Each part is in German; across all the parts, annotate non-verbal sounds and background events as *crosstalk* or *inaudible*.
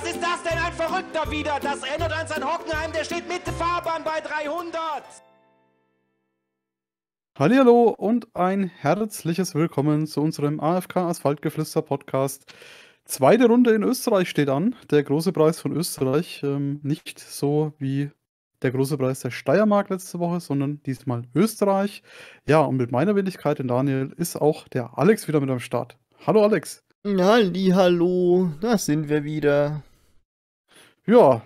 Was ist das denn? Ein Verrückter wieder. Das erinnert uns an Hockenheim. Der steht mit Fahrbahn bei 300. Hallo und ein herzliches Willkommen zu unserem AFK Asphaltgeflüster Podcast. Zweite Runde in Österreich steht an. Der große Preis von Österreich. Ähm, nicht so wie der große Preis der Steiermark letzte Woche, sondern diesmal Österreich. Ja, und mit meiner Willigkeit in Daniel ist auch der Alex wieder mit am Start. Hallo Alex. Halli, hallo, da sind wir wieder. Ja,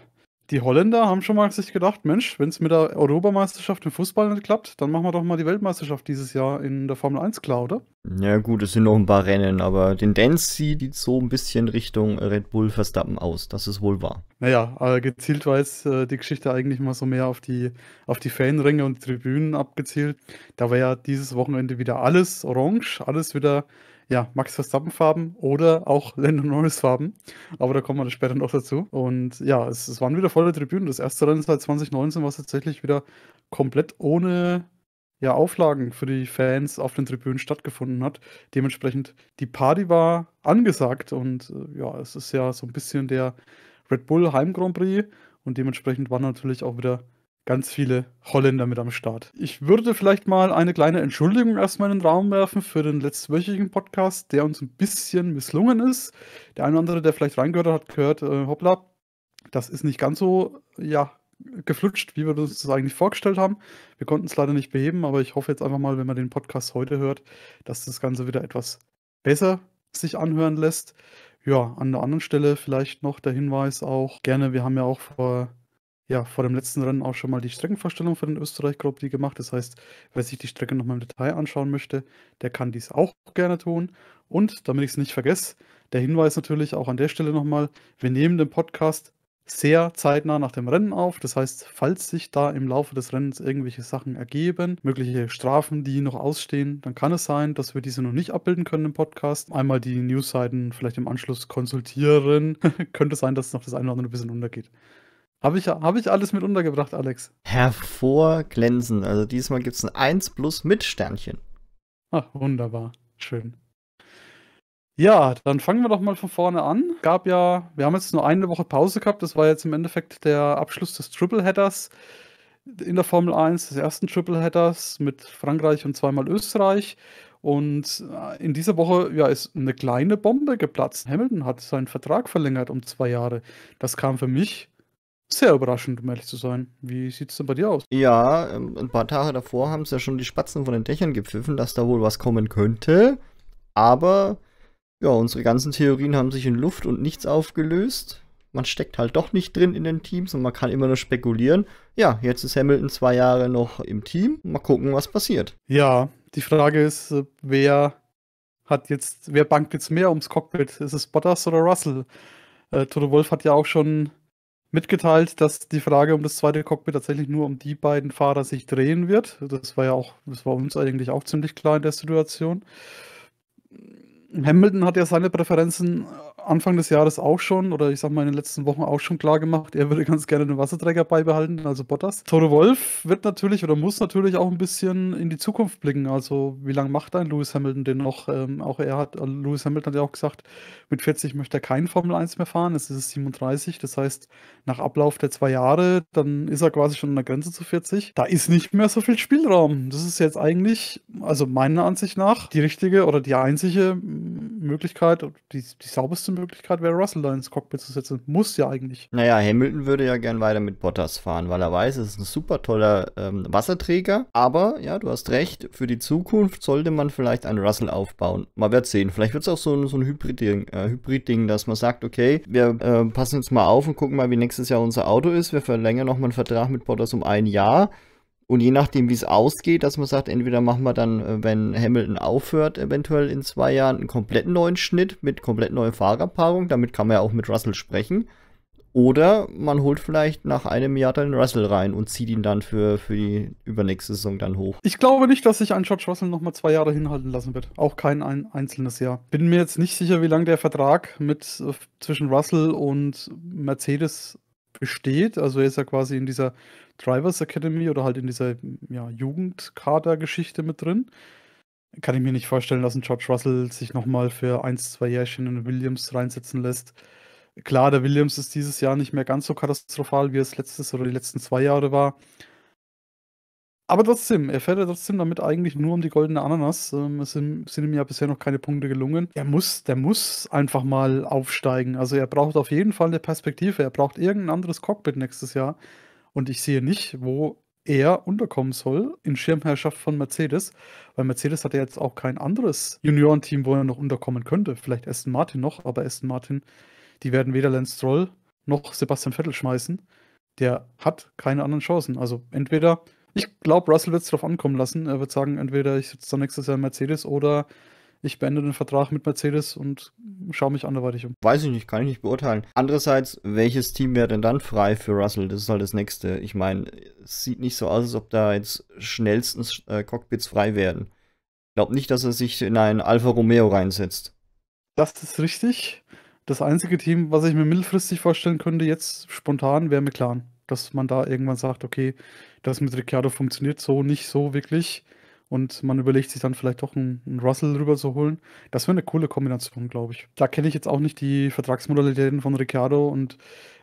die Holländer haben schon mal sich gedacht, Mensch, wenn es mit der Europameisterschaft im Fußball nicht klappt, dann machen wir doch mal die Weltmeisterschaft dieses Jahr in der Formel 1 klar, oder? Ja gut, es sind noch ein paar Rennen, aber Tendenz sieht so ein bisschen Richtung Red Bull Verstappen aus, das ist wohl wahr. Naja, äh, gezielt war jetzt äh, die Geschichte eigentlich mal so mehr auf die, auf die Fanringe und Tribünen abgezielt. Da war ja dieses Wochenende wieder alles orange, alles wieder ja, Max Verstappen-Farben oder auch *laughs* Lando Norris-Farben. Aber da kommen wir später noch dazu. Und ja, es, es waren wieder volle Tribünen. Das erste Rennen seit 2019 war tatsächlich wieder komplett ohne ja, Auflagen für die Fans auf den Tribünen stattgefunden hat. Dementsprechend, die Party war angesagt und äh, ja, es ist ja so ein bisschen der Red Bull Heim Grand Prix und dementsprechend waren natürlich auch wieder ganz viele Holländer mit am Start. Ich würde vielleicht mal eine kleine Entschuldigung erstmal in den Raum werfen für den letztwöchigen Podcast, der uns ein bisschen misslungen ist. Der eine oder andere, der vielleicht reingehört hat, gehört, äh, hoppla, das ist nicht ganz so, ja, geflutscht, wie wir uns das eigentlich vorgestellt haben. Wir konnten es leider nicht beheben, aber ich hoffe jetzt einfach mal, wenn man den Podcast heute hört, dass das Ganze wieder etwas besser sich anhören lässt. Ja, an der anderen Stelle vielleicht noch der Hinweis auch gerne, wir haben ja auch vor ja vor dem letzten Rennen auch schon mal die Streckenvorstellung für den Österreich Grand Prix gemacht. Das heißt, wer sich die Strecke nochmal im Detail anschauen möchte, der kann dies auch gerne tun. Und damit ich es nicht vergesse, der Hinweis natürlich auch an der Stelle nochmal, wir nehmen den Podcast sehr zeitnah nach dem Rennen auf. Das heißt, falls sich da im Laufe des Rennens irgendwelche Sachen ergeben, mögliche Strafen, die noch ausstehen, dann kann es sein, dass wir diese noch nicht abbilden können im Podcast. Einmal die Newsseiten vielleicht im Anschluss konsultieren. *laughs* Könnte sein, dass noch das eine oder andere ein bisschen untergeht. Habe ich, hab ich alles mit untergebracht, Alex. Hervorglänzen. Also diesmal gibt es ein 1 plus mit Sternchen. Ach, wunderbar. Schön. Ja, dann fangen wir doch mal von vorne an. Gab ja, wir haben jetzt nur eine Woche Pause gehabt. Das war jetzt im Endeffekt der Abschluss des Triple-Headers in der Formel 1, des ersten Triple-Headers mit Frankreich und zweimal Österreich. Und äh, in dieser Woche ja, ist eine kleine Bombe geplatzt. Hamilton hat seinen Vertrag verlängert um zwei Jahre. Das kam für mich sehr überraschend, um ehrlich zu sein. Wie sieht es denn bei dir aus? Ja, ähm, ein paar Tage davor haben es ja schon die Spatzen von den Dächern gepfiffen, dass da wohl was kommen könnte. Aber ja, unsere ganzen Theorien haben sich in Luft und nichts aufgelöst. Man steckt halt doch nicht drin in den Teams und man kann immer nur spekulieren. Ja, jetzt ist Hamilton zwei Jahre noch im Team. Mal gucken, was passiert. Ja, die Frage ist, äh, wer hat jetzt, wer bangt jetzt mehr ums Cockpit? Ist es Bottas oder Russell? Äh, Toto Wolf hat ja auch schon mitgeteilt, dass die Frage um das zweite Cockpit tatsächlich nur um die beiden Fahrer sich drehen wird. Das war ja auch, das war uns eigentlich auch ziemlich klar in der Situation. Hamilton hat ja seine Präferenzen Anfang des Jahres auch schon, oder ich sag mal in den letzten Wochen auch schon klar gemacht, er würde ganz gerne den Wasserträger beibehalten, also Bottas. Toro Wolf wird natürlich oder muss natürlich auch ein bisschen in die Zukunft blicken. Also, wie lange macht ein Lewis Hamilton den noch? Ähm, auch er hat, also Lewis Hamilton hat ja auch gesagt, mit 40 möchte er kein Formel 1 mehr fahren. Es ist 37, das heißt, nach Ablauf der zwei Jahre, dann ist er quasi schon an der Grenze zu 40. Da ist nicht mehr so viel Spielraum. Das ist jetzt eigentlich, also meiner Ansicht nach, die richtige oder die einzige Möglichkeit, die, die sauberste beste Möglichkeit wäre, Russell da ins Cockpit zu setzen. Muss ja eigentlich. Naja, Hamilton würde ja gern weiter mit Bottas fahren, weil er weiß, es ist ein super toller ähm, Wasserträger. Aber ja, du hast recht, für die Zukunft sollte man vielleicht einen Russell aufbauen. Mal wird sehen. Vielleicht wird es auch so ein, so ein Hybrid-Ding, äh, Hybrid dass man sagt, okay, wir äh, passen jetzt mal auf und gucken mal, wie nächstes Jahr unser Auto ist. Wir verlängern nochmal einen Vertrag mit Bottas um ein Jahr. Und je nachdem, wie es ausgeht, dass man sagt, entweder machen wir dann, äh, wenn Hamilton aufhört, eventuell in zwei Jahren, einen komplett neuen Schnitt mit komplett neuer Fahrerpaarung. Damit kann man ja auch mit Russell sprechen. Oder man holt vielleicht nach einem Jahr dann Russell rein und zieht ihn dann für, für die übernächste Saison dann hoch. Ich glaube nicht, dass sich ein George Russell nochmal zwei Jahre hinhalten lassen wird. Auch kein ein einzelnes Jahr. Bin mir jetzt nicht sicher, wie lange der Vertrag mit äh, zwischen Russell und Mercedes besteht. Also er ist ja quasi in dieser Drivers Academy oder halt in dieser ja, Jugendkader-Geschichte mit drin. Kann ich mir nicht vorstellen, dass ein George Russell sich nochmal für ein, zwei Jährchen in Williams reinsetzen lässt. Klar, der Williams ist dieses Jahr nicht mehr ganz so katastrophal, wie es letztes oder die letzten zwei Jahre war. Aber trotzdem, er fährt ja trotzdem damit eigentlich nur um die goldene Ananas. Ähm, es sind, sind, ihm ja bisher noch keine Punkte gelungen. Er muss, der muss einfach mal aufsteigen. Also er braucht auf jeden Fall eine Perspektive. Er braucht irgendein anderes Cockpit nächstes Jahr. Und ich sehe nicht, wo er unterkommen soll in Schirmherrschaft von Mercedes, weil Mercedes hat ja jetzt auch kein anderes Juniorenteam, wo er noch unterkommen könnte. Vielleicht Aston Martin noch, aber Aston Martin, die werden weder Lance Stroll noch Sebastian Vettel schmeißen. Der hat keine anderen Chancen. Also entweder ich glaube, Russell wird es drauf ankommen lassen. Er wird sagen, entweder ich sitze dann nächstes Jahr in Mercedes oder ich beende den Vertrag mit Mercedes und schaue mich anderweitig um. Weiß ich nicht, kann ich nicht beurteilen. Andererseits, welches Team wäre denn dann frei für Russell? Das ist halt das Nächste. Ich meine, es sieht nicht so aus, als ob da jetzt schnellstens äh, Cockpits frei werden. Ich glaube nicht, dass er sich in einen Alfa Romeo reinsetzt. Das ist richtig. Das einzige Team, was ich mir mittelfristig vorstellen könnte, jetzt spontan, wäre McLaren dass man da irgendwann sagt, okay, das mit Ricciardo funktioniert so nicht so wirklich und man überlegt sich dann vielleicht doch einen, Russell rüber zu holen. Das wäre eine coole Kombination, glaube ich. Da kenne ich jetzt auch nicht die Vertragsmodalitäten von Ricciardo und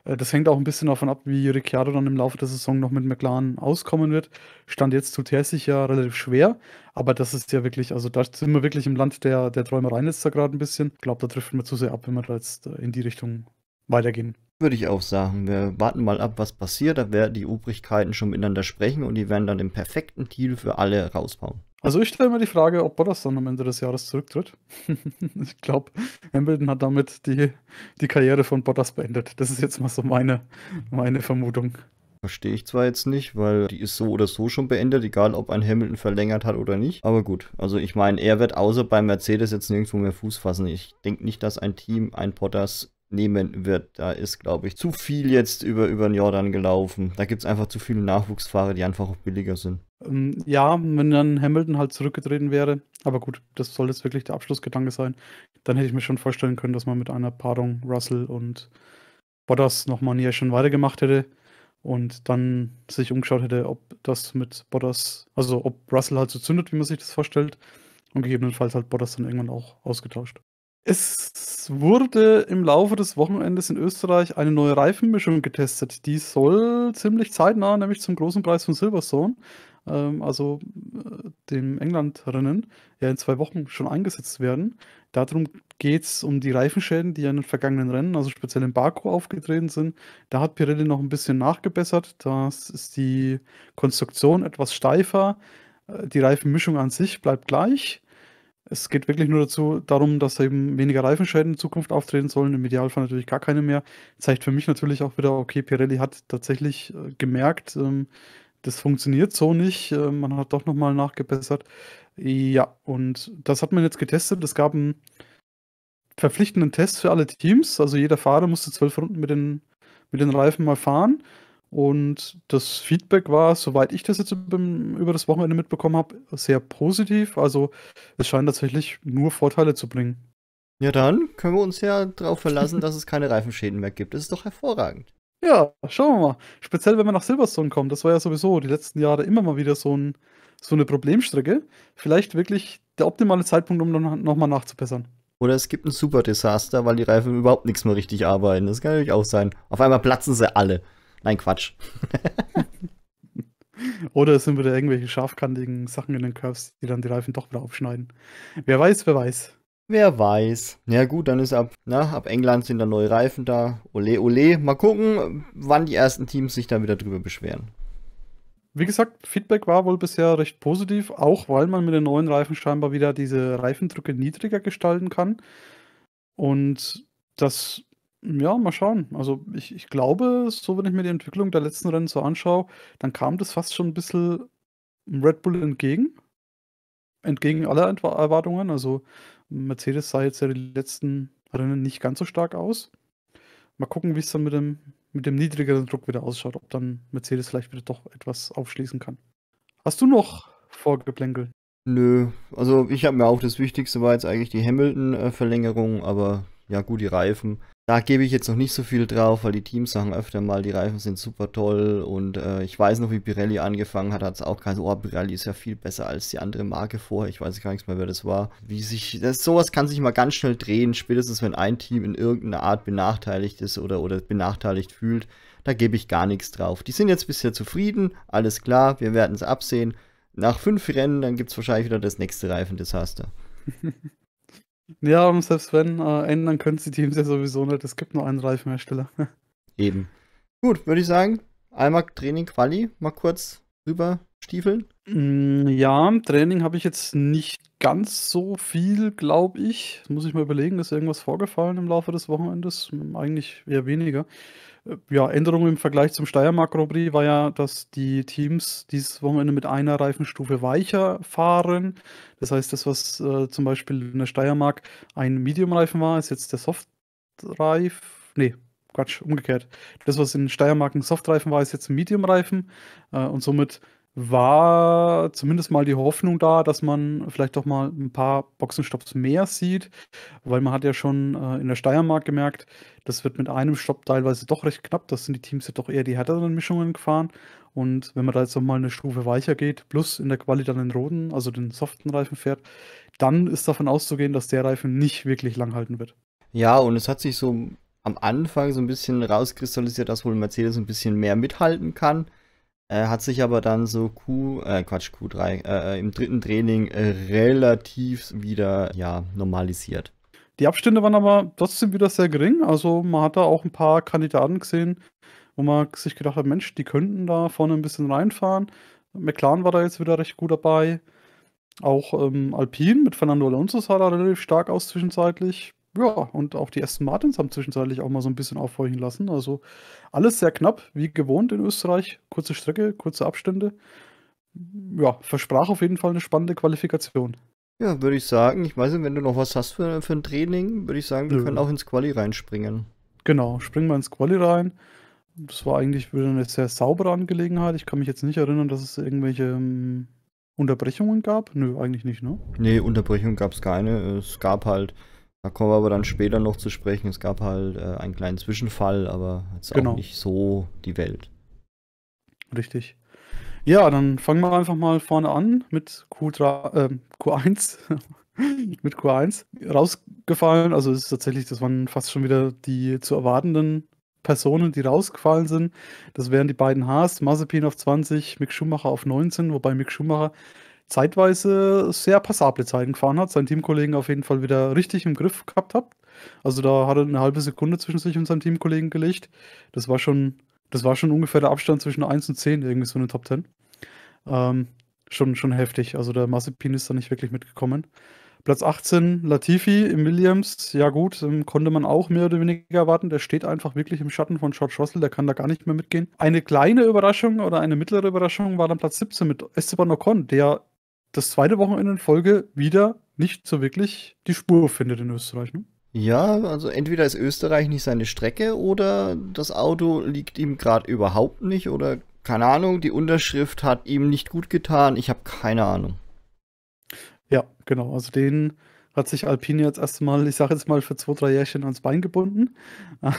äh, das hängt auch ein bisschen davon ab, wie Ricciardo dann im Laufe der Saison noch mit McLaren auskommen wird. Stand jetzt tut er sich ja relativ schwer, aber das ist ja wirklich, also da sind wir wirklich im Land der, der Träumereien jetzt da gerade ein bisschen. Ich glaube, da trifft man zu sehr ab, wenn wir da jetzt äh, in die Richtung weitergehen. Würde ich auch sagen. Wir warten mal ab, was passiert. Da werden die Obrigkeiten schon miteinander sprechen und die werden dann den perfekten Deal für alle rausbauen. Also ich stelle mir die Frage, ob Bottas dann am Ende des Jahres zurücktritt. *laughs* ich glaube, Hamilton hat damit die, die Karriere von Bottas beendet. Das ist jetzt mal so meine, meine Vermutung. Verstehe ich zwar jetzt nicht, weil die ist so oder so schon beendet, egal ob ein Hamilton verlängert hat oder nicht. Aber gut, also ich meine, er wird außer bei Mercedes jetzt nirgendwo mehr Fuß fassen. Ich denke nicht, dass ein Team ein Potters nehmen wird. Da ist, glaube ich, zu viel jetzt über, über den Jordan gelaufen. Da gibt es einfach zu viele Nachwuchsfahrer, die einfach auch billiger sind. Ähm, ja, wenn dann Hamilton halt zurückgetreten wäre, aber gut, das soll jetzt wirklich der Abschlussgedanke sein, dann hätte ich mir schon vorstellen können, dass man mit einer Paarung Russell und Bottas nochmal näher schon weitergemacht hätte und dann sich umgeschaut hätte, ob das mit Bottas, also ob Russell halt so zündet, wie man sich das vorstellt und gegebenenfalls halt Bottas dann irgendwann auch ausgetauscht. Es wurde im Laufe des Wochenendes in Österreich eine neue Reifenmischung getestet. Die soll ziemlich zeitnah, nämlich zum großen Preis von Silverstone, ähm, also äh, dem England-Rennen, ja in zwei Wochen schon eingesetzt werden. Darum geht es um die Reifenschäden, die in den vergangenen Rennen, also speziell in Baku, aufgetreten sind. Da hat Pirelli noch ein bisschen nachgebessert. Da ist die Konstruktion etwas steifer. Äh, die Reifenmischung an sich bleibt gleich es geht wirklich nur dazu, darum, dass eben weniger Reifenschäden in Zukunft auftreten sollen, im Idealfall natürlich gar keine mehr. Zeigt für mich natürlich auch wieder, okay, Pirelli hat tatsächlich äh, gemerkt, ähm, das funktioniert so nicht. Äh, man hat doch nochmal nachgebessert. Ja, und das hat man jetzt getestet. Es gab einen verpflichtenden Test für alle Teams. Also jeder Fahrer musste zwölf Runden mit den, mit den Reifen mal fahren. Und das Feedback war, soweit ich das jetzt über das Wochenende mitbekommen habe, sehr positiv. Also es scheint tatsächlich nur Vorteile zu bringen. Ja, dann können wir uns ja darauf verlassen, dass es keine Reifenschäden mehr gibt. Das ist doch hervorragend. Ja, schauen wir mal. Speziell, wenn wir nach Silverstone kommen. Das war ja sowieso die letzten Jahre immer mal wieder so, ein, so eine Problemstrecke. Vielleicht wirklich der optimale Zeitpunkt, um dann nochmal nachzubessern. Oder es gibt ein Super-Desaster, weil die Reifen überhaupt nichts mehr richtig arbeiten. Das kann natürlich auch sein. Auf einmal platzen sie alle. Nein, Quatsch. *laughs* Oder es sind wieder irgendwelche scharfkantigen Sachen in den Curves, die dann die Reifen doch wieder aufschneiden. Wer weiß, wer weiß. Wer weiß. Ja gut, dann ist ab, na, ab England sind da neue Reifen da. Ole, ole. Mal gucken, wann die ersten Teams sich dann wieder drüber beschweren. Wie gesagt, Feedback war wohl bisher recht positiv, auch weil man mit den neuen Reifen scheinbar wieder diese Reifendrücke niedriger gestalten kann. Und das ja, mal schauen. Also ich, ich glaube, so wenn ich mir die Entwicklung der letzten Rennen so anschaue, dann kam das fast schon ein bisschen Red Bull entgegen. Entgegen aller Erwartungen. Also Mercedes sah jetzt ja die letzten Rennen nicht ganz so stark aus. Mal gucken, wie es dann mit dem, mit dem niedrigeren Druck wieder ausschaut, ob dann Mercedes vielleicht wieder doch etwas aufschließen kann. Hast du noch Vorgeplänkel? Nö, also ich habe mir auch das Wichtigste war jetzt eigentlich die Hamilton-Verlängerung, äh, aber ja gut, die Reifen da gebe ich jetzt noch nicht so viel drauf, weil die Teams sagen öfter mal, die Reifen sind super toll und äh, ich weiß noch, wie Pirelli angefangen hat, hat es auch gesagt, oh, Pirelli ist ja viel besser als die andere Marke vorher. Ich weiß gar nichts mehr, wer das war. Wie sich, das, sowas kann sich mal ganz schnell drehen, spätestens wenn ein Team in irgendeiner Art benachteiligt ist oder, oder benachteiligt fühlt. Da gebe ich gar nichts drauf. Die sind jetzt bisher zufrieden, alles klar, wir werden es absehen. Nach fünf Rennen, dann gibt es wahrscheinlich wieder das nächste Reifendesaster. *laughs* Ja, und selbst wenn, äh, ändern können sie Teams ja sowieso nicht. Es gibt nur einen Reifenhersteller. *laughs* Eben. Gut, würde ich sagen, einmal Training Quali, mal kurz rüber stiefeln. Mm, ja, im Training habe ich jetzt nicht ganz so viel, glaube ich. Das muss ich mal überlegen, ist irgendwas vorgefallen im Laufe des Wochenendes? Eigentlich eher weniger. Äh, ja, Änderung im Vergleich zum Steiermark Grand Prix war ja, dass die Teams dieses Wochenende mit einer Reifenstufe weicher fahren. Das heißt, das, was äh, zum Beispiel in der Steiermark ein Medium-Reifen war, ist jetzt der Soft-Reif. Nee, Quatsch, umgekehrt. Das, was in Steiermark ein Soft-Reifen war, ist jetzt ein Medium-Reifen. Äh, und somit war zumindest mal die Hoffnung da, dass man vielleicht doch mal ein paar Boxenstopps mehr sieht, weil man hat ja schon äh, in der Steiermark gemerkt, das wird mit einem Stopp teilweise doch recht knapp, das sind die Teams ja doch eher die härteren Mischungen gefahren und wenn man da jetzt nochmal eine Stufe weicher geht, plus in der Quali dann den roten, also den soften Reifen fährt, dann ist davon auszugehen, dass der Reifen nicht wirklich lang halten wird. Ja, und es hat sich so am Anfang so ein bisschen rauskristallisiert, dass wohl Mercedes ein bisschen mehr mithalten kann äh, hat sich aber dann so Q, äh, Quatsch, Q3, äh, äh, im dritten Training äh, relativ wieder, ja, normalisiert. Die Abstände waren aber trotzdem wieder sehr gering. Also man hat da auch ein paar Kandidaten gesehen, wo man sich gedacht hat, Mensch, die könnten da vorne ein bisschen reinfahren. McLaren war da jetzt wieder recht gut dabei. Auch ähm, Alpine mit Fernando Alonso sah da relativ stark aus zwischenzeitlich. Ja, und auch die ersten Martins haben zwischenzeitlich auch mal so ein bisschen aufhorchen lassen. Also alles sehr knapp, wie gewohnt in Österreich. Kurze Strecke, kurze Abstände. Ja, versprach auf jeden Fall eine spannende Qualifikation. Ja, würde ich sagen. Ich weiß nicht, wenn du noch was hast für, für ein Training, würde ich sagen, wir Nö. können auch ins Quali reinspringen. Genau, springen wir ins Quali rein. Das war eigentlich wieder eine sehr saubere Angelegenheit. Ich kann mich jetzt nicht erinnern, dass es irgendwelche um, ähm, Unterbrechungen gab. Nö, eigentlich nicht, ne? Nee, Unterbrechungen gab es keine. Es gab halt da kommen wir aber dann später noch zu sprechen. Es gab halt äh, einen kleinen Zwischenfall, aber jetzt genau. auch nicht so die Welt. Richtig. Ja, dann fangen wir einfach mal vorne an mit Q3, äh, Q1. mit Q1 rausgefallen. Also es ist tatsächlich, das waren fast schon wieder die zu erwartenden Personen, die rausgefallen sind. Das wären die beiden Haas, Mazepin auf 20, Mick Schumacher auf 19, wobei Mick Schumacher zeitweise sehr passable Zeiten gefahren hat, seinen Teamkollegen auf jeden Fall wieder richtig im Griff gehabt hat. Also da hat er eine halbe Sekunde zwischen sich und seinem Teamkollegen gelegt. Das war schon, das war schon ungefähr der Abstand zwischen 1 und 10, irgendwie so eine Top 10. Ähm, schon, schon heftig. Also der Massepin ist da nicht wirklich mitgekommen. Platz 18, Latifi im Williams. Ja, gut, ähm, konnte man auch mehr oder weniger erwarten. Der steht einfach wirklich im Schatten von George Russell. Der kann da gar nicht mehr mitgehen. Eine kleine Überraschung oder eine mittlere Überraschung war dann Platz 17 mit Esteban Ocon, der das zweite Wochenende in Folge wieder nicht so wirklich die Spur findet in Österreich. Ne? Ja, also entweder ist Österreich nicht seine Strecke oder das Auto liegt ihm gerade überhaupt nicht oder keine Ahnung, die Unterschrift hat ihm nicht gut getan. Ich habe keine Ahnung. Ja, genau. Also den hat sich Alpine jetzt erstmal, ich sage jetzt mal, für zwei, drei Jährchen ans Bein gebunden. *laughs*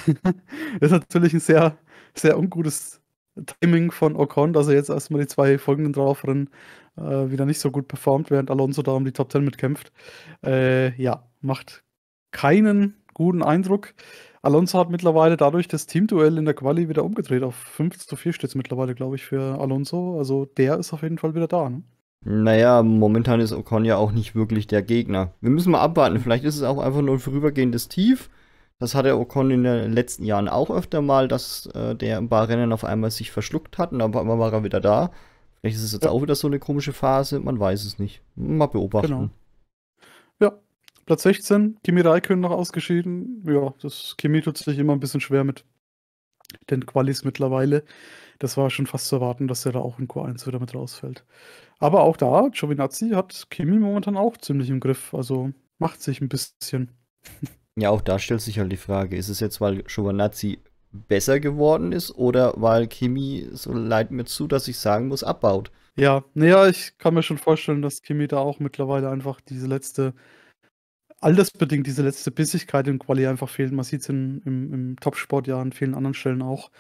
ist natürlich ein sehr, sehr ungutes Timing von Ocon, dass er jetzt erstmal die zwei folgenden drauf rennen äh, wieder nicht so gut performt, während Alonso da um die Top 10 mitkämpft. Äh, ja, macht keinen guten Eindruck. Alonso hat mittlerweile dadurch das Teamduell in der Quali wieder umgedreht. Auf 5 zu 4 steht es mittlerweile, glaube ich, für Alonso. Also der ist auf jeden Fall wieder da. Ne? Naja, momentan ist Ocon ja auch nicht wirklich der Gegner. Wir müssen mal abwarten. Vielleicht ist es auch einfach nur ein vorübergehendes Tief. Das hatte Ocon in den letzten Jahren auch öfter mal, dass äh, der ein paar Rennen auf einmal sich verschluckt hat und dann war er wieder da. Vielleicht ist es jetzt ja. auch wieder so eine komische Phase, man weiß es nicht. Mal beobachten. Genau. Ja, Platz 16, Kimi Raikön noch ausgeschieden. Ja, das Kimi tut sich immer ein bisschen schwer mit den Qualis mittlerweile. Das war schon fast zu erwarten, dass er da auch in Q1 wieder mit rausfällt. Aber auch da, Giovinazzi hat Kimi momentan auch ziemlich im Griff. Also macht sich ein bisschen. Ja, auch da stellt sich halt die Frage, ist es jetzt, weil Giovinazzi besser geworden ist oder weil Kimi, so leid mir zu, dass ich sagen muss, abbaut. Ja, naja, ich kann mir schon vorstellen, dass Kimi da auch mittlerweile einfach diese letzte, altersbedingt diese letzte Bissigkeit im Quali einfach fehlt. Man sieht es im, im Topsport ja an vielen anderen Stellen auch.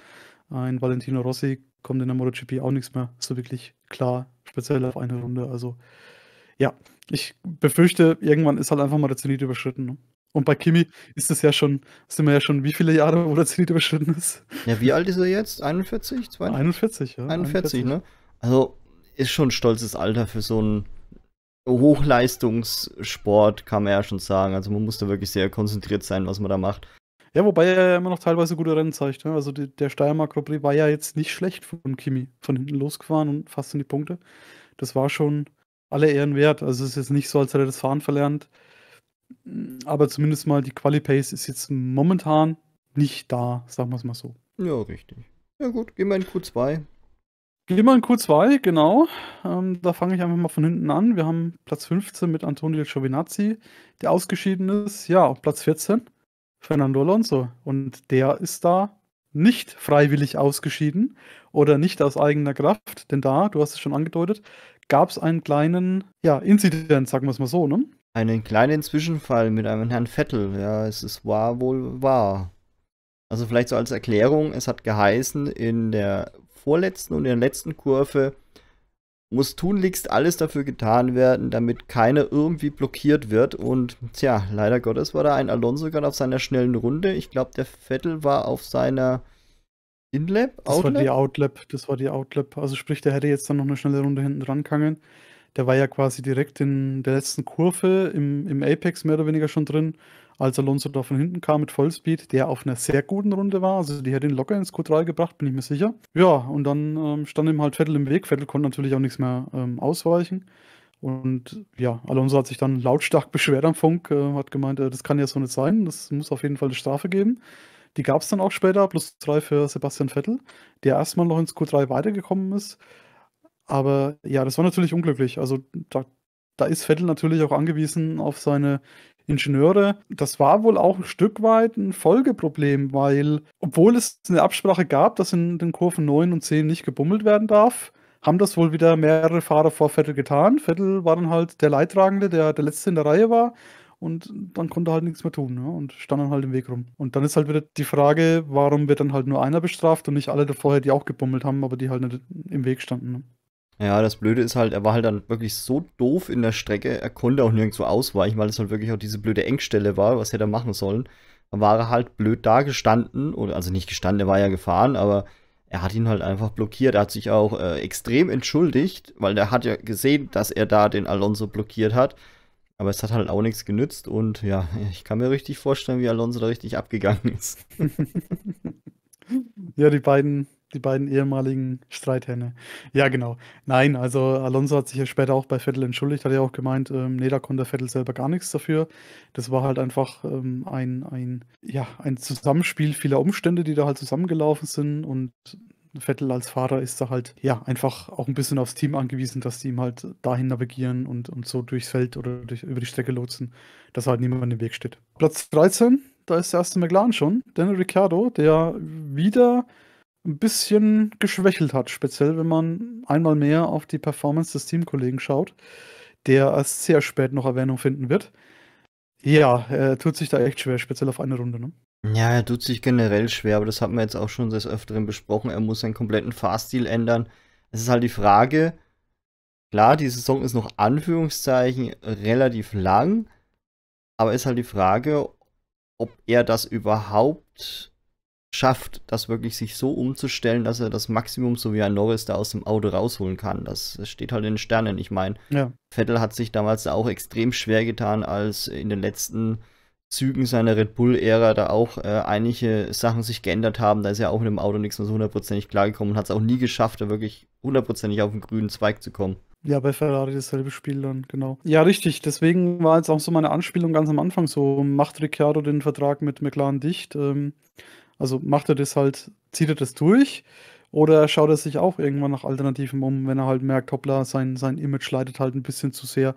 Ein äh, Valentino Rossi kommt in der MotoGP auch nichts mehr so wirklich klar, speziell auf eine Runde. Also ja, ich befürchte, irgendwann ist halt einfach mal der Zenit überschritten. Ne? Und bei Kimi ist es ja schon, sind wir ja schon wie viele Jahre, wo der Zenit überschritten ist? Ja, wie alt ist er jetzt? 41? 42? 41, ja. 41, 41, ne? Also ist schon ein stolzes Alter für so einen Hochleistungssport, kann man ja schon sagen. Also man muss da wirklich sehr konzentriert sein, was man da macht. Ja, wobei er ja immer noch teilweise gute Rennen zeigt. Ne? Also die, der Steiermark Grand war ja jetzt nicht schlecht von Kimi. Von hinten losgefahren und fast in die Punkte. Das war schon alle Ehren wert. Also es ist jetzt nicht so, als hätte er das Fahren verlernt. Aber zumindest mal die Quali-Pace ist jetzt momentan nicht da, sagen wir es mal so. Ja, richtig. Ja gut, gehen wir in Q2. Gehen wir in Q2, genau. Ähm, da fange ich einfach mal von hinten an. Wir haben Platz 15 mit Antonio Giovinazzi, der ausgeschieden ist. Ja, und Platz 14, Fernando Alonso. Und der ist da nicht freiwillig ausgeschieden oder nicht aus eigener Kraft, denn da, du hast es schon angedeutet, gab es einen kleinen ja, Inzident, sagen wir es mal so, ne? Einen kleinen Zwischenfall mit einem Herrn Vettel. Ja, es ist wahr wohl wahr. Also vielleicht so als Erklärung, es hat geheißen, in der vorletzten und in der letzten Kurve muss tunlichst alles dafür getan werden, damit keiner irgendwie blockiert wird. Und tja, leider Gottes war da ein Alonso gerade auf seiner schnellen Runde. Ich glaube, der Vettel war auf seiner Inlap? Outlap? Das war die Outlap, das war die Outlap. Also sprich, der hätte jetzt dann noch eine schnelle Runde hinten dran kangen der war ja quasi direkt in der letzten Kurve im, im Apex mehr oder weniger schon drin, als Alonso da von hinten kam mit Vollspeed, der auf einer sehr guten Runde war. Also die hätte ihn locker ins Q3 gebracht, bin ich mir sicher. Ja, und dann ähm, stand ihm halt Vettel im Weg. Vettel konnte natürlich auch nichts mehr ähm, ausweichen. Und ja, Alonso hat sich dann lautstark *laughs* beschwert am Funk, äh, hat gemeint, äh, das kann ja so nicht sein, das muss auf jeden Fall eine Strafe geben. Die gab es dann auch später, plus drei für Sebastian Vettel, der erstmal noch ins Q3 weitergekommen ist. Aber ja, das war natürlich unglücklich. Also da, da ist Vettel natürlich auch angewiesen auf seine Ingenieure. Das war wohl auch ein Stück weit ein Folgeproblem, weil obwohl es eine Absprache gab, dass in den Kurven 9 und 10 nicht gebummelt werden darf, haben das wohl wieder mehrere Fahrer vor Vettel getan. Vettel war dann halt der Leidtragende, der der Letzte in der Reihe war. Und dann konnte er halt nichts mehr tun ne? und stand dann halt im Weg rum. Und dann ist halt wieder die Frage, warum wird dann halt nur einer bestraft und nicht alle davor, die auch gebummelt haben, aber die halt nicht im Weg standen. Ne? Ja, das Blöde ist halt, er war halt dann wirklich so doof in der Strecke, er konnte auch nirgendwo ausweichen, weil es halt wirklich auch diese blöde Engstelle war, was hätte er machen sollen. Dann war er halt blöd da gestanden, oder also nicht gestanden, er war ja gefahren, aber er hat ihn halt einfach blockiert. Er hat sich auch äh, extrem entschuldigt, weil er hat ja gesehen, dass er da den Alonso blockiert hat. Aber es hat halt auch nichts genützt und ja, ich kann mir richtig vorstellen, wie Alonso da richtig abgegangen ist. *laughs* ja, die beiden die beiden ehemaligen Streithähne. Ja, genau. Nein, also Alonso hat sich ja später auch bei Vettel entschuldigt, hat ja auch gemeint, ähm, nee, da konnte Vettel selber gar nichts dafür. Das war halt einfach ähm, ein, ein, ja, ein Zusammenspiel vieler Umstände, die da halt zusammengelaufen sind und Vettel als Fahrer ist da halt ja einfach auch ein bisschen aufs Team angewiesen, dass die ihm halt dahin navigieren und, und so durchs Feld oder durch, über die Strecke lotsen, dass halt niemand im Weg steht. Platz 13, da ist der erste McLaren schon. Daniel Ricciardo, der wieder ein bisschen geschwächelt hat, speziell wenn man einmal mehr auf die Performance des Teamkollegen schaut, der erst sehr spät noch Erwähnung finden wird. Ja, er äh, tut sich da echt schwer, speziell auf eine Runde, ne? Ja, er tut sich generell schwer, aber das haben wir jetzt auch schon des Öfteren besprochen. Er muss seinen kompletten Fahrstil ändern. Es ist halt die Frage, klar, die Saison ist noch Anführungszeichen relativ lang, aber ist halt die Frage, ob er das überhaupt schafft, das wirklich sich so umzustellen, dass er das Maximum, so wie ein Norris, da aus dem Auto rausholen kann. Das, steht halt in den Sternen. Ich meine, ja. Vettel hat sich damals auch extrem schwer getan, als in den letzten Zügen seiner Red Bull-Ära da auch äh, einige Sachen sich geändert haben. Da ist ja auch mit dem Auto nichts mehr so hundertprozentig klargekommen und hat es auch nie geschafft, da wirklich hundertprozentig auf den grünen Zweig zu kommen. Ja, bei Ferrari dasselbe Spiel dann, genau. Ja, richtig. Deswegen war jetzt auch so meine Anspielung ganz am Anfang so, macht Ricciardo den Vertrag mit McLaren dicht? Ähm, also macht er das halt, zieht er das durch oder schaut er sich auch irgendwann nach Alternativen um, wenn er halt merkt, hoppla, sein, sein Image leidet halt ein bisschen zu sehr,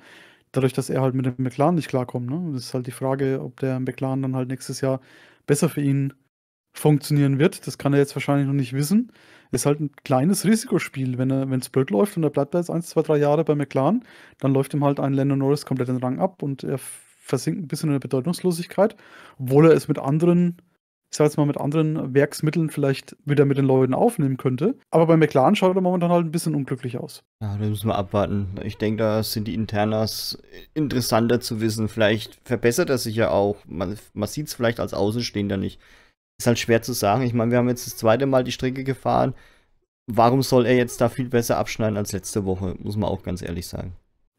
dadurch, dass er halt mit dem McLaren nicht klarkommt. Ne? Das ist halt die Frage, ob der McLaren dann halt nächstes Jahr besser für ihn funktionieren wird. Das kann er jetzt wahrscheinlich noch nicht wissen. Ist halt ein kleines Risikospiel. Wenn es blöd läuft und er bleibt da jetzt 1, 2, 3 Jahre bei McLaren, dann läuft ihm halt ein Lando Norris komplett den Rang ab und er versinkt ein bisschen in der Bedeutungslosigkeit, obwohl er es mit anderen ich sage jetzt mal, mit anderen Werksmitteln vielleicht wieder mit den Leuten aufnehmen könnte. Aber bei McLaren schaut er momentan halt ein bisschen unglücklich aus. Ja, da müssen wir abwarten. Ich denke, da sind die Internas interessanter zu wissen. Vielleicht verbessert er sich ja auch. Man, man sieht es vielleicht als Außenstehender nicht. Ist halt schwer zu sagen. Ich meine, wir haben jetzt das zweite Mal die Strecke gefahren. Warum soll er jetzt da viel besser abschneiden als letzte Woche? Muss man auch ganz ehrlich sagen.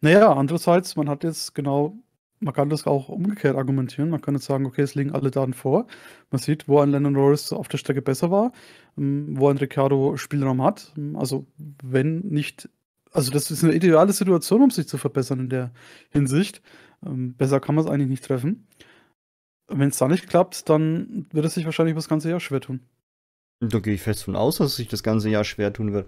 Naja, andererseits, man hat jetzt genau man kann das auch umgekehrt argumentieren. Man kann jetzt sagen, okay, es liegen alle Daten vor. Man sieht, wo ein Lennon Norris auf der Strecke besser war, ähm, wo ein Ricciardo Spielraum hat. Ähm, also wenn nicht, also das ist eine ideale Situation, um sich zu verbessern in der Hinsicht. Ähm, besser kann man es eigentlich nicht treffen. Wenn es da nicht klappt, dann wird es sich wahrscheinlich das ganze Jahr schwer tun. Da gehe ich fest von aus, dass es sich das ganze Jahr schwer tun wird.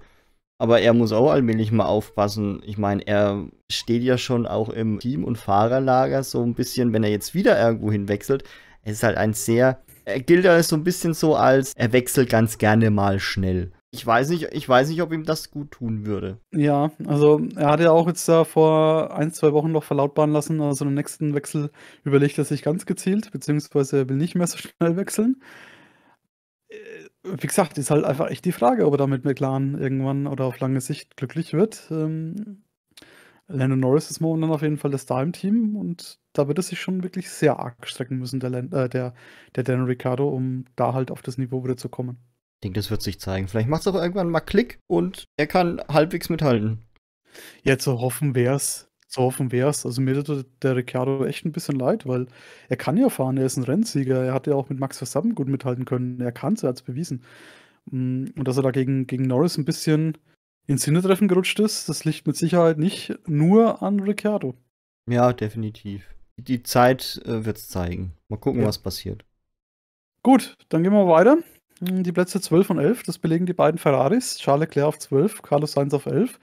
Aber er muss auch allmählich mal aufpassen. Ich meine, er steht ja schon auch im Team- und Fahrerlager so ein bisschen, wenn er jetzt wieder irgendwo hinwechselt. Es ist halt ein sehr. Er gilt ja so ein bisschen so als, er wechselt ganz gerne mal schnell. Ich weiß nicht, ich weiß nicht, ob ihm das gut tun würde. Ja, also er hat ja auch jetzt da vor ein, zwei Wochen noch verlautbaren lassen, also im nächsten Wechsel überlegt er sich ganz gezielt, beziehungsweise er will nicht mehr so schnell wechseln wie gesagt, ist halt einfach echt die Frage, ob er damit McLaren irgendwann oder auf lange Sicht glücklich wird. Ähm, Lando Norris ist momentan auf jeden Fall das Star im Team und da wird es sich schon wirklich sehr arg strecken müssen, der, Len äh, der, der Dan Ricciardo, um da halt auf das Niveau wieder zu kommen. Ich denke, das wird sich zeigen. Vielleicht macht es auch irgendwann mal Klick und er kann halbwegs mithalten. ja, zu hoffen wäre es. So hoffen es. Also mir tut der Ricciardo echt ein bisschen leid, weil er kann ja fahren, er ist ein Rennsieger, er hat ja auch mit Max Verstappen gut mithalten können, er kann es, er hat es bewiesen. Mm, und dass er da gegen, gegen Norris ein bisschen ins Hintertreffen gerutscht ist, das liegt mit Sicherheit nicht nur an Ricciardo. Ja, definitiv. Die Zeit äh, es zeigen. Mal gucken, ja. was passiert. Gut, dann gehen wir weiter. Hm, die Plätze 12 und 11, das belegen die beiden Ferraris. Charles Leclerc auf 12, Carlos Sainz auf 11.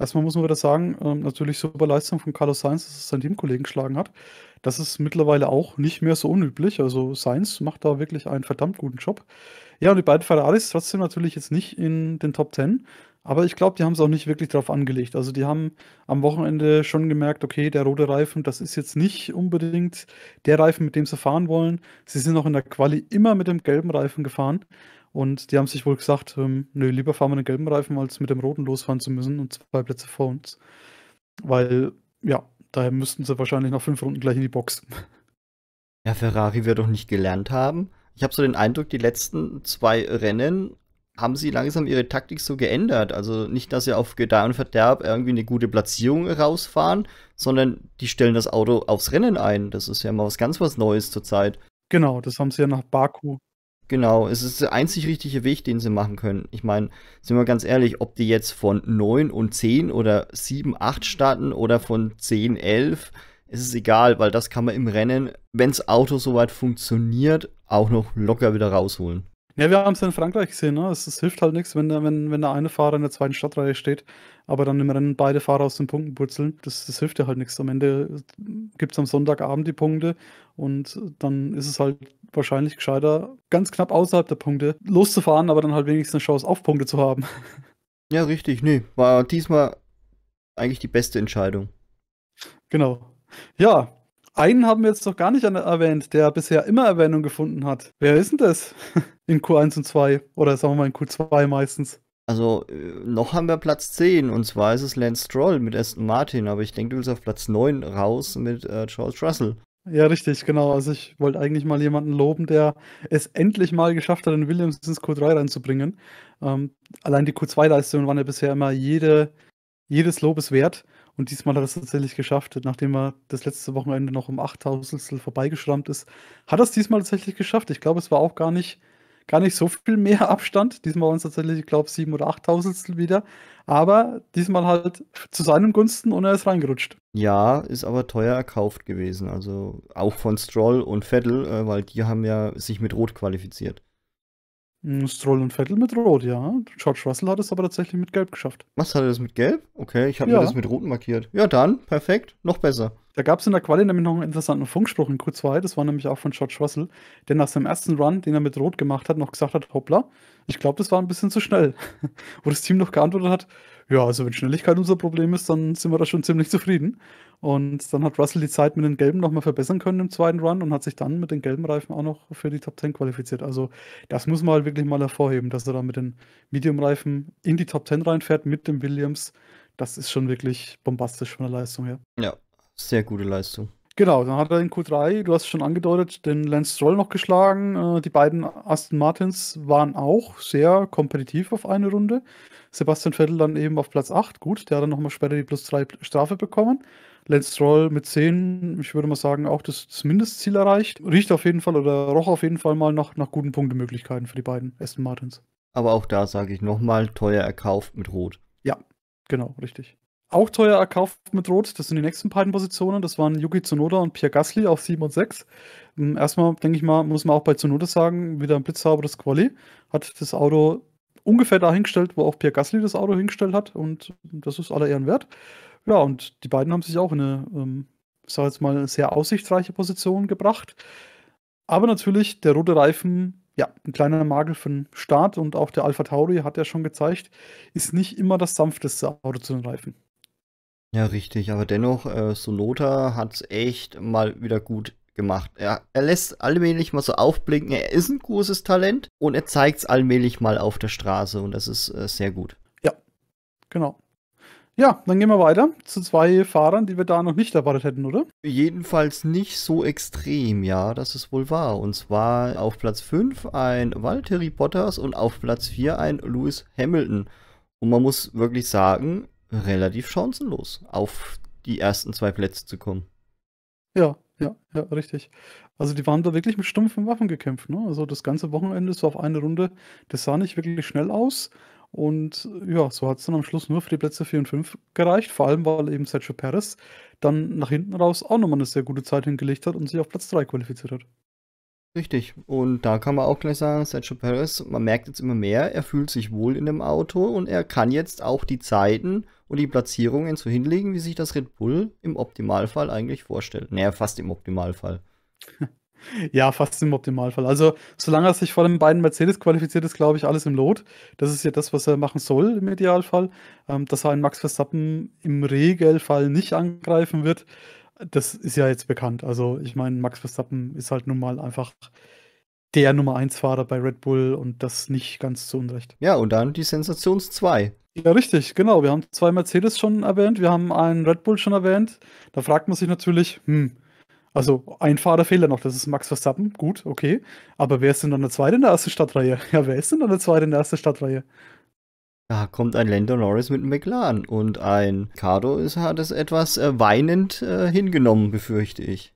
Erstmal muss man wieder sagen, ähm, natürlich super Leistung von Carlos Sainz, dass es seinen Teamkollegen geschlagen hat. Das ist mittlerweile auch nicht mehr so unüblich. Also Sainz macht da wirklich einen verdammt guten Job. Ja, und die beiden Ferraris trotzdem natürlich jetzt nicht in den Top 10, aber ich glaube, die haben es auch nicht wirklich drauf angelegt. Also die haben am Wochenende schon gemerkt, okay, der rote Reifen, das ist jetzt nicht unbedingt der Reifen, mit dem sie fahren wollen. Sie sind auch in der Quali immer mit dem gelben Reifen gefahren. Und die haben sich wohl gesagt, ähm, nö, lieber fahren wir den gelben Reifen, als mit dem roten losfahren zu müssen und zwei Plätze vor uns. Weil, ja, daher müssten sie wahrscheinlich nach fünf Runden gleich in die Box. Ja, Ferrari wird doch nicht gelernt haben. Ich habe so den Eindruck, die letzten zwei Rennen haben sie langsam ihre Taktik so geändert. Also nicht, dass sie auf Gedeih und Verderb irgendwie eine gute Platzierung rausfahren, sondern die stellen das Auto aufs Rennen ein. Das ist ja mal was ganz was Neues zurzeit. Genau, das haben sie ja nach Baku. Genau, es ist der einzig richtige Weg, den sie machen können. Ich meine, sind wir ganz ehrlich, ob die jetzt von 9 und 10 oder 7, 8 starten oder von 10, 11, ist es egal, weil das kann man im Rennen, wenn das Auto soweit funktioniert, auch noch locker wieder rausholen. Ja, wir haben es in Frankreich gesehen, ne? Es, es hilft halt nichts, wenn der, wenn, wenn der eine Fahrer in der zweiten Stadtreihe steht, aber dann im Rennen beide Fahrer aus den Punkten purzeln. Das, das hilft ja halt nichts. Am Ende äh, gibt es am Sonntagabend die Punkte und dann ist es halt wahrscheinlich gescheiter, ganz knapp außerhalb der Punkte loszufahren, aber dann halt wenigstens eine Chance auf Punkte zu haben. Ja, richtig, nee. War diesmal eigentlich die beste Entscheidung. Genau. Ja, einen haben wir jetzt noch gar nicht erwähnt, der bisher immer Erwähnung gefunden hat. Wer ist denn das? *laughs* In Q1 und 2 oder sagen wir mal in Q2 meistens. Also, äh, noch haben wir Platz 10 und zwar ist es Lance Stroll mit Aston Martin, aber ich denke, du willst auf Platz 9 raus mit äh, Charles Russell. Ja, richtig, genau. Also, ich wollte eigentlich mal jemanden loben, der es endlich mal geschafft hat, in Williams ins Q3 reinzubringen. Ähm, allein die Q2-Leistungen waren ja bisher immer jede, jedes Lobes wert. Und diesmal hat er es tatsächlich geschafft. Nachdem er das letzte Wochenende noch um 8000 vorbeigeschrammt ist, hat er es diesmal tatsächlich geschafft. Ich glaube, es war auch gar nicht, gar nicht so viel mehr Abstand. Diesmal waren es tatsächlich, ich glaube, 7 oder 8000 wieder. Aber diesmal halt zu seinen Gunsten und er ist reingerutscht. Ja, ist aber teuer erkauft gewesen. Also auch von Stroll und Vettel, äh, weil die haben ja sich mit Rot qualifiziert. Stroll und Vettel mit Rot, ja. George Russell hat es aber tatsächlich mit Gelb geschafft. Was hat er das mit Gelb? Okay, ich habe ja. mir das mit Roten markiert. Ja, dann, perfekt, noch besser. Da gab es in der Quali nämlich noch einen interessanten Funkspruch in Q2, das war nämlich auch von George Russell, der nach seinem ersten Run, den er mit Rot gemacht hat, noch gesagt hat, hoppla, ich glaube, das war ein bisschen zu schnell. *laughs* Wo das Team noch geantwortet hat, ja, also wenn Schnelligkeit unser Problem ist, dann sind wir da schon ziemlich zufrieden. Und dann hat Russell die Zeit mit den Gelben nochmal verbessern können im zweiten Run und hat sich dann mit den gelben Reifen auch noch für die Top 10 qualifiziert. Also das muss man halt wirklich mal hervorheben, dass er da mit den Medium-Reifen in die Top 10 reinfährt mit dem Williams. Das ist schon wirklich bombastisch von der Leistung her. Ja, sehr gute Leistung. Genau, dann hat er in Q3, du hast es schon angedeutet, den Lance Stroll noch geschlagen. Äh, die beiden Aston Martins waren auch sehr kompetitiv auf eine Runde. Sebastian Vettel dann eben auf Platz 8. Gut, der hat dann nochmal später die plus 3 Strafe bekommen. Lance Stroll mit 10, ich würde mal sagen, auch das, Mindestziel erreicht. Riecht auf jeden Fall oder roch auf jeden Fall mal nach, nach guten Punktemöglichkeiten für die beiden Aston Martins. Aber auch da sage ich nochmal, teuer erkauft mit Rot. Ja, genau, richtig auch teuer erkauft mit Rot. Das sind die nächsten beiden Positionen. Das waren Yuki Tsunoda und Pierre Gasly auf 7 und 6. Ähm, erstmal, denke ich mal, muss man auch bei Tsunoda sagen, wieder ein blitzsauberes Quali. Hat das Auto ungefähr dahingestellt, wo auch Pierre Gasly das Auto hingestellt hat. Und das ist aller Ehren wert. Ja, und die beiden haben sich auch in eine, ähm, ich sage jetzt mal, sehr aussichtsreiche Position gebracht. Aber natürlich, der rote Reifen ja, ein kleiner Makel für den Start und auch der Alpha Tauri hat ja schon gezeigt, ist nicht immer das sanfteste Auto zu den Reifen. Ja, richtig, aber dennoch, äh, Sonota es echt mal wieder gut gemacht. Er, er lässt allmählich mal so aufblinken, er ist ein großes Talent und er zeigt es allmählich mal auf der Straße und das ist äh, sehr gut. Ja, genau. Ja, dann gehen wir weiter zu zwei Fahrern, die wir da noch nicht erwartet hätten, oder? Jedenfalls nicht so extrem, ja, das ist wohl wahr. Und zwar auf Platz 5 ein Valtteri Potters und auf Platz 4 ein Lewis Hamilton. Und man muss wirklich sagen, relativ chancenlos, auf die ersten zwei Plätze zu kommen. Ja, ja, ja, richtig. Also die waren da wirklich mit stumpfen Waffen gekämpft. Ne? Also das ganze Wochenende so auf eine Runde, das sah nicht wirklich schnell aus. Und ja, so hat es dann am Schluss nur für die Plätze 4 und 5 gereicht. Vor allem, weil eben Sergio Perez dann nach hinten raus auch nochmal eine sehr gute Zeit hingelegt hat und sich auf Platz 3 qualifiziert hat. Richtig. Und da kann man auch gleich sagen, Sergio Perez, man merkt jetzt immer mehr, er fühlt sich wohl in dem Auto und er kann jetzt auch die Zeiten und die Platzierungen so hinlegen, wie sich das Red Bull im Optimalfall eigentlich vorstellt. Naja, fast im Optimalfall. *laughs* Ja, fast im Optimalfall. Also, solange er sich vor den beiden Mercedes qualifiziert, ist, glaube ich, alles im Lot. Das ist ja das, was er machen soll im Idealfall. Ähm, dass er einen Max Verstappen im Regelfall nicht angreifen wird, das ist ja jetzt bekannt. Also ich meine, Max Verstappen ist halt nun mal einfach der Nummer 1 Fahrer bei Red Bull und das nicht ganz zu Unrecht. Ja, und dann die Sensations 2. Ja, richtig, genau. Wir haben zwei Mercedes schon erwähnt, wir haben einen Red Bull schon erwähnt. Da fragt man sich natürlich, hm, also ein Fahrer fehlt ja noch, das ist Max Verstappen, gut, okay. Aber wer ist denn dann der Zweite in der ersten Stadtreihe? *laughs* Ja, wer ist denn dann der Zweite in der ersten Stadtreihe? Da kommt ein Lando Norris mit einem McLaren und ein Cardo ist, hat es etwas äh, weinend äh, hingenommen, befürchte ich.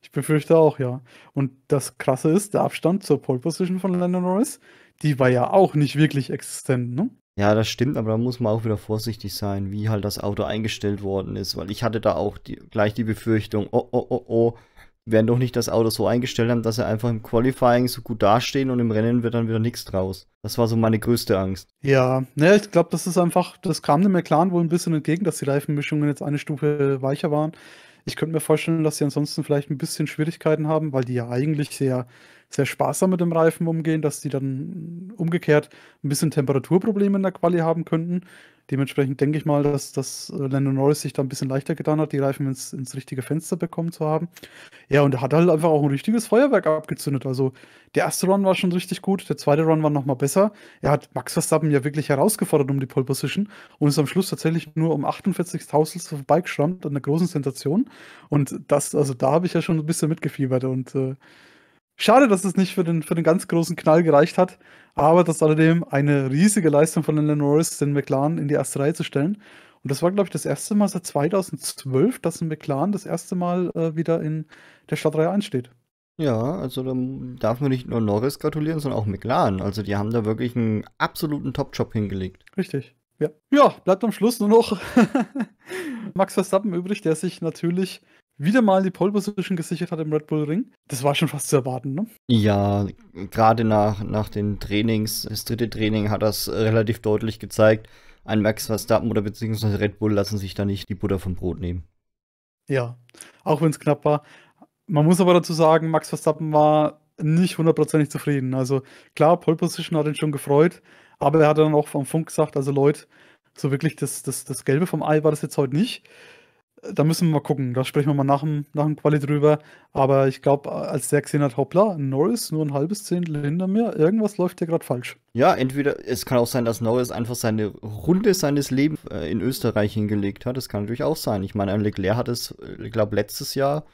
Ich befürchte auch, ja. Und das Krasse ist, der Abstand zur Pole Position von Lando Norris, die war ja auch nicht wirklich existent, ne? Ja, das stimmt, aber da muss man auch wieder vorsichtig sein, wie halt das Auto eingestellt worden ist, weil ich hatte da auch die, gleich die Befürchtung, oh, oh, oh, oh, werden doch nicht das Auto so eingestellt haben, dass sie einfach im Qualifying so gut dastehen und im Rennen wird dann wieder nichts draus. Das war so meine größte Angst. Ja, ne, ich glaube, das ist einfach, das kam dem McLaren wohl ein bisschen entgegen, dass die Reifenmischungen jetzt eine Stufe weicher waren. Ich könnte mir vorstellen, dass sie ansonsten vielleicht ein bisschen Schwierigkeiten haben, weil die ja eigentlich sehr, sehr sparsam mit dem Reifen umgehen, dass die dann umgekehrt ein bisschen Temperaturprobleme in der Quali haben könnten. Dementsprechend denke ich mal, dass, dass äh, Lando Norris sich da ein bisschen leichter getan hat, die Reifen ins, ins richtige Fenster bekommen zu haben. Ja, und er hat halt einfach auch ein richtiges Feuerwerk abgezündet. Also der erste Run war schon richtig gut, der zweite Run war nochmal besser. Er hat Max Verstappen ja wirklich herausgefordert um die Pole Position und ist am Schluss tatsächlich nur um 48.000 Tausendstel vorbeigeschrammt an einer großen Sensation. Und das, also da habe ich ja schon ein bisschen mitgefiebert und äh, Schade, dass es nicht für den, für den ganz großen Knall gereicht hat. Aber das ist allerdings eine riesige Leistung von Lando Norris, den McLaren in die erste Reihe zu stellen. Und das war, glaube ich, das erste Mal seit 2012, dass ein McLaren das erste Mal äh, wieder in der Stadtreihe einsteht. Ja, also da darf man nicht nur Norris gratulieren, sondern auch McLaren. Also die haben da wirklich einen absoluten Top-Job hingelegt. Richtig. Ja. ja, bleibt am Schluss nur noch *laughs* Max Verstappen übrig, der sich natürlich wieder mal die Pole Position gesichert hat im Red Bull Ring. Das war schon fast zu erwarten, ne? Ja, gerade nach, nach den Trainings, das dritte Training hat das relativ deutlich gezeigt. Ein Max Verstappen oder beziehungsweise Red Bull lassen sich da nicht die Butter vom Brot nehmen. Ja, auch wenn es knapp war. Man muss aber dazu sagen, Max Verstappen war nicht hundertprozentig zufrieden. Also klar, Pole Position hat ihn schon gefreut, aber er hat dann auch vom Funk gesagt, also Leute, so wirklich das, das, das Gelbe vom Ei war das jetzt heute nicht da müssen wir mal gucken. Da sprechen wir mal nach dem, nach dem Quali drüber. Aber ich glaube, als der gesehen hat, hoppla, Norris nur ein halbes Zehntel hinter mir, irgendwas läuft ja gerade falsch. Ja, entweder es kann auch sein, dass Norris einfach seine Runde seines Lebens äh, in Österreich hingelegt hat. Das kann natürlich auch sein. Ich meine, Leclerc hat es, äh, ich glaube, letztes Jahr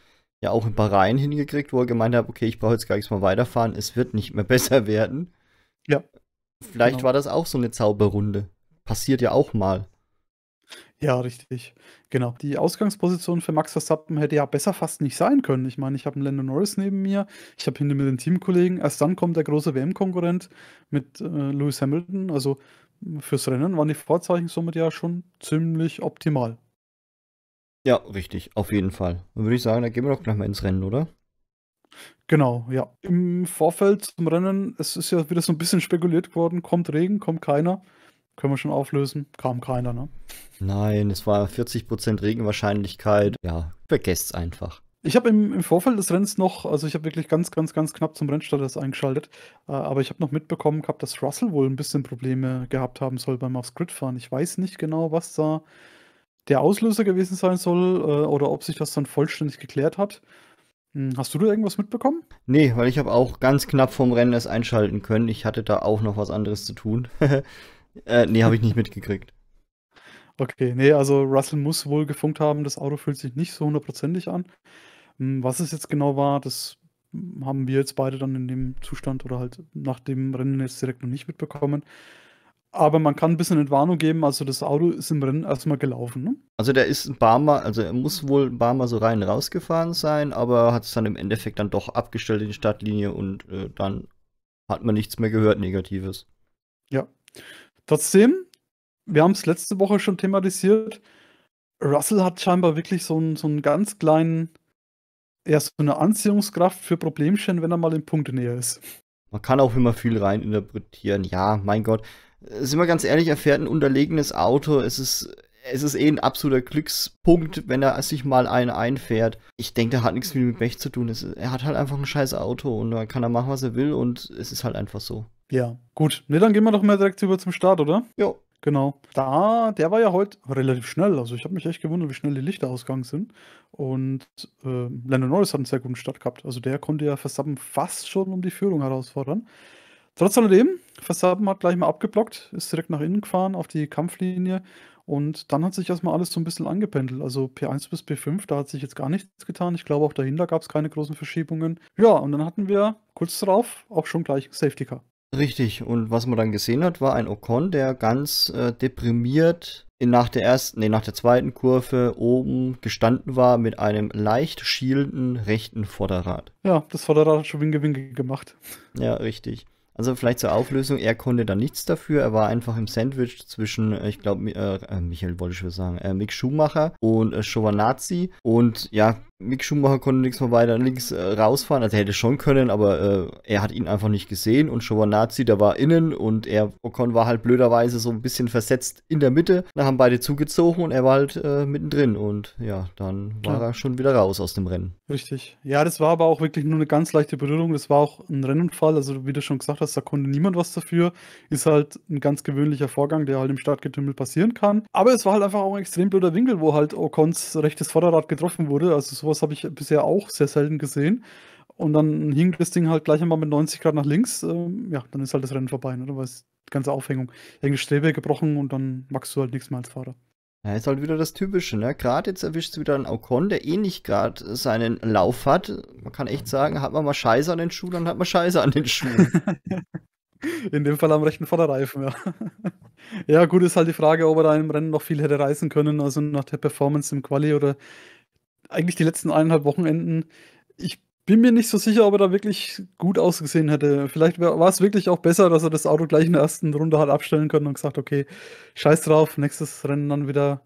ja auch in Bahrain hingekriegt, wo er gemeint hat, okay, ich brauche jetzt gar nichts mehr weiterfahren, es wird nicht mehr *laughs* besser werden. Ja. Vielleicht genau. war das auch so eine Zauberrunde. Passiert ja auch mal. Ja, richtig. Genau. Die Ausgangsposition für Max Verstappen hätte ja besser fast nicht sein können. Ich meine, ich habe einen Lando Norris neben mir, ich habe hinter mir den Teamkollegen. Erst dann kommt der große WM-Konkurrent mit äh, Lewis Hamilton. Also fürs Rennen waren die Vorzeichen somit ja schon ziemlich optimal. Ja, richtig, auf jeden Fall. Dann würde ich sagen, da gehen wir doch gleich mal ins Rennen, oder? Genau, ja. Im Vorfeld zum Rennen, es ist ja wieder so ein bisschen spekuliert worden, kommt Regen, kommt keiner. Können wir schon auflösen? Kam keiner, ne? Nein, es war 40% Regenwahrscheinlichkeit. Ja, vergesst's einfach. Ich habe im, im, Vorfeld des Rennens noch, also ich habe wirklich ganz, ganz, ganz knapp zum Rennstall das eingeschaltet, äh, aber ich habe noch mitbekommen gehabt, dass Russell wohl ein bisschen Probleme gehabt haben soll beim aufs Grid fahren. Ich weiß nicht genau, was da der Auslöser gewesen sein soll äh, oder ob sich das dann vollständig geklärt hat. Hm, hast du da irgendwas mitbekommen? Nee, weil ich habe auch ganz knapp vom Rennen das einschalten können. Ich hatte da auch noch was anderes zu tun. *laughs* Äh, nee, habe ich nicht mitgekriegt. Okay, nee, also Russell muss wohl gefunkt haben, das Auto fühlt sich nicht so hundertprozentig an. Hm, was es jetzt genau war, das haben wir jetzt beide dann in dem Zustand oder halt nach dem Rennen jetzt direkt noch nicht mitbekommen. Aber man kann ein bisschen Entwarnung geben, also das Auto ist im Rennen erstmal gelaufen. Ne? Also der ist ein paar Mal, also er muss wohl ein paar Mal so rein rausgefahren sein, aber hat es dann im Endeffekt dann doch abgestellt in die Stadtlinie und äh, dann hat man nichts mehr gehört Negatives. Ja. Trotzdem, wir haben es letzte Woche schon thematisiert. Russell hat scheinbar wirklich so einen, so einen ganz kleinen, ja, so eine Anziehungskraft für Problemchen, wenn er mal in Punktenähe ist. Man kann auch immer viel reininterpretieren. Ja, mein Gott. Äh, sind wir ganz ehrlich, er fährt ein unterlegenes Auto. Es ist, es ist eh ein absoluter Glückspunkt, wenn er sich mal einen einfährt. Ich denke, der hat nichts mit Pech zu tun. Es, er hat halt einfach ein scheiß Auto und da kann er machen, was er will und es ist halt einfach so. Ja, gut. Ne, dann gehen wir doch mal direkt über zum Start, oder? Ja. Genau. Da, der war ja heute relativ schnell. Also ich habe mich echt gewundert, wie schnell die Lichter ausgegangen sind. Und äh, Lando Norris hat einen sehr guten Start gehabt. Also der konnte ja Verstappen fast schon um die Führung herausfordern. Trotz alledem, Verstappen hat gleich mal abgeblockt, ist direkt nach innen gefahren auf die Kampflinie und dann hat sich erstmal alles so ein bisschen angependelt. Also P1 bis P5, da hat sich jetzt gar nichts getan. Ich glaube, auch dahinter gab es keine großen Verschiebungen. Ja, und dann hatten wir kurz darauf auch schon gleich Safety Car. Richtig, und was man dann gesehen hat, war ein Ocon, der ganz äh, deprimiert nach der ersten, nee, nach der zweiten Kurve oben gestanden war mit einem leicht schielenden rechten Vorderrad. Ja, das Vorderrad hat schon Wingewinge gemacht. Ja, richtig. Also vielleicht zur Auflösung, er konnte da nichts dafür, er war einfach im Sandwich zwischen, äh, ich glaube, äh, äh, Michael wollte ich schon sagen, äh, Mick Schumacher und äh, Giovanazzi und ja, Mick Schumacher konnte nichts mehr weiter links äh, rausfahren. Also er hätte schon können, aber äh, er hat ihn einfach nicht gesehen. Und Giovanazzi, der war innen und er Ocon war halt blöderweise so ein bisschen versetzt in der Mitte. Da haben beide zugezogen und er war halt äh, mittendrin. Und ja, dann war ja. er schon wieder raus aus dem Rennen. Richtig. Ja, das war aber auch wirklich nur eine ganz leichte Berührung. Das war auch ein Rennunfall. Also wie du schon gesagt hast, da konnte niemand was dafür. Ist halt ein ganz gewöhnlicher Vorgang, der halt im Startgetümmel passieren kann. Aber es war halt einfach auch ein extrem blöder Winkel, wo halt Ocons rechtes Vorderrad getroffen wurde. Also sowas sowas habe ich bisher auch sehr selten gesehen. Und dann hing das Ding halt gleich einmal mit 90 Grad nach links. Ähm, ja, dann ist halt das Rennen vorbei, oder? Weil die ganze Aufhängung. Irgendwie Strebe gebrochen und dann magst du halt nichts mehr als Fahrer. Ja, ist halt wieder das Typische, ne? Gerade jetzt erwischst du wieder einen Ocon, der eh nicht gerade seinen Lauf hat. Man kann echt sagen, hat man mal Scheiße an den Schuhen, dann hat man Scheiße an den Schuhen. *laughs* In dem Fall am rechten Vorderreifen, ja. *laughs* ja, gut, ist halt die Frage, ob er da im Rennen noch viel hätte reißen können. Also nach der Performance im Quali oder eigentlich die letzten eineinhalb Wochenenden, ich bin mir nicht so sicher, ob er da wirklich gut ausgesehen hätte. Vielleicht war es wirklich auch besser, dass er das Auto gleich in der ersten Runde hat abstellen können und gesagt, okay, scheiß drauf, nächstes Rennen dann wieder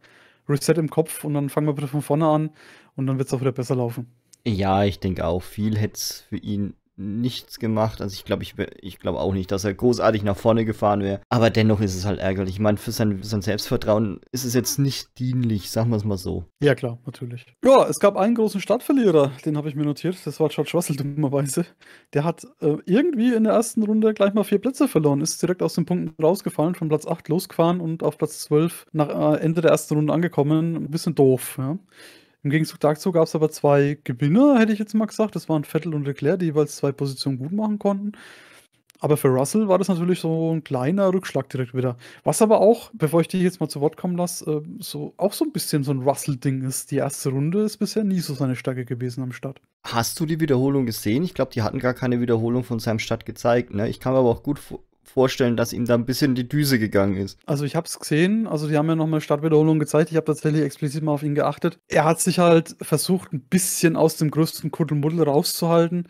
Reset im Kopf und dann fangen wir bitte von vorne an und dann wird es auch wieder besser laufen. Ja, ich denke auch, viel hätte es für ihn nichts gemacht. Also ich glaube, ich, ich glaube auch nicht, dass er großartig nach vorne gefahren wäre. Aber dennoch ist es halt ärgerlich. Ich meine, für sein, für sein Selbstvertrauen ist es jetzt nicht dienlich, sagen wir es mal so. Ja, klar, natürlich. Ja, es gab einen großen Startverlierer, den habe ich mir notiert. Das war George Russell, dummerweise. Der hat äh, irgendwie in der ersten Runde gleich mal vier Plätze verloren, ist direkt aus den Punkten rausgefallen, von Platz 8 losgefahren und auf Platz 12 nach äh, Ende der ersten Runde angekommen. Ein bisschen doof, ja. Im Gegenzug dazu gab es aber zwei Gewinner, hätte ich jetzt mal gesagt. Das waren Vettel und Leclerc, die jeweils zwei Positionen gut machen konnten. Aber für Russell war das natürlich so ein kleiner Rückschlag direkt wieder. Was aber auch, bevor ich dich jetzt mal zu Wort kommen lasse, äh, so, auch so ein bisschen so ein Russell-Ding ist. Die erste Runde ist bisher nie so seine Stärke gewesen am Start. Hast du die Wiederholung gesehen? Ich glaube, die hatten gar keine Wiederholung von seinem Start gezeigt. Ne? Ich kann mir aber auch gut vorstellen, dass ihm da ein bisschen die Düse gegangen ist. Also ich habe es gesehen, also die haben ja nochmal Startwiederholung gezeigt, ich habe tatsächlich explizit mal auf ihn geachtet. Er hat sich halt versucht, ein bisschen aus dem größten Kuddelmuddel rauszuhalten,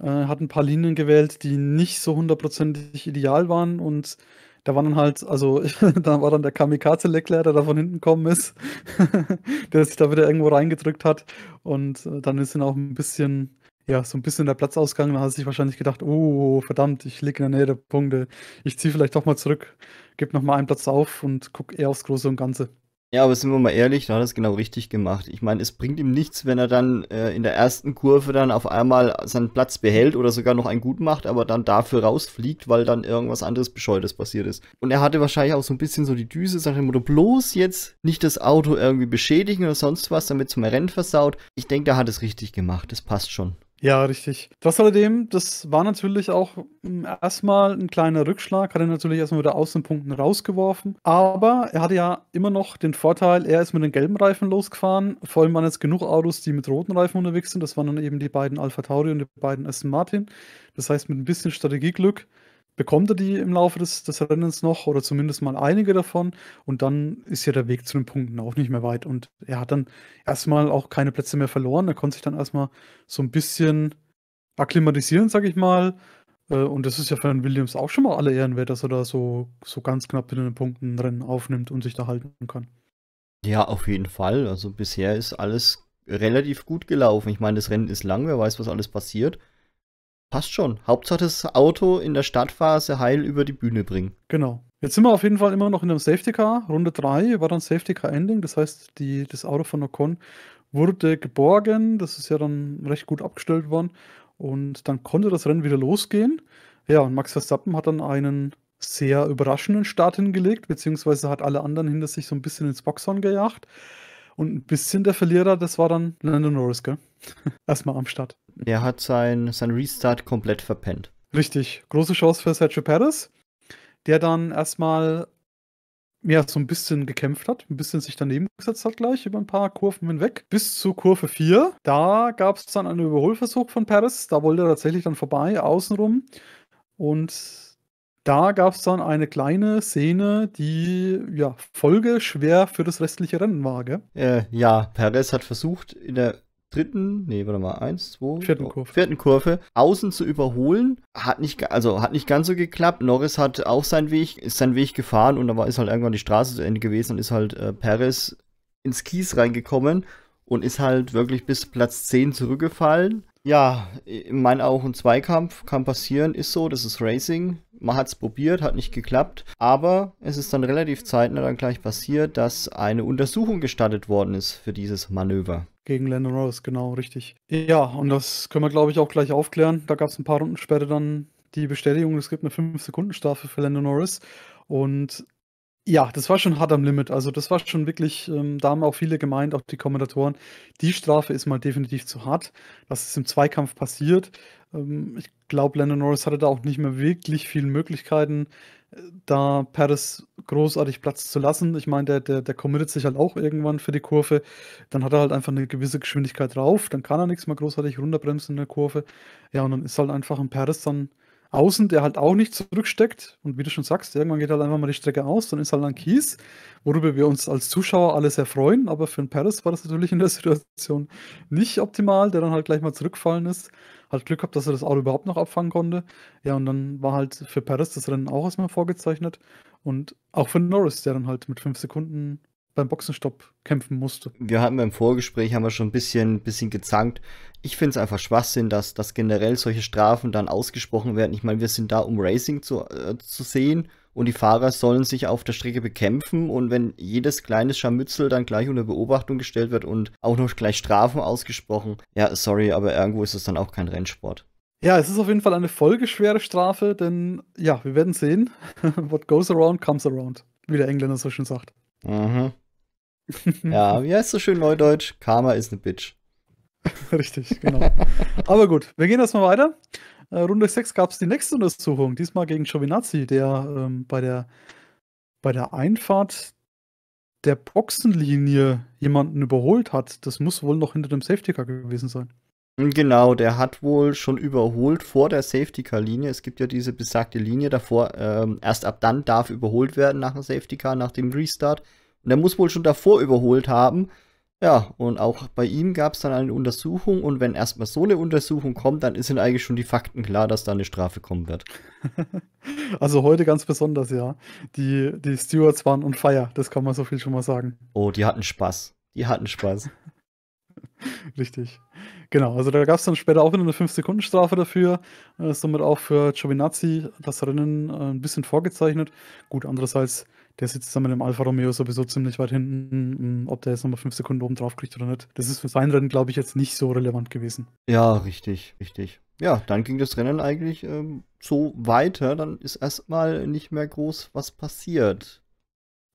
äh, hat ein paar Linien gewählt, die nicht so hundertprozentig ideal waren und da war dann halt, also *laughs* da war dann der Kamikaze leckler der da von hinten gekommen ist, *laughs* der sich da wieder irgendwo reingedrückt hat und äh, dann ist ihn auch ein bisschen ja, so ein bisschen der Platzausgang, da hat sich wahrscheinlich gedacht, oh, verdammt, ich liege in der Nähe der Punkte. Ich ziehe vielleicht doch mal zurück, gebe nochmal einen Platz auf und gucke eher aufs Große und Ganze. Ja, aber sind wir mal ehrlich, da hat er es genau richtig gemacht. Ich meine, es bringt ihm nichts, wenn er dann äh, in der ersten Kurve dann auf einmal seinen Platz behält oder sogar noch einen gut macht, aber dann dafür rausfliegt, weil dann irgendwas anderes Bescheuertes passiert ist. Und er hatte wahrscheinlich auch so ein bisschen so die Düse, sagt dem Motto, bloß jetzt nicht das Auto irgendwie beschädigen oder sonst was, damit es mein Rennen versaut. Ich denke, da hat es richtig gemacht. Das passt schon. Ja, richtig. Trotz alledem, das war natürlich auch hm, erstmal ein kleiner Rückschlag, hat er natürlich erstmal wieder aus den Punkten rausgeworfen. Aber er hatte ja immer noch den Vorteil, er ist mit den gelben Reifen losgefahren. Vor allem waren jetzt genug Autos, die mit roten Reifen unterwegs sind. Das waren dann eben die beiden Alpha Tauri und die beiden Aston Martin. Das heißt, mit ein bisschen Strategieglück bekommt er die im Laufe des, des Rennens noch oder zumindest mal einige davon und dann ist ja der Weg zu den Punkten auch nicht mehr weit und er hat dann erstmal auch keine Plätze mehr verloren, er konnte sich dann erstmal so ein bisschen akklimatisieren, sag ich mal äh, und das ist ja für einen Williams auch schon mal alle Ehrenwert, dass er da so, so ganz knapp in den Punkten ein Rennen aufnimmt und sich da halten kann. Ja, auf jeden Fall, also bisher ist alles relativ gut gelaufen, ich meine das Rennen ist lang, wer weiß was alles passiert Passt schon. Hauptsache das Auto in der Startphase heil über die Bühne bringen. Genau. Jetzt sind wir auf jeden Fall immer noch in einem Safety Car. Runde 3 war dann Safety Car Ending. Das heißt, die, das Auto von Ocon wurde geborgen. Das ist ja dann recht gut abgestellt worden. Und dann konnte das Rennen wieder losgehen. Ja, und Max Verstappen hat dann einen sehr überraschenden Start hingelegt, beziehungsweise hat alle anderen hinter sich so ein bisschen ins Boxhorn gejagt. Und ein bisschen der Verlierer, das war dann Lando Norris, gell? *laughs* Erstmal am Start. Er hat sein, sein Restart komplett verpennt. Richtig. Große Chance für Sergio Perez, der dann erstmal ja, so ein bisschen gekämpft hat, ein bisschen sich daneben gesetzt hat gleich über ein paar Kurven hinweg. Bis zu Kurve 4, da gab es dann einen Überholversuch von Perez, da wollte er tatsächlich dann vorbei, außenrum. Und da gab es dann eine kleine Szene, die ja folgeschwer für das restliche Rennen war, gell? Äh, ja, Perez hat versucht, in der dritten, nee, warte mal, eins, zwei, vierten, oh, Kurve. vierten Kurve außen zu überholen. Hat nicht, also hat nicht ganz so geklappt. Norris hat auch seinen Weg, ist seinen Weg gefahren und da war, ist halt irgendwann die Straße zu Ende gewesen und ist halt äh, Perez ins Kies reingekommen und ist halt wirklich bis Platz 10 zurückgefallen. Ja, in auch ein Zweikampf kann passieren, ist so, das ist Racing. Man hat es probiert, hat nicht geklappt, aber es ist dann relativ zeitnah dann gleich passiert, dass eine Untersuchung gestattet worden ist für dieses Manöver. Gegen Landon Rose, genau, richtig. Ja, und das können wir, glaube ich, auch gleich aufklären. Da gab es ein paar Runden später dann die Bestätigung, es gibt eine 5-Sekunden-Strafe für Landon Norris. Und ja, das war schon hart am Limit. Also das war schon wirklich, ähm, da haben auch viele gemeint, auch die Kommentatoren, die Strafe ist mal definitiv zu hart. Das ist im Zweikampf passiert. Ähm, ich glaube, Lando Norris hatte da auch nicht mehr wirklich viele Möglichkeiten, da Paris großartig Platz zu lassen. Ich meine, der, der, der committet sich halt auch irgendwann für die Kurve. Dann hat er halt einfach eine gewisse Geschwindigkeit drauf. Dann kann er nichts mehr großartig runterbremsen in der Kurve. Ja, und dann ist halt einfach ein Paris dann außen, der halt auch nicht zurücksteckt. Und wie du schon sagst, irgendwann geht halt einfach mal die Strecke aus. Dann ist halt ein Kies, worüber wir uns als Zuschauer alle sehr freuen. Aber für einen Paris war das natürlich in der Situation nicht optimal, der dann halt gleich mal zurückfallen ist. Hat Glück gehabt, dass er das Auto überhaupt noch abfangen konnte. Ja, und dann war halt für Paris das Rennen auch erstmal vorgezeichnet. Und auch für Norris, der dann halt mit fünf Sekunden beim Boxenstopp kämpfen musste. Wir hatten beim Vorgespräch haben wir schon ein bisschen, bisschen gezankt. Ich finde es einfach Schwachsinn, dass, dass generell solche Strafen dann ausgesprochen werden. Ich meine, wir sind da, um Racing zu, äh, zu sehen und die Fahrer sollen sich auf der Strecke bekämpfen und wenn jedes kleine Scharmützel dann gleich unter Beobachtung gestellt wird und auch noch gleich Strafen ausgesprochen, ja, sorry, aber irgendwo ist es dann auch kein Rennsport. Ja, es ist auf jeden Fall eine folgeschwere Strafe, denn ja, wir werden sehen. *laughs* What goes around comes around, wie der Engländer so schön sagt. Mhm. *laughs* ja, wie heißt so schön neudeutsch? Karma is a Bitch. Richtig, genau. Aber gut, wir gehen erstmal weiter. Äh, Runde 6 gab es die nächste Untersuchung, diesmal gegen Giovinazzi, der ähm, bei, der, bei der Einfahrt der Boxenlinie jemanden überholt hat. Das muss wohl noch hinter dem Safety Car gewesen sein. Genau, der hat wohl schon überholt vor der Safety Car Linie. Es gibt ja diese besagte Linie davor. Ähm, erst ab dann darf überholt werden nach dem Safety Car, nach dem Restart. Und er muss wohl schon davor überholt haben ja, und auch bei ihm gab es dann eine Untersuchung und wenn erstmal so eine Untersuchung kommt, dann sind eigentlich schon die Fakten klar, dass da eine Strafe kommen wird. *laughs* also heute ganz besonders, ja. Die, die Stewards waren on fire, das kann man so viel schon mal sagen. Oh, die hatten Spaß. Die hatten Spaß. *laughs* Richtig. Genau, also da gab es dann später auch wieder eine 5-Sekunden-Strafe dafür. Äh, somit auch für Giovinazzi das Rennen äh, ein bisschen vorgezeichnet. Gut, andererseits der sitzt dann mit dem Alfa Romeo sowieso ziemlich weit hinten. Mm, ob der jetzt nochmal fünf Sekunden oben drauf kriegt oder nicht, das ist für sein Rennen, glaube ich, jetzt nicht so relevant gewesen. Ja, richtig, richtig. Ja, dann ging das Rennen eigentlich ähm, so weiter. Dann ist erstmal nicht mehr groß was passiert.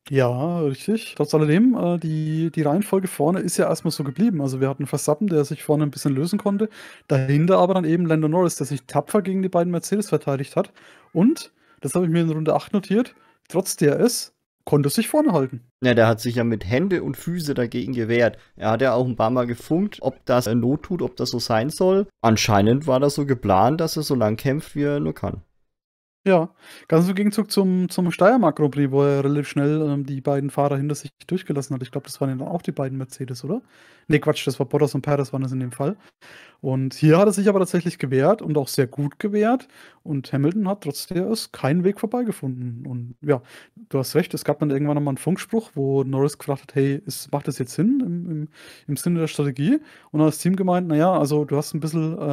Ja, richtig. Trotz alledem, äh, die, die Reihenfolge vorne ist ja erstmal so geblieben. Also wir hatten Verstappen, der sich vorne ein bisschen lösen konnte. Dahinter aber dann eben Lando Norris, der sich tapfer gegen die beiden Mercedes verteidigt hat. Und, das habe ich mir in Runde 8 notiert, Trotz der es konnte sich vorne halten. Ja, der hat sich ja mit Hände und Füße dagegen gewehrt. Er hat ja auch ein paar Mal gefunkt, ob das Not tut, ob das so sein soll. Anscheinend war das so geplant, dass er so lang kämpft, wie er nur kann. Ja, ganz im Gegenzug zum, zum Steiermark Grand Prix, wo er relativ schnell ähm, die beiden Fahrer hinter sich durchgelassen hat. Ich glaube, das waren ja auch die beiden Mercedes, oder? Ne, Quatsch, das war Bottas und Perez waren es in dem Fall. Und hier hat er sich aber tatsächlich gewehrt und auch sehr gut gewehrt. Und Hamilton hat trotzdem keinen Weg vorbeigefunden. Und ja, du hast recht, es gab dann irgendwann nochmal einen Funkspruch, wo Norris gefragt hat, hey, ist, macht das jetzt Sinn im, im, im Sinne der Strategie? Und dann hat das Team gemeint, naja, also du hast ein bisschen äh, äh,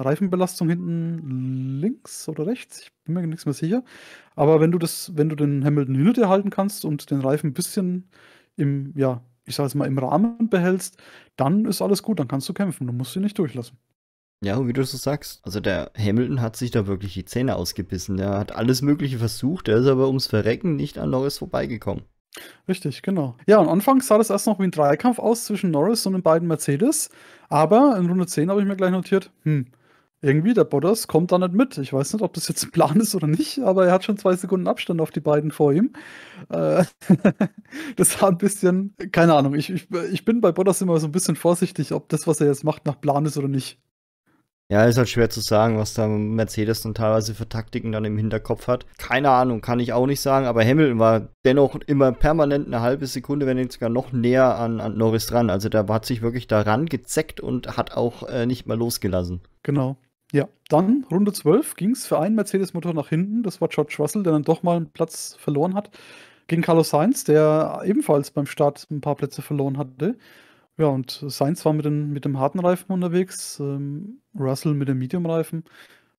Reifenbelastung hinten links oder rechts, ich bin mir nichts mehr sicher. Aber wenn du das, wenn du den Hamilton hinter dir halten kannst und den Reifen ein bisschen im, ja, ich sage es mal, im Rahmen behältst, dann ist alles gut, dann kannst du kämpfen, du musst sie nicht durchlassen. Ja, wie du so sagst, also der Hamilton hat sich da wirklich die Zähne ausgebissen. Er hat alles Mögliche versucht, er ist aber ums Verrecken nicht an Norris vorbeigekommen. Richtig, genau. Ja, und anfangs sah das erst noch wie ein Dreikampf aus zwischen Norris und den beiden Mercedes, aber in Runde 10 habe ich mir gleich notiert, hm, irgendwie, der Bottas kommt da nicht mit. Ich weiß nicht, ob das jetzt ein Plan ist oder nicht, aber er hat schon zwei Sekunden Abstand auf die beiden vor ihm. Äh, *laughs* das war ein bisschen, keine Ahnung, ich, ich, ich bin bei Bottas immer so ein bisschen vorsichtig, ob das, was er jetzt macht, nach Plan ist oder nicht. Ja, ist halt schwer zu sagen, was da Mercedes dann teilweise für Taktiken dann im Hinterkopf hat. Keine Ahnung, kann ich auch nicht sagen, aber Hamilton war dennoch immer permanent eine halbe Sekunde, wenn nicht sogar noch näher an, an Norris dran. Also der hat sich wirklich daran gezeckt und hat auch äh, nicht mehr losgelassen. Genau. Ja, dann Runde 12 ging es für einen Mercedes-Motor nach hinten. Das war George Russell, der dann doch mal einen Platz verloren hat. Gegen Carlos Sainz, der ebenfalls beim Start ein paar Plätze verloren hatte. Ja, und Sainz war mit, den, mit dem harten Reifen unterwegs, ähm, Russell mit dem Medium-Reifen.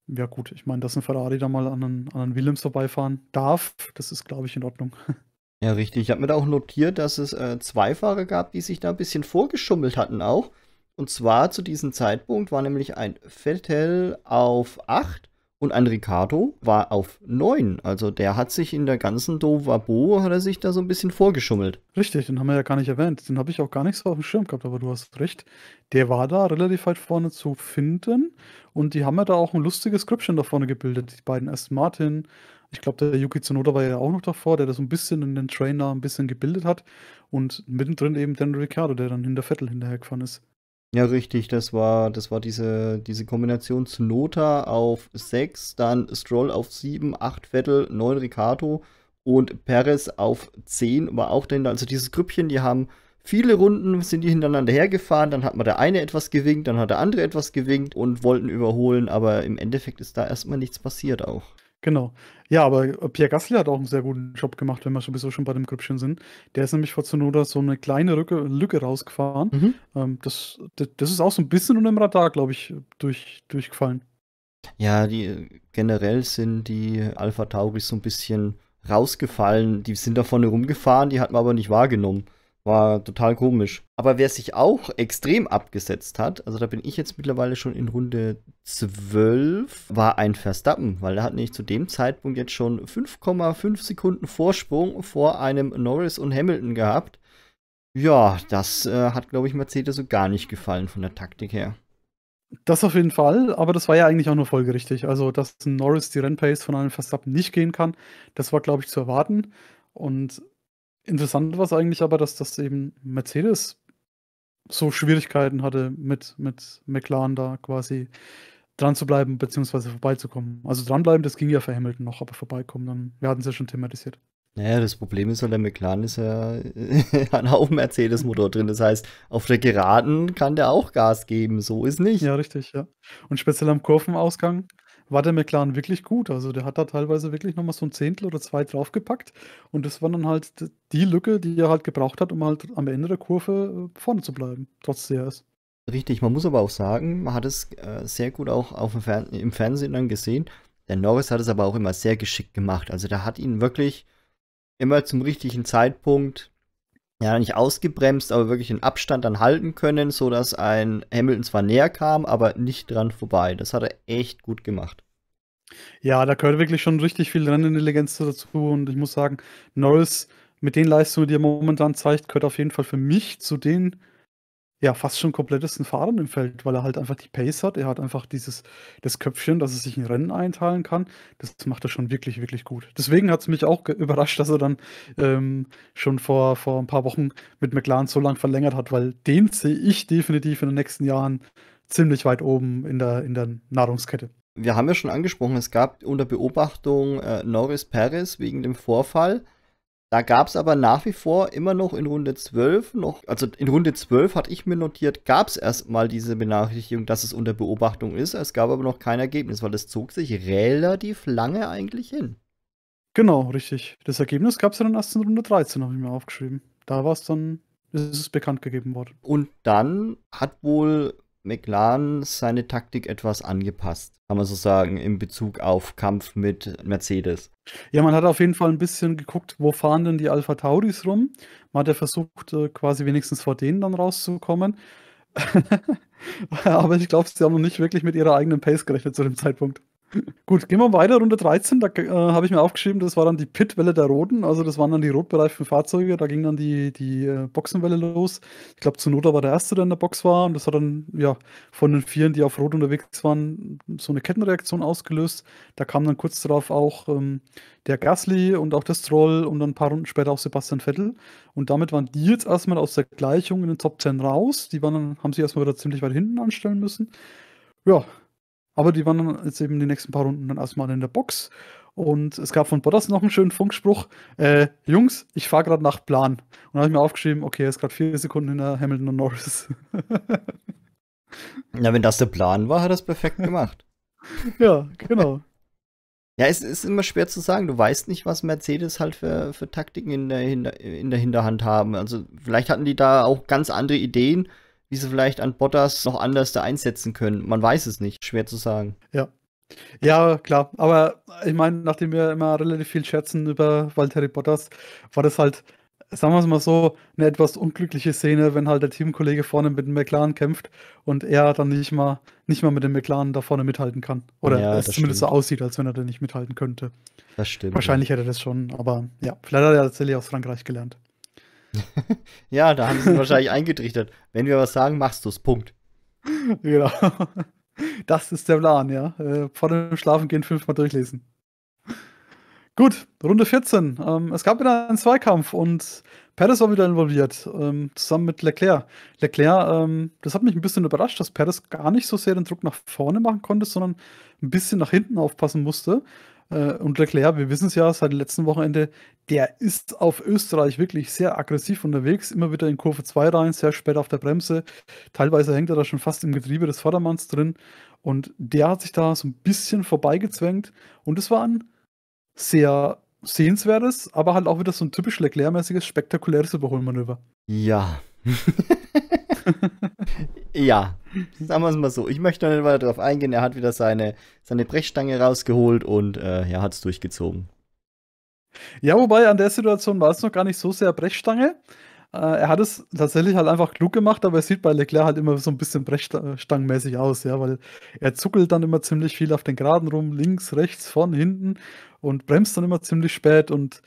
Ja, gut, ich meine, dass ein Ferrari da mal an einen, an einen Williams vorbeifahren darf, das ist, glaube ich, in Ordnung. *laughs* Ja, richtig. Ich habe mir da auch notiert, dass es äh, zwei Fahrer gab, die sich da ein bisschen vorgeschummelt hatten auch. Und zwar zu diesem Zeitpunkt war nämlich ein Vettel auf 8 und ein Ricardo war auf 9. Also der hat sich in der ganzen Dovabo, hat er sich da so ein bisschen vorgeschummelt. Richtig, den haben wir ja gar nicht erwähnt. Den habe ich auch gar nicht so auf dem Schirm gehabt, aber du hast recht. Der war da relativ weit vorne zu finden und die haben ja da auch ein lustiges Grüppchen da vorne gebildet. Die beiden Aston Martin, ich glaube der Yuki Tsunoda war ja auch noch davor, der das so ein bisschen in den Trainer ein bisschen gebildet hat und mittendrin eben dann Ricciardo, der dann hinter Vettel hinterhergefahren ist. Ja, richtig, das war, das war diese, diese Kombination zu Nota auf 6, dann Stroll auf 7, 8 Vettel, 9 Ricardo und Perez auf 10 war auch denn, also dieses Grüppchen, die haben viele Runden sind die hintereinander hergefahren, dann hat man der eine etwas gewinkt, dann hat der andere etwas gewinkt und wollten überholen, aber im Endeffekt ist da erstmal nichts passiert auch. Genau. Ja, aber Pierre Gasly hat auch einen sehr guten Job gemacht, wenn wir sowieso schon bei dem Grüppchen sind. Der ist nämlich vor Zunoda so eine kleine Lücke, Lücke rausgefahren. Mhm. Ähm, das, das, das, ist auch so ein bisschen unter dem Radar, glaube ich, durch, durchgefallen. Ja, die äh, generell sind die Alpha Tauris so ein bisschen rausgefallen. Die sind da vorne rumgefahren, die hat man aber nicht wahrgenommen. War total komisch. Aber wer sich auch extrem abgesetzt hat, also da bin ich jetzt mittlerweile schon in Runde 12, war ein Verstappen, weil er hat nämlich zu dem Zeitpunkt jetzt schon 5,5 Sekunden Vorsprung vor einem Norris und Hamilton gehabt. Ja, das äh, hat, glaube ich, Mercedes so gar nicht gefallen von der Taktik her. Das auf jeden Fall, aber das war ja eigentlich auch nur folgerichtig. Also, dass Norris die Rennpace von einem Verstappen nicht gehen kann, das war, glaube ich, zu erwarten. Und Interessant war es eigentlich aber, dass das eben Mercedes so Schwierigkeiten hatte, mit, mit McLaren da quasi dran zu bleiben, beziehungsweise vorbeizukommen. Also dranbleiben, das ging ja für Hamilton noch, aber vorbeikommen, dann, wir hatten es ja schon thematisiert. Naja, das Problem ist halt, der McLaren ist ja ein *laughs* Haufen Mercedes-Motor drin. Das heißt, auf der Geraden kann der auch Gas geben. So ist nicht. Ja, richtig, ja. Und speziell am Kurvenausgang war der McLaren wirklich gut. Also der hat da teilweise wirklich nochmal so ein Zehntel oder zwei draufgepackt. Und das war dann halt die Lücke, die er halt gebraucht hat, um halt am Ende der Kurve äh, vorne zu bleiben, trotz CRS. Richtig, man muss aber auch sagen, man hat es äh, sehr gut auch auf dem Fer im Fernsehen dann gesehen. Der Norris hat es aber auch immer sehr geschickt gemacht. Also der hat ihn wirklich immer zum richtigen Zeitpunkt ja, nicht ausgebremst, aber wirklich den Abstand dann halten können, sodass ein Hamilton zwar näher kam, aber nicht dran vorbei. Das hat er echt gut gemacht. Ja, da gehört wirklich schon richtig viel Rennintelligenz dazu und ich muss sagen, Norris mit den Leistungen, die er momentan zeigt, gehört auf jeden Fall für mich zu den ja fast schon komplettesten Fahrern im Feld, weil er halt einfach die Pace hat. Er hat einfach dieses das Köpfchen, dass er sich in Rennen einteilen kann. Das macht er schon wirklich, wirklich gut. Deswegen hat es mich auch überrascht, dass er dann ähm, schon vor, vor ein paar Wochen mit McLaren so lang verlängert hat, weil den sehe ich definitiv in den nächsten Jahren ziemlich weit oben in der, in der Nahrungskette. Wir haben ja schon angesprochen, es gab unter Beobachtung äh, Norris Perez wegen dem Vorfall. Da gab es aber nach wie vor immer noch in Runde 12 noch, also in Runde 12 hatte ich mir notiert, gab es erstmal diese Benachrichtigung, dass es unter Beobachtung ist. Es gab aber noch kein Ergebnis, weil das zog sich relativ lange eigentlich hin. Genau, richtig. Das Ergebnis gab es ja dann erst in Runde 13, habe ich mir aufgeschrieben. Da war es dann, ist es bekannt gegeben worden. Und dann hat wohl McLaren seine Taktik etwas angepasst, kann man so sagen, in Bezug auf Kampf mit Mercedes. Ja, man hat auf jeden Fall ein bisschen geguckt, wo fahren denn die Alpha Tauris rum. Man hat ja versucht, äh, quasi wenigstens vor denen dann rauszukommen. *laughs* Aber ich glaube, sie haben noch nicht wirklich mit ihrer eigenen Pace gerechnet zu dem Zeitpunkt. Gut, gehen wir weiter, Runde 13. Da äh, habe ich mir aufgeschrieben, das war dann die Pitwelle der Roten. Also, das waren dann die rotbereiften Fahrzeuge. Da ging dann die, die äh, Boxenwelle los. Ich glaube, Zunoda war der Erste, der in der Box war. Und das hat dann ja von den Vieren, die auf Rot unterwegs waren, so eine Kettenreaktion ausgelöst. Da kam dann kurz darauf auch ähm, der Gasly und auch das Troll und dann ein paar Runden später auch Sebastian Vettel. Und damit waren die jetzt erstmal aus der Gleichung in den Top 10 raus. Die waren haben sich erstmal wieder ziemlich weit hinten anstellen müssen. Ja, aber die waren dann jetzt eben die nächsten paar Runden dann erstmal in der Box. Und es gab von Bottas noch einen schönen Funkspruch. Äh, Jungs, ich fahre gerade nach Plan. Und dann habe ich mir aufgeschrieben, okay, er ist gerade vier Sekunden hinter Hamilton und Norris. *laughs* Na, wenn das der Plan war, hat er es perfekt gemacht. *laughs* ja, genau. Ja, es ist immer schwer zu sagen. Du weißt nicht, was Mercedes halt für, für Taktiken in der, in der Hinterhand haben. Also vielleicht hatten die da auch ganz andere Ideen wie sie vielleicht an Bottas noch anders da einsetzen können. Man weiß es nicht, schwer zu sagen. Ja. Ja, klar. Aber ich meine, nachdem wir immer relativ viel scherzen über Valtteri Bottas, war das halt, sagen wir es mal so, eine etwas unglückliche Szene, wenn halt der Teamkollege vorne mit dem McLaren kämpft und er dann nicht mal, nicht mal mit dem McLaren da vorne mithalten kann. Oder ja, es zumindest stimmt. so aussieht, als wenn er da nicht mithalten könnte. Das stimmt. Wahrscheinlich ja. hätte er das schon, aber ja, vielleicht hat er tatsächlich aus Frankreich gelernt. *laughs* ja, da haben sie wahrscheinlich eingetrichtert. Wenn wir was sagen, machst du es. Punkt. Genau. Das ist der Plan, ja. Äh, vor dem Schlafengehen fünfmal durchlesen. Gut, Runde 14. Ähm, es gab wieder einen Zweikampf und Perez war wieder involviert, ähm, zusammen mit Leclerc. Leclerc, ähm, das hat mich ein bisschen überrascht, dass Perez gar nicht so sehr den Druck nach vorne machen konnte, sondern ein bisschen nach hinten aufpassen musste. Äh, und Leclerc, wir wissen es ja seit letzten Wochenende, der ist auf Österreich wirklich sehr aggressiv unterwegs, immer wieder in Kurve 2 rein, sehr spät auf der Bremse. Teilweise hängt er da schon fast im Getriebe des Vordermanns drin. Und der hat sich da so ein bisschen vorbeigezwängt. Und es war ein sehr sehenswertes, aber halt auch wieder so ein typisch leclerc spektakuläres Überholmanöver. Ja. *laughs* ja, sagen wir es mal so. Ich möchte noch nicht weiter darauf eingehen. Er hat wieder seine, seine Brechstange rausgeholt und äh, ja, hat es durchgezogen. Ja, wobei an der Situation war es noch gar nicht so sehr Brechstange. Äh, er hat es tatsächlich halt einfach klug gemacht, aber es sieht bei Leclerc halt immer so ein bisschen brechstangenmäßig aus, ja, weil er zuckelt dann immer ziemlich viel auf den Geraden rum, links, rechts, vorn, hinten und bremst dann immer ziemlich spät und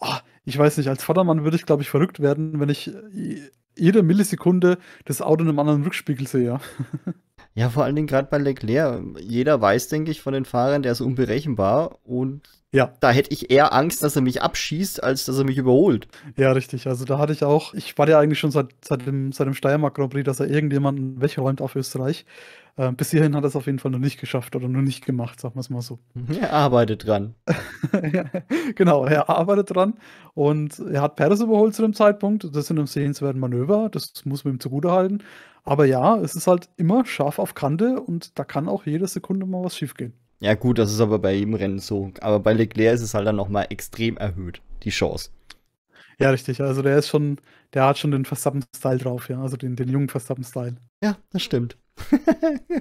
oh, ich weiß nicht, als Vordermann würde ich glaube ich verrückt werden, wenn ich jede Millisekunde das Auto in einem anderen Rückspiegel sehe, ja. Ja, vor allen Dingen gerade bei Leclerc. Jeder weiß, denke ich, von den Fahrern, der ist unberechenbar und ja. Da hätte ich eher Angst, dass er mich abschießt, als dass er mich überholt. Ja, richtig. Also da hatte ich auch, ich war ja eigentlich schon seit, seit dem, seit dem Steiermark Grand Prix, dass er irgendjemanden wegräumt auf Österreich. Äh, bis hierhin hat er es auf jeden Fall noch nicht geschafft oder noch nicht gemacht, sagen wir es mal so. Mhm. Er arbeitet dran. *laughs* genau, er arbeitet dran. Und er hat Perez überholt zu dem Zeitpunkt. Das sind sehenswerten Manöver, das muss man ihm zugutehalten. Aber ja, es ist halt immer scharf auf Kante und da kann auch jede Sekunde mal was schief gehen. Ja, gut, das ist aber bei jedem Rennen so. Aber bei Leclerc ist es halt dann nochmal extrem erhöht, die Chance. Ja, richtig. Also der ist schon, der hat schon den Verstappen-Style drauf, ja. Also den, den jungen Verstappen-Style. Ja, das stimmt. *laughs*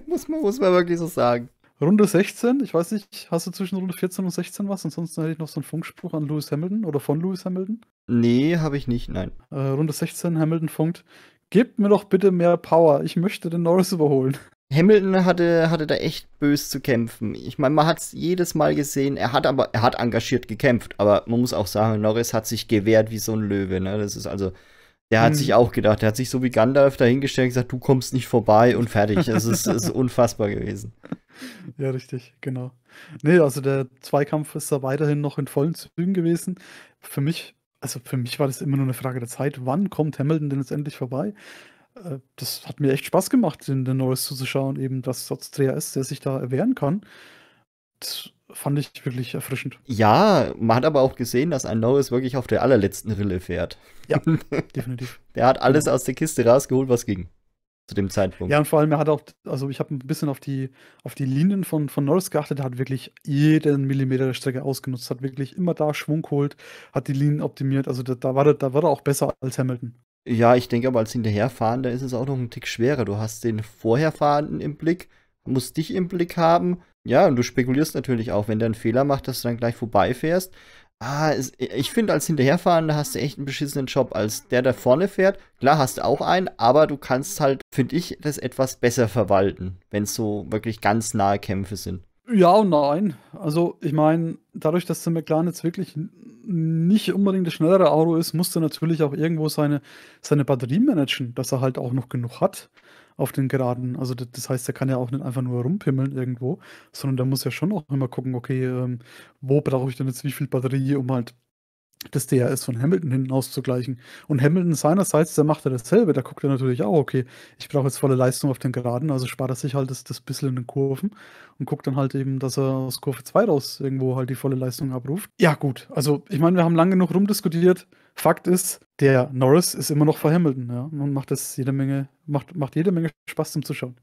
muss, man, muss man wirklich so sagen. Runde 16, ich weiß nicht, hast du zwischen Runde 14 und 16 was? Ansonsten hätte ich noch so einen Funkspruch an Lewis Hamilton oder von Lewis Hamilton. Nee, habe ich nicht, nein. Äh, Runde 16, Hamilton funkt. Gebt mir doch bitte mehr Power, ich möchte den Norris überholen. Hamilton hatte, hatte da echt bös zu kämpfen. Ich meine, man hat es jedes Mal gesehen. Er hat aber, er hat engagiert gekämpft. Aber man muss auch sagen, Norris hat sich gewehrt wie so ein Löwe. Ne? Das ist also, der hat hm. sich auch gedacht, der hat sich so wie Gandalf dahingestellt und gesagt, du kommst nicht vorbei und fertig. Es ist, ist unfassbar gewesen. *laughs* Ja, richtig, genau. Nee, also der Zweikampf ist da weiterhin noch in vollen Zügen gewesen. Für mich, also für mich war das immer nur eine Frage der Zeit, wann kommt Hamilton denn jetzt endlich vorbei? Äh, das hat mir echt Spaß gemacht, den, den Norris zuzuschauen, eben dass trotz ist, der sich da erwehren kann. Das fand ich wirklich erfrischend. Ja, man hat aber auch gesehen, dass ein Norris wirklich auf der allerletzten Rille fährt. Ja, *laughs* definitiv. der hat alles aus der Kiste rausgeholt, was ging zu dem Zeitpunkt. Ja, und vor allem, er hat auch, also ich habe ein bisschen auf die, auf die Linien von, von Norris geachtet, er hat wirklich jeden Millimeter der Strecke ausgenutzt, hat wirklich immer da Schwung geholt, hat die Linien optimiert, also da, da, war, er, da war er auch besser als Hamilton. Ja, ich denke aber als Hinterherfahrender ist es auch noch ein Tick schwerer. Du hast den Vorherfahrenden im Blick, musst dich im Blick haben. Ja, und du spekulierst natürlich auch, wenn der einen Fehler macht, dass du dann gleich vorbeifährst. Ah, es, ich finde, als Hinterherfahrender hast du echt einen beschissenen Job. Als der, der vorne fährt, klar hast du auch einen, aber du kannst halt, finde ich, das etwas besser verwalten, wenn es so wirklich ganz nahe Kämpfe sind. Ja und nein. Also, ich meine, dadurch, dass der McLaren jetzt wirklich nicht unbedingt das schnellere Auto ist, muss er natürlich auch irgendwo seine, seine Batterie managen, dass er halt auch noch genug hat auf den Geraden. Also, das heißt, er kann ja auch nicht einfach nur rumpimmeln irgendwo, sondern der muss ja schon auch immer gucken, okay, ähm, wo brauche ich denn jetzt wie viel Batterie, um halt das DRS von Hamilton hinten auszugleichen. Und Hamilton seinerseits, der macht ja dasselbe, da guckt er natürlich auch, okay, ich brauche jetzt volle Leistung auf den Geraden, also spart er sich halt das, das bisschen in den Kurven und guckt dann halt eben, dass er aus Kurve 2 raus irgendwo halt die volle Leistung abruft. Ja, gut, also ich meine, wir haben lange genug rumdiskutiert. Fakt ist, der Norris ist immer noch vor Hamilton, ja, und macht das jede Menge, macht, macht jede Menge Spaß zum Zuschauen.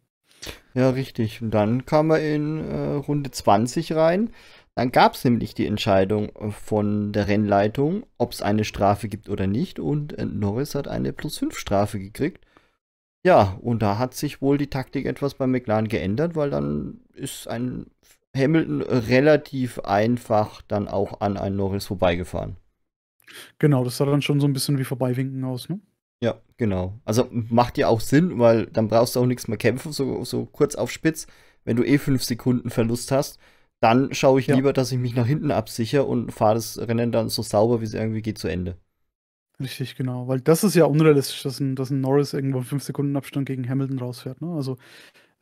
Ja, richtig. Und dann kam er in äh, Runde 20 rein dann gab es nämlich die Entscheidung äh, von der Rennleitung, ob es eine Strafe gibt oder nicht. Und äh, Norris hat eine Plus-5-Strafe gekriegt. Ja, und da hat sich wohl die Taktik etwas bei McLaren geändert, weil dann ist ein Hamilton relativ einfach dann auch an einen Norris vorbeigefahren. Genau, das sah dann schon so ein bisschen wie Vorbeiwinken aus, ne? Ja, genau. Also macht ja auch Sinn, weil dann brauchst du auch nichts mehr kämpfen, so, so kurz auf Spitz, wenn du eh fünf Sekunden Verlust hast dann schaue ich ja. lieber, dass ich mich nach hinten absichere und fahre das Rennen dann so sauber, wie es irgendwie geht, zu Ende. Richtig, genau. Weil das ist ja unrealistisch, dass ein, dass ein Norris irgendwo in 5-Sekunden-Abstand gegen Hamilton rausfährt. Ne? Also,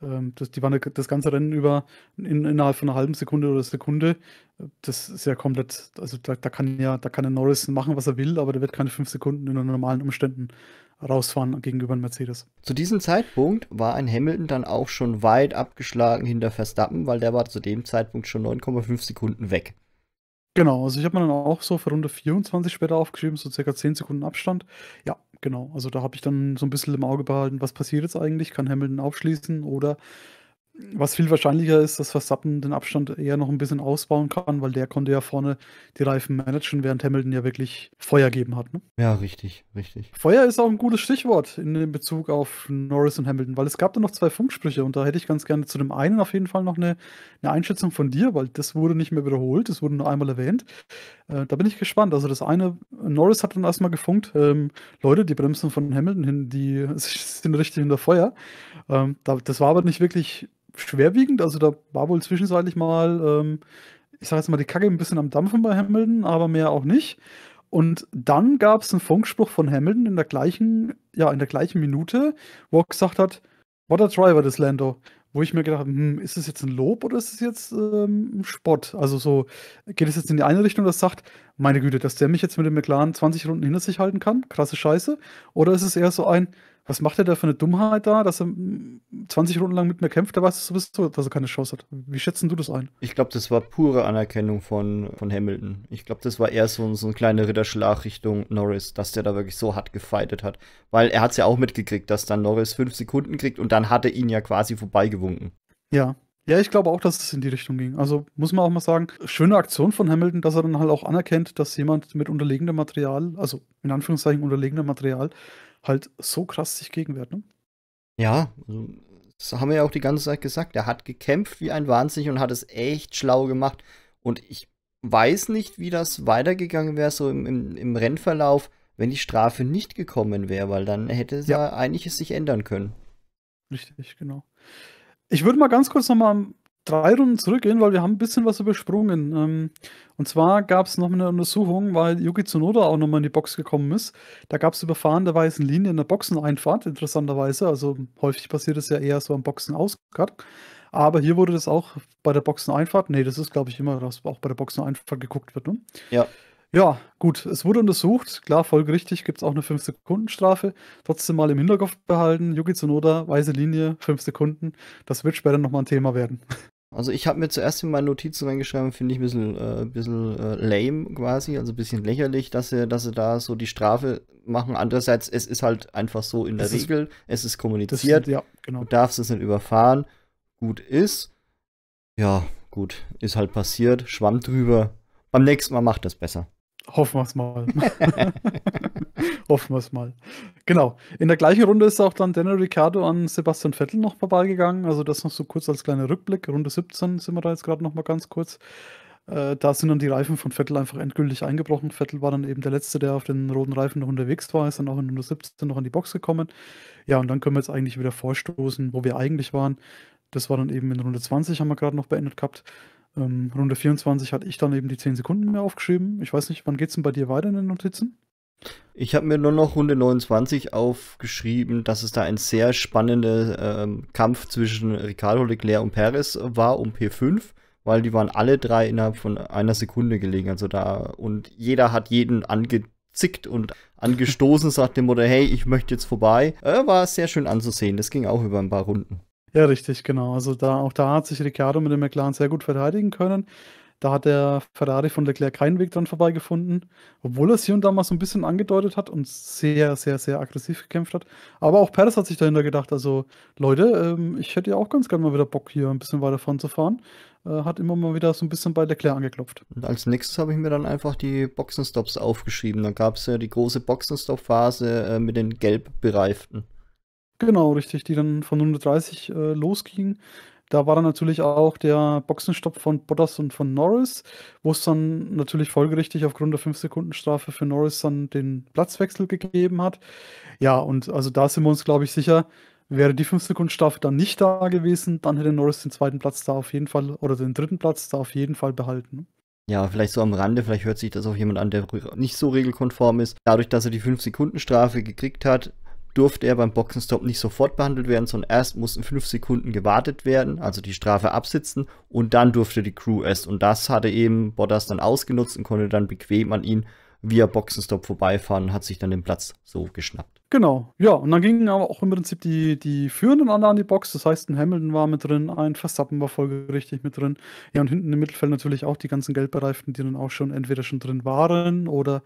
ähm, das, die waren das ganze Rennen über in, innerhalb von einer halben Sekunde oder Sekunde. Das ist ja komplett, also da, da kann ja, da kann der Norris machen, was er will, aber der wird keine 5 Sekunden in normalen Umständen rausfahren gegenüber einem Mercedes. Zu diesem Zeitpunkt war ein Hamilton dann auch schon weit abgeschlagen hinter Verstappen, weil der war zu dem Zeitpunkt schon 9,5 Sekunden weg. Genau, also ich habe mir dann auch so für Runde 24 später aufgeschrieben, so circa 10 Sekunden Abstand. Ja, genau. Also da habe ich dann so ein bisschen im Auge behalten, was passiert jetzt eigentlich? Kann Hamilton aufschließen oder was viel wahrscheinlicher ist, dass Verstappen den Abstand eher noch ein bisschen ausbauen kann, weil der konnte ja vorne die Reifen managen, während Hamilton ja wirklich Feuer geben hat. Ne? Ja, richtig, richtig. Feuer ist auch ein gutes Stichwort in Bezug auf Norris und Hamilton, weil es gab da noch zwei Funksprüche und da hätte ich ganz gerne zu dem einen auf jeden Fall noch eine, eine Einschätzung von dir, weil das wurde nicht mehr wiederholt, das wurde nur einmal erwähnt. Äh, da bin ich gespannt. Also das eine, Norris hat dann erstmal gefunkt, ähm, Leute, die Bremsen von Hamilton hin, die *laughs* sind richtig hinter Feuer. Ähm, da, das war aber nicht wirklich schwerwiegend. Also da war wohl zwischenzeitlich mal, ähm, ich sage jetzt mal, die Kacke ein bisschen am Dampfen bei Hamilton, aber mehr auch nicht. Und dann gab es einen Funkspruch von Hamilton in der gleichen, ja, in der gleichen Minute, wo er gesagt hat, what a driver this Lando. Wo ich mir gedacht habe, hm, ist das jetzt ein Lob oder ist es jetzt ähm, ein Spott? Also so, geht es jetzt in die eine Richtung, das sagt, meine Güte, dass der mich jetzt mit dem McLaren 20 Runden hinter sich halten kann, krasse Scheiße. Oder ist es eher so ein, was macht er da für eine Dummheit da, dass er 20 hm, Runden lang mit mir kämpft, der weiß sowieso, dass er keine Chance hat. Wie schätzen du das ein? Ich glaube, das war pure Anerkennung von, von Hamilton. Ich glaube, das war eher so, so eine kleine Ritterschlag Richtung Norris, dass der da wirklich so hart gefightet hat. Weil er hat es ja auch mitgekriegt, dass dann Norris fünf Sekunden kriegt und dann hat er ihn ja quasi vorbeigewunken. Ja, ja, ich glaube auch, dass es in die Richtung ging. Also muss man auch mal sagen, schöne Aktion von Hamilton, dass er dann halt auch anerkennt, dass jemand mit unterlegendem Material, also in Anführungszeichen unterlegendem Material, halt so krass sich gegenwehrt. Ne? Ja, also, das haben wir ja auch die ganze Zeit gesagt. Er hat gekämpft wie ein Wahnsinn und hat es echt schlau gemacht. Und ich weiß nicht, wie das weitergegangen wäre, so im, im, im, Rennverlauf, wenn die Strafe nicht gekommen wäre, weil dann hätte ja. da einiges sich ändern können. Richtig, genau. Ich würde mal ganz kurz nochmal drei Runden zurückgehen, weil wir haben ein bisschen was übersprungen. Ähm, und zwar gab es noch eine Untersuchung, weil Yuki Tsunoda auch nochmal in die Box gekommen ist. Da gab es Überfahren der weißen Linie in der Boxeneinfahrt, interessanterweise. Also häufig passiert es ja eher so am Boxenausgang. Aber hier wurde das auch bei der Boxeneinfahrt, nee, das ist glaube ich immer, dass auch bei der Boxeneinfahrt geguckt wird. Ne? Ja. Ja, gut, es wurde untersucht. Klar, folgerichtig gibt es auch eine 5-Sekunden-Strafe. Trotzdem mal im Hinterkopf behalten: Yuki Tsunoda, weiße Linie, 5 Sekunden. Das wird später nochmal ein Thema werden. Also ich habe mir zuerst in meine Notizen reingeschrieben, finde ich ein bisschen, äh, bisschen äh, lame quasi, also ein bisschen lächerlich, dass sie, dass sie da so die Strafe machen. Andererseits, es ist halt einfach so in der es Regel, ist, es ist kommuniziert, sind, ja, genau. du darfst es nicht überfahren, gut ist. Ja, gut, ist halt passiert, schwamm drüber. Beim nächsten Mal macht das besser. Hoffen wir es mal. *laughs* Hoffen wir es mal. Genau. In der gleichen Runde ist auch dann Daniel Ricciardo an Sebastian Vettel noch vorbeigegangen. Also das noch so kurz als kleiner Rückblick. Runde 17 sind wir da jetzt gerade noch mal ganz kurz. Äh, da sind dann die Reifen von Vettel einfach endgültig eingebrochen. Vettel war dann eben der Letzte, der auf den roten Reifen noch unterwegs war, ist dann auch in Runde 17 noch an die Box gekommen. Ja, und dann können wir jetzt eigentlich wieder vorstoßen, wo wir eigentlich waren. Das war dann eben in Runde 20, haben wir gerade noch beendet gehabt. Ähm, Runde 24 hatte ich dann eben die 10 Sekunden mehr aufgeschrieben. Ich weiß nicht, wann geht es denn bei dir weiter in den Notizen? Ich habe mir nur noch Runde 29 aufgeschrieben, dass es da ein sehr spannender ähm, Kampf zwischen Ricardo Leclerc und Perez war um P5, weil die waren alle drei innerhalb von einer Sekunde gelegen. Also da und jeder hat jeden angezickt und angestoßen, *laughs* sagt dem Motto, hey, ich möchte jetzt vorbei. Äh, war sehr schön anzusehen. Das ging auch über ein paar Runden. Ja, richtig, genau. Also da, auch da hat sich Ricciardo mit dem McLaren sehr gut verteidigen können. Da hat der Ferrari von Leclerc keinen Weg dran vorbeigefunden, obwohl er es hier und da mal so ein bisschen angedeutet hat und sehr, sehr, sehr aggressiv gekämpft hat. Aber auch Perez hat sich dahinter gedacht, also Leute, ähm, ich hätte ja auch ganz gerne mal wieder Bock, hier ein bisschen weiter vorn zu fahren. Äh, hat immer mal wieder so ein bisschen bei Leclerc angeklopft. Und als nächstes habe ich mir dann einfach die Boxenstops aufgeschrieben. Da gab es ja die große Boxenstopp-Phase äh, mit den gelb Bereiften. Genau, richtig, die dann von 130 äh, losging. Da war dann natürlich auch der Boxenstopp von Bottas und von Norris, wo es dann natürlich folgerichtig aufgrund der 5-Sekunden-Strafe für Norris dann den Platzwechsel gegeben hat. Ja, und also da sind wir uns, glaube ich, sicher, wäre die 5-Sekunden-Strafe dann nicht da gewesen, dann hätte Norris den zweiten Platz da auf jeden Fall oder den dritten Platz da auf jeden Fall behalten. Ja, vielleicht so am Rande, vielleicht hört sich das auch jemand an, der nicht so regelkonform ist. Dadurch, dass er die 5-Sekunden-Strafe gekriegt hat, durfte er beim Boxenstopp nicht sofort behandelt werden, sondern erst mussten fünf Sekunden gewartet werden, also die Strafe absitzen und dann durfte die Crew erst. Und das hatte eben Bottas dann ausgenutzt und konnte dann bequem an ihn via Boxenstopp vorbeifahren und hat sich dann den Platz so geschnappt. Genau, ja, und dann gingen aber auch im Prinzip die, die Führenden alle an die Box, das heißt, ein Hamilton war mit drin, ein Verstappen war folgerichtig mit drin, ja, und hinten im Mittelfeld natürlich auch die ganzen Geldbereiften, die dann auch schon entweder schon drin waren oder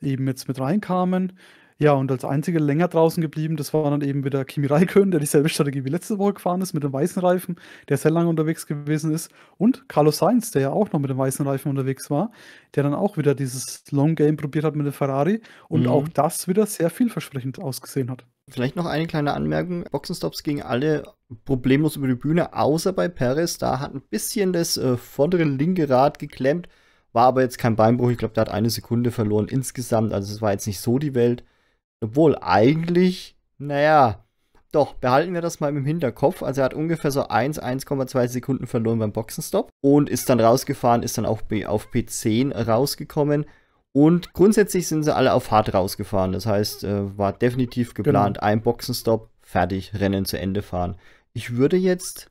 eben jetzt mit reinkamen. Ja, und als einziger länger draußen geblieben, das war dann eben wieder Kimi Raikön, der dieselbe Strategie wie letzte Woche gefahren ist, mit dem weißen Reifen, der sehr lange unterwegs gewesen ist. Und Carlos Sainz, der ja auch noch mit dem weißen Reifen unterwegs war, der dann auch wieder dieses Long Game probiert hat mit dem Ferrari und mhm. auch das wieder sehr vielversprechend ausgesehen hat. Vielleicht noch eine kleine Anmerkung. Boxenstops gingen alle problemlos über die Bühne, außer bei Perez. Da hat ein bisschen das äh, vordere linke Rad geklemmt, war aber jetzt kein Beinbruch. Ich glaube, der hat eine Sekunde verloren insgesamt. Also es war jetzt nicht so die Welt. Obwohl eigentlich, naja, doch, behalten wir das mal im Hinterkopf. Also er hat ungefähr so 1, 1,2 Sekunden verloren beim Boxenstopp und ist dann rausgefahren, ist dann auch auf P10 rausgekommen. Und grundsätzlich sind sie alle auf hart rausgefahren. Das heißt, äh, war definitiv genau. geplant, genau. ein Boxenstopp, fertig, Rennen zu Ende fahren. Ich würde jetzt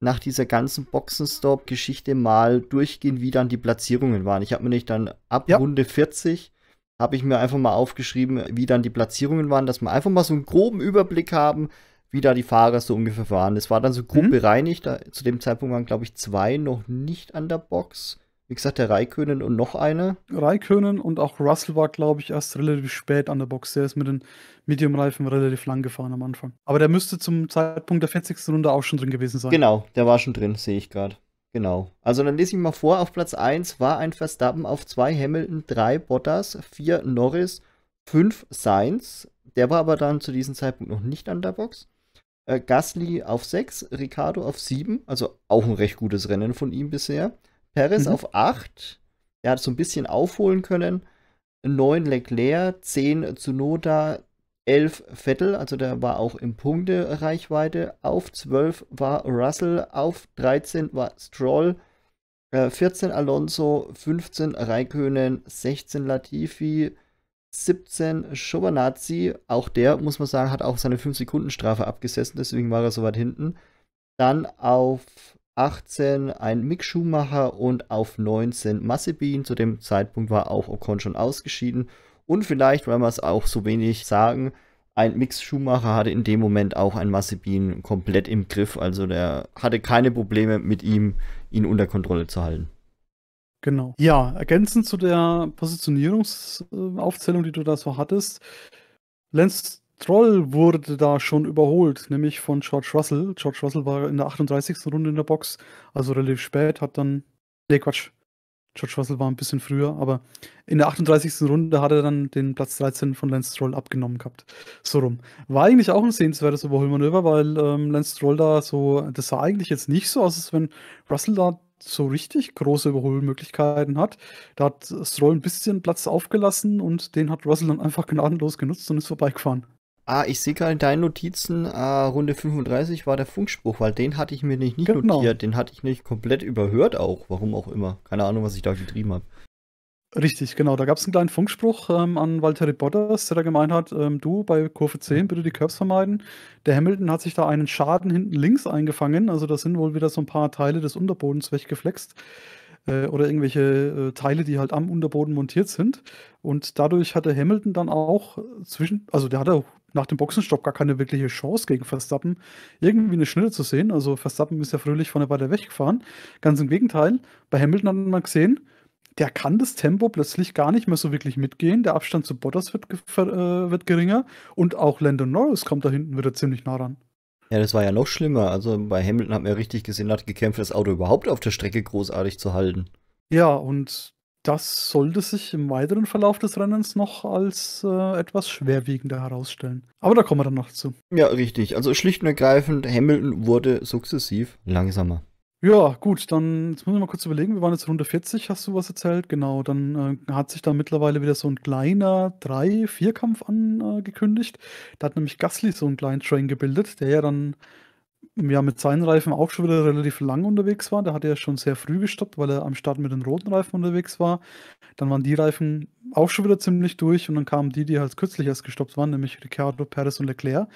nach dieser ganzen Boxenstopp-Geschichte mal durchgehen, wie dann die Platzierungen waren. Ich habe mir nicht dann ab ja. Runde 40 habe ich mir einfach mal aufgeschrieben, wie dann die Platzierungen waren, dass wir einfach mal so einen groben Überblick haben, wie da die Fahrer so ungefähr waren. Es war dann so grob mhm. bereinigt. Da, zu dem Zeitpunkt waren, glaube ich, zwei noch nicht an der Box. Wie gesagt, der Raikönen und noch eine. Raikönen und auch Russell war, glaube ich, erst relativ spät an der Box. Der ist mit den Medium-Reifen relativ lang gefahren am Anfang. Aber der müsste zum Zeitpunkt der 40. Runde auch schon drin gewesen sein. Genau, der war schon drin, sehe ich gerade. Genau. Also dann lese ich mal vor, auf Platz 1 war ein Verstappen, auf 2 Hamilton, 3 Bottas, 4 Norris, 5 Sainz. Der war aber dann zu diesem Zeitpunkt noch nicht an der Box. Äh, Gasly auf 6, Ricardo auf 7, also auch ein recht gutes Rennen von ihm bisher. Perez mhm. auf 8, er hat so ein bisschen aufholen können. 9 Leclerc, 10 Tsunoda, 11 Vettel, also der war auch im Punkte-Reichweite. Auf 12 war Russell, auf 13 war Stroll, äh, 14 Alonso, 15 Raikönen, 16 Latifi, 17 Schobanazzi. Auch der, muss man sagen, hat auch seine 5-Sekunden-Strafe abgesessen, deswegen war er so weit hinten. Dann auf 18 ein Mick Schumacher und auf 19 Massebin. Zu dem Zeitpunkt war auch Ocon schon ausgeschieden. Und vielleicht, weil wir es auch so wenig sagen, ein Mix Schumacher hatte in dem Moment auch ein Massebin komplett im Griff. Also der hatte keine Probleme mit ihm, ihn unter Kontrolle zu halten. Genau. Ja, ergänzend zu der Positionierungsaufzählung, die du da so hattest, Lance Troll wurde da schon überholt, nämlich von George Russell. George Russell war in der 38. Runde in der Box, also relativ spät, hat dann, nee Quatsch, George Russell war ein bisschen früher, aber in der 38. Runde hat er dann den Platz 13 von Lance Stroll abgenommen gehabt. So rum. War eigentlich auch ein sehenswertes Überholmanöver, weil ähm, Lance Stroll da so, das sah eigentlich jetzt nicht so aus, als wenn Russell da so richtig große Überholmöglichkeiten hat. Da hat Stroll ein bisschen Platz aufgelassen und den hat Russell dann einfach gnadenlos genutzt und ist vorbeigefahren. Ah, ich sehe gerade in deinen Notizen, ah, Runde 35 war der Funkspruch, weil den hatte ich mir nicht, nicht genau. notiert, den hatte ich nicht komplett überhört auch, warum auch immer. Keine Ahnung, was ich da getrieben habe. Richtig, genau. Da gab es einen kleinen Funkspruch ähm, an Walter Bottas, der da gemeint hat, ähm, du bei Kurve 10 bitte die Curves vermeiden. Der Hamilton hat sich da einen Schaden hinten links eingefangen, also da sind wohl wieder so ein paar Teile des Unterbodens weggeflext. Äh, oder irgendwelche äh, Teile, die halt am Unterboden montiert sind. Und dadurch hatte Hamilton dann auch zwischen, also der hatte nach dem Boxenstopp gar keine wirkliche Chance gegen Verstappen, irgendwie eine Schnitte zu sehen. Also Verstappen ist ja fröhlich von der Weide weggefahren. Ganz im Gegenteil, bei Hamilton hat man gesehen, der kann das Tempo plötzlich gar nicht mehr so wirklich mitgehen. Der Abstand zu Bottas wird, äh, wird geringer und auch Landon Norris kommt da hinten wieder ziemlich nah ran. Ja, das war ja noch schlimmer. Also bei Hamilton hat man ja richtig gesehen, hat gekämpft, das Auto überhaupt auf der Strecke großartig zu halten. Ja, und das sollte sich im weiteren Verlauf des Rennens noch als äh, etwas schwerwiegender herausstellen. Aber da kommen wir dann noch zu. Ja, richtig. Also schlicht und ergreifend, Hamilton wurde sukzessiv langsamer. Ja, gut, dann jetzt muss ich mal kurz überlegen. Wir waren jetzt in 40, hast du was erzählt? Genau, dann äh, hat sich da mittlerweile wieder so ein kleiner 3-4-Kampf angekündigt. Äh, da hat nämlich Gasly so einen kleinen Train gebildet, der ja dann ja, mit seinen Reifen auch schon wieder relativ lang unterwegs war. Da hat er schon sehr früh gestoppt, weil er am Start mit den roten Reifen unterwegs war. Dann waren die Reifen auch schon wieder ziemlich durch und dann kamen die, die halt kürzlich erst gestoppt waren, nämlich Ricardo, Perez und Leclerc.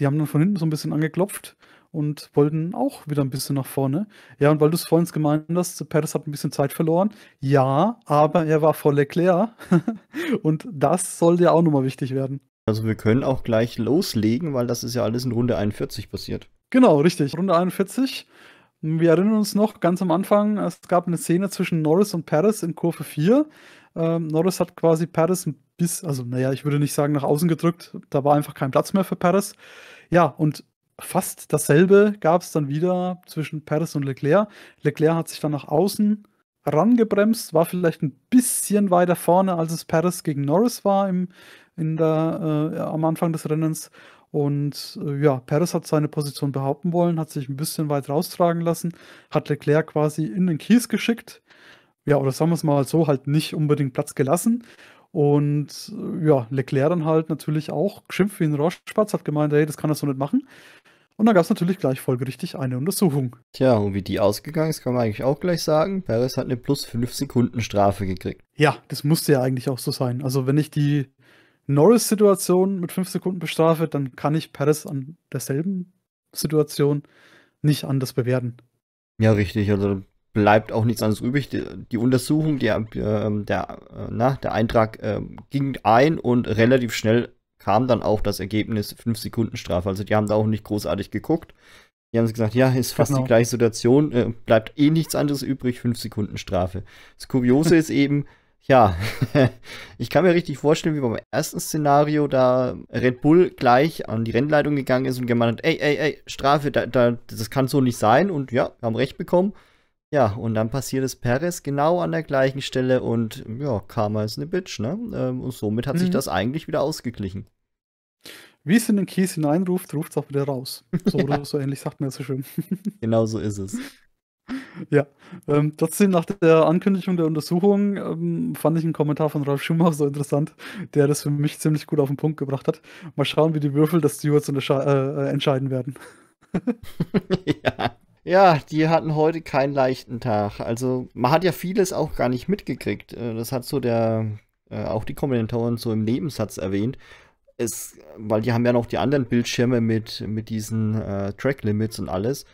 Die haben dann von hinten so ein bisschen angeklopft und wollten auch wieder ein bisschen nach vorne. Ja, und weil du es vorhin gemeint hast, Perez hat ein bisschen Zeit verloren. Ja, aber er war vor Leclerc *laughs* und das soll ja auch nochmal wichtig werden. Also wir können auch gleich loslegen, weil das ist ja alles in Runde 41 passiert. Genau, richtig. Runde 41. Wir erinnern uns noch ganz am Anfang, es gab eine Szene zwischen Norris und Perez in Kurve 4. Ähm, Norris hat quasi Perez ein bisschen, also naja, ich würde nicht sagen nach außen gedrückt, da war einfach kein Platz mehr für Perez. Ja, und fast dasselbe gab es dann wieder zwischen Paris und Leclerc. Leclerc hat sich dann nach außen rangebremst, war vielleicht ein bisschen weiter vorne, als es Paris gegen Norris war im, in der, äh, am Anfang des Rennens. Und äh, ja, Perez hat seine Position behaupten wollen, hat sich ein bisschen weit raustragen lassen, hat Leclerc quasi in den Kies geschickt. Ja, oder sagen wir es mal so, halt nicht unbedingt Platz gelassen. Und äh, ja, Leclerc dann halt natürlich auch geschimpft wie ein Rohrspatz, hat gemeint, hey, das kann er so nicht machen. Und dann gab es natürlich gleich folgerichtig eine Untersuchung. Tja, und wie die ausgegangen ist, kann man eigentlich auch gleich sagen. Perez hat eine plus 5 Sekunden Strafe gekriegt. Ja, das musste ja eigentlich auch so sein. Also wenn ich die Norris-Situation mit 5 Sekunden bestrafe, dann kann ich Perez an derselben Situation nicht anders bewerten. Ja, richtig. Also bleibt auch nichts anderes übrig. Die, die Untersuchung, die, äh, der, äh, na, der Eintrag äh, ging ein und relativ schnell kam dann auch das Ergebnis 5 Sekunden Strafe. Also die haben da auch nicht großartig geguckt. Die haben gesagt, ja, ist fast genau. die gleiche Situation, äh, bleibt eh nichts anderes übrig, 5 Sekunden Strafe. Das Kuriose ist eben, ja, *laughs* ich kann mir richtig vorstellen, wie beim ersten Szenario da Red Bull gleich an die Rennleitung gegangen ist und gemeint hat, ey, ey, ey, Strafe, da, da, das kann so nicht sein und ja, wir haben recht bekommen. Ja, und dann passiert es Perez genau an der gleichen Stelle und ja, Karma ist eine Bitch, ne? Ähm, und somit hat mhm. sich das eigentlich wieder ausgeglichen. Wie es in den Kies hineinruft, ruft es auch wieder raus. So ja. oder *laughs* so ähnlich sagt man ja so schön. *laughs* genau so ist es. Ja, ähm, trotzdem nach der Ankündigung der Untersuchung ähm, fand ich einen Kommentar von Ralf Schumacher so interessant, der das für mich ziemlich gut auf den Punkt gebracht hat. Mal schauen, wie die Würfel des Stewards äh, äh, entscheiden werden. *laughs* ja. Ja, die hatten heute keinen leichten Tag. Also man hat ja vieles auch gar nicht mitgekriegt. Äh, das hat so der, äh, auch die Kommentatoren so im Nebensatz erwähnt. Es, weil die haben ja noch die anderen Bildschirme mit, mit diesen äh, Track-Limits und alles.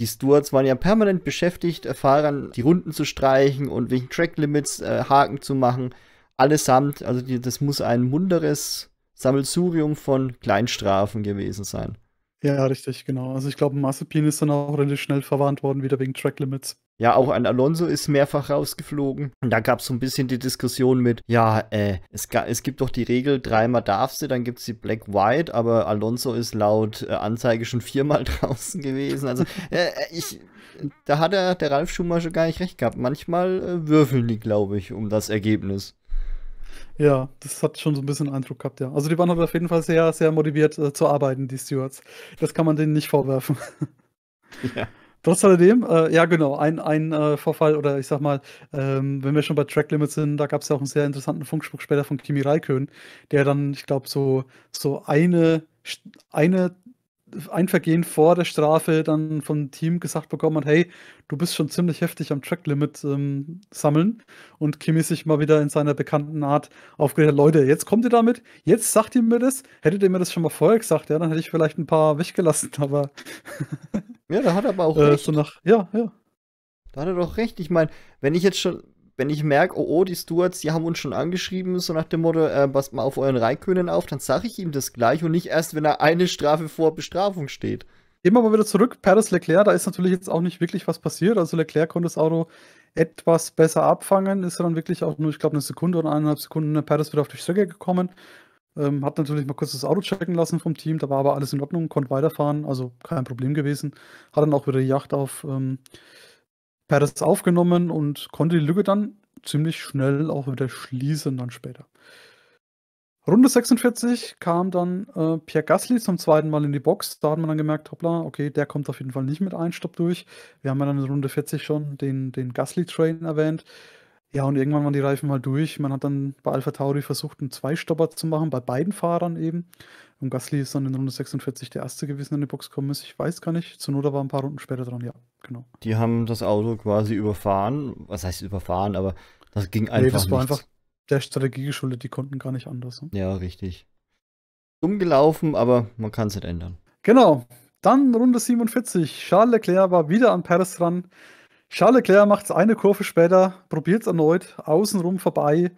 Die Stewards waren ja permanent beschäftigt, äh, Fahrern die Runden zu streichen und wegen Track-Limits äh, Haken zu machen. Allesamt, also die, das muss ein munteres Sammelsurium von Kleinstrafen gewesen sein. Ja, richtig, genau. Also ich glaube, Massepin ist dann auch relativ schnell verwarnt worden, wieder wegen Track Limits. Ja, auch ein Alonso ist mehrfach rausgeflogen. Und da gab es so ein bisschen die Diskussion mit, ja, äh, es, es gibt doch die Regel, dreimal darfst du, dann gibt es die Black-White, aber Alonso ist laut äh, Anzeige schon viermal *laughs* draußen gewesen. Also äh, äh ich, da hat er, der Ralf Schumacher gar nicht recht gehabt. Manchmal äh, würfeln die, glaube ich, um das Ergebnis. Ja, das hat schon so ein bisschen Eindruck gehabt, ja. Also die waren aber halt auf jeden Fall sehr, sehr motiviert äh, zu arbeiten, die Stewards. Das kann man denen nicht vorwerfen. *laughs* Ja. Trotz alledem, äh, ja genau, ein, ein äh, Vorfall oder ich sag mal, ähm, wenn wir schon bei Track Limits sind, da gab es ja auch einen sehr interessanten Funkspruch später von Kimi Raikön, der dann, ich glaube, so, so eine, eine ein Vergehen vor der Strafe dann vom Team gesagt bekommen hat, hey, du bist schon ziemlich heftig am Tracklimit ähm, sammeln und Kimi sich mal wieder in seiner bekannten Art aufgeregt hat, Leute, jetzt kommt ihr damit, jetzt sagt ihr mir das, hättet ihr mir das schon mal vorher gesagt, ja, dann hätte ich vielleicht ein paar weggelassen, *laughs* aber Ja, da hat er aber auch äh, recht. So nach, ja, ja. Da hat er doch recht. Ich meine, wenn ich jetzt schon wenn ich merke, oh, oh, die Stewards, die haben uns schon angeschrieben, so nach dem Motto, äh, passt mal auf euren Raikönen auf, dann sage ich ihm das gleich und nicht erst, wenn er eine Strafe vor Bestrafung steht. Immer mal wieder zurück, Paris Leclerc, da ist natürlich jetzt auch nicht wirklich was passiert. Also Leclerc konnte das Auto etwas besser abfangen, ist dann wirklich auch nur, ich glaube, eine Sekunde oder eineinhalb Sekunden ne, Paris wieder auf die Strecke gekommen. Ähm, hat natürlich mal kurz das Auto checken lassen vom Team, da war aber alles in Ordnung, konnte weiterfahren, also kein Problem gewesen. Hat dann auch wieder die Yacht auf ähm, er hat aufgenommen und konnte die Lücke dann ziemlich schnell auch wieder schließen dann später. Runde 46 kam dann äh, Pierre Gasly zum zweiten Mal in die Box. Da hat man dann gemerkt, hoppla, okay, der kommt auf jeden Fall nicht mit einem Stopp durch. Wir haben ja dann in Runde 40 schon den, den Gasly-Train erwähnt. Ja, und irgendwann waren die Reifen mal durch. Man hat dann bei Alpha Tauri versucht, einen Zweistopper zu machen, bei beiden Fahrern eben. Und Gasly ist dann in Runde 46 der Erste gewesen, der in die Box gekommen ist. Ich weiß gar nicht. Zu war ein paar Runden später dran, ja, genau. Die haben das Auto quasi überfahren. Was heißt überfahren? Aber das ging einfach. Nee, das war nichts. einfach der Strategie geschuldet. Die konnten gar nicht anders. Ne? Ja, richtig. Umgelaufen, aber man kann es nicht ändern. Genau. Dann Runde 47. Charles Leclerc war wieder an Paris dran. Charles Leclerc macht es eine Kurve später, probiert es erneut, außenrum vorbei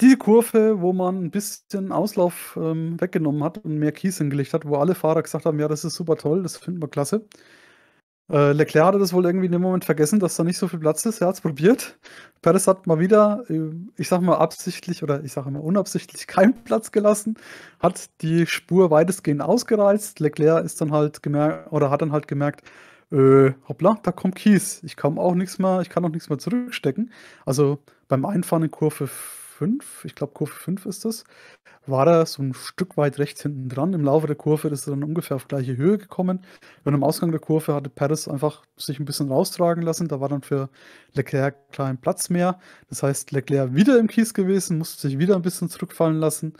die Kurve, wo man ein bisschen Auslauf ähm, weggenommen hat und mehr Kies hingelegt hat, wo alle Fahrer gesagt haben, ja, das ist super toll, das finden wir klasse. Äh, Leclerc hatte das wohl irgendwie in dem Moment vergessen, dass da nicht so viel Platz ist. Er hat es probiert. Perez hat mal wieder, äh, ich sag mal absichtlich oder ich sage mal unabsichtlich, *laughs* keinen Platz gelassen, hat die Spur weitestgehend ausgereizt. Leclerc ist dann halt gemerkt oder hat dann halt gemerkt, äh, hoppla, da kommt Kies. Ich kann auch nichts mehr, ich kann auch nichts mehr zurückstecken. Also beim Einfahren in Kurve 5, ich glaube Kurve 5 ist das, war er so ein Stück weit rechts hinten dran. Im Laufe der Kurve ist er dann ungefähr auf gleiche Höhe gekommen. Und am Ausgang der Kurve hatte Perez einfach sich ein bisschen raustragen lassen. Da war dann für Leclerc kein Platz mehr. Das heißt, Leclerc wieder im Kies gewesen, musste sich wieder ein bisschen zurückfallen lassen.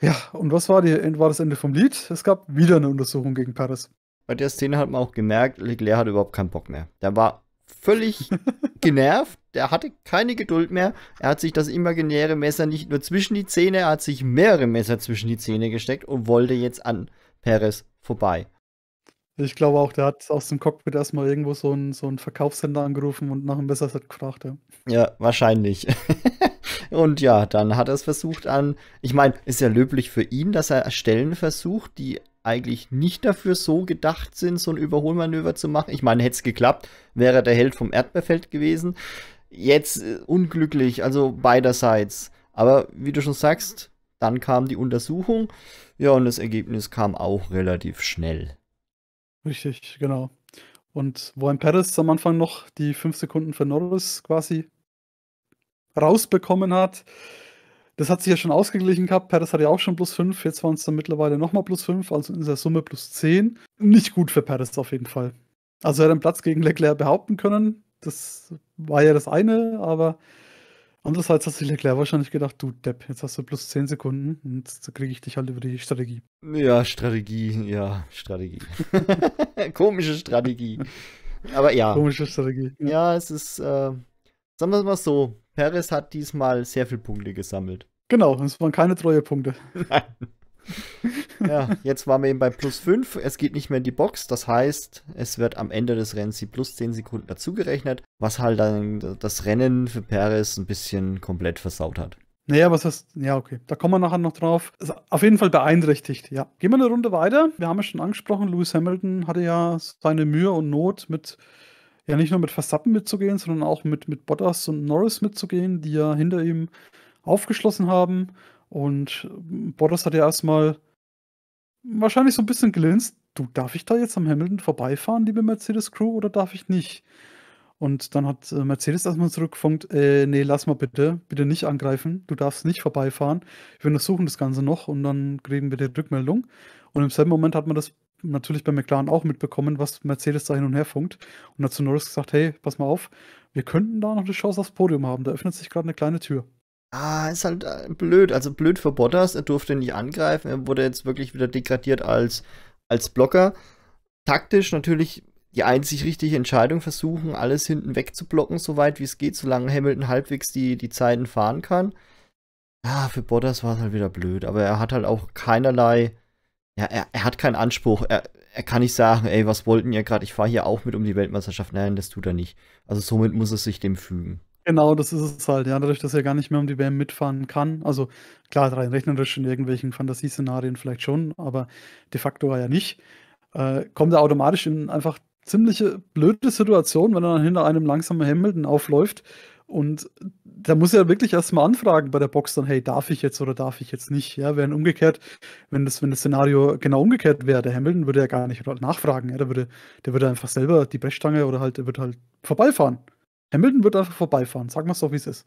Ja, und was war, die, war das Ende vom Lied? Es gab wieder eine Untersuchung gegen Perez. Bei der Szene hat man auch gemerkt, Leclerc hatte überhaupt keinen Bock mehr. Der war völlig *laughs* genervt der hatte keine Geduld mehr. Er hat sich das imaginäre Messer nicht nur zwischen die Zähne, er hat sich mehrere Messer zwischen die Zähne gesteckt und wollte jetzt an Perez vorbei. Ich glaube auch, der hat aus dem Cockpit erstmal irgendwo so einen, so Verkaufssender angerufen und nach einem Messerset gefragt. Ja, ja wahrscheinlich. *laughs* und ja, dann hat er es versucht an. Ich meine, ist ja löblich für ihn, dass er Stellen versucht, die eigentlich nicht dafür so gedacht sind, so ein Überholmanöver zu machen. Ich meine, hätte es geklappt, wäre er der Held vom Erdbeerfeld gewesen jetzt äh, unglücklich, also beiderseits. Aber wie du schon sagst, dann kam die Untersuchung. Ja, und das Ergebnis kam auch relativ schnell. Richtig, genau. Und wo ein Perez am Anfang noch die 5 Sekunden für Norris quasi rausbekommen hat, das hat sich ja schon ausgeglichen gehabt. Perez hatte ja auch schon plus 5, jetzt waren es dann mittlerweile nochmal plus 5, also in der Summe plus 10. Nicht gut für Perez auf jeden Fall. Also er hat einen Platz gegen Leclerc behaupten können, das war ja das eine, aber andererseits hat sich Leclerc wahrscheinlich gedacht, du Depp, jetzt hast du plus 10 Sekunden und jetzt kriege ich dich halt über die Strategie. Ja, Strategie, ja, Strategie. *laughs* Komische Strategie. Aber ja. Komische Strategie. Ja, ja es ist, äh, sagen wir es mal so, Perez hat diesmal sehr viele Punkte gesammelt. Genau, es waren keine treue Punkte. *laughs* Nein. *laughs* ja, jetzt waren wir eben bei plus 5. Es geht nicht mehr in die Box. Das heißt, es wird am Ende des Rennens die plus 10 Sekunden dazugerechnet, was halt dann das Rennen für Perez ein bisschen komplett versaut hat. Naja, was heißt, ja, okay. Da kommen wir nachher noch drauf. Also auf jeden Fall beeinträchtigt, ja. Gehen wir eine Runde weiter. Wir haben es schon angesprochen, Lewis Hamilton hatte ja seine Mühe und Not mit, ja, nicht nur mit Verstappen mitzugehen, sondern auch mit, mit Bottas und Norris mitzugehen, die ja hinter ihm aufgeschlossen haben. Und ähm, Bottas hat ja erstmal wahrscheinlich so ein bisschen gelinst. Du, darf ich da jetzt am Hamilton vorbeifahren, liebe Mercedes-Crew, oder darf ich nicht? Und dann hat äh, Mercedes erstmal zurückgefunkt, äh, nee, lass mal bitte, bitte nicht angreifen, du darfst nicht vorbeifahren. Wir untersuchen das Ganze noch und dann kriegen wir die Rückmeldung. Und im selben Moment hat man das natürlich bei McLaren auch mitbekommen, was Mercedes da hin und her funkt. Und hat zu Norris gesagt, hey, pass mal auf, wir könnten da noch eine Chance aufs Podium haben, da öffnet sich gerade eine kleine Tür. Ah, ist halt äh, blöd. Also blöd für Bottas. Er durfte nicht angreifen. Er wurde jetzt wirklich wieder degradiert als, als Blocker. Taktisch natürlich die einzig richtige Entscheidung versuchen, alles hinten wegzublocken, soweit wie es geht, solange Hamilton halbwegs die, die Zeiten fahren kann. Ja, für Bottas war es halt wieder blöd, aber er hat halt auch keinerlei, ja, er, er hat keinen Anspruch. Er, er kann nicht sagen, ey, was wollten ihr gerade, ich fahre hier auch mit um die Weltmeisterschaft. Nein, das tut er nicht. Also somit muss er sich dem fügen. Genau, das ist es halt, ja. Dadurch, dass er gar nicht mehr um die WM mitfahren kann. Also klar, rein rechnerisch in irgendwelchen Fantasieszenarien vielleicht schon, aber de facto ja nicht. Äh, kommt er automatisch in einfach ziemliche blöde Situation, wenn er dann hinter einem langsamen Hamilton aufläuft. Und da muss er wirklich erstmal anfragen bei der Box dann, hey, darf ich jetzt oder darf ich jetzt nicht? Ja, während umgekehrt, wenn das, wenn das Szenario genau umgekehrt wäre, der Hamilton würde ja gar nicht nachfragen. Ja, der würde, der würde einfach selber die Brechstange oder halt, der würde halt vorbeifahren. Hamilton wird einfach vorbeifahren, Sag mal so, wie es ist.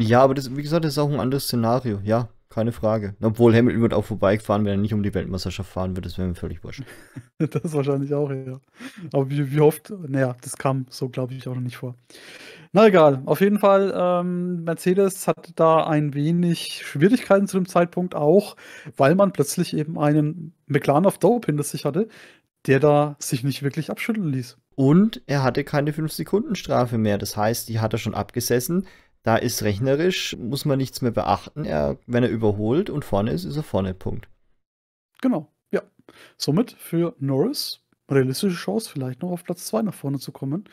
Ja, aber das, wie gesagt, das ist auch ein anderes Szenario, ja, keine Frage. Obwohl Hamilton wird auch vorbeifahren, wenn er nicht um die Weltmeisterschaft fahren wird, das wäre mir völlig wurscht. *laughs* das ist wahrscheinlich auch, ja. Aber wie, wie oft, naja, das kam so, glaube ich, auch noch nicht vor. Na egal, auf jeden Fall, ähm, Mercedes hat da ein wenig Schwierigkeiten zu dem Zeitpunkt auch, weil man plötzlich eben einen McLaren auf Dope hinter sich hatte, der da sich nicht wirklich abschütteln ließ. Und er hatte keine 5-Sekunden-Strafe mehr. Das heißt, die hat er schon abgesessen. Da ist rechnerisch, muss man nichts mehr beachten. Er, wenn er überholt und vorne ist, ist er vorne. Punkt. Genau, ja. Somit für Norris realistische Chance, vielleicht noch auf Platz 2 nach vorne zu kommen.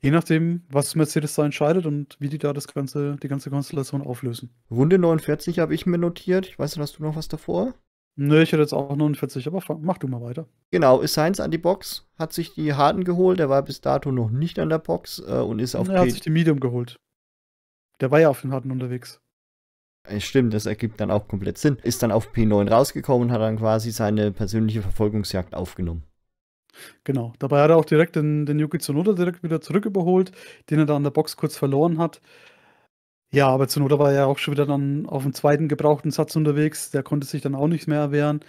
Je nachdem, was Mercedes da entscheidet und wie die da das ganze, die ganze Konstellation auflösen. Runde 49 habe ich mir notiert. Ich weiß nicht, hast du noch was davor? Nö, ich hätte jetzt auch 49, aber mach du mal weiter. Genau, ist Sainz an die Box, hat sich die Harden geholt, der war bis dato noch nicht an der Box äh, und ist auf. Er hat sich die Medium geholt. Der war ja auf den Harden unterwegs. Äh, stimmt, das ergibt dann auch komplett Sinn. Ist dann auf P9 rausgekommen und hat dann quasi seine persönliche Verfolgungsjagd aufgenommen. Genau, dabei hat er auch direkt den, den Yuki Tsunoda direkt wieder zurück überholt, den er da an der Box kurz verloren hat. Ja, aber zu Not war er ja auch schon wieder dann auf dem zweiten gebrauchten Satz unterwegs. Der konnte sich dann auch nichts mehr erwehren.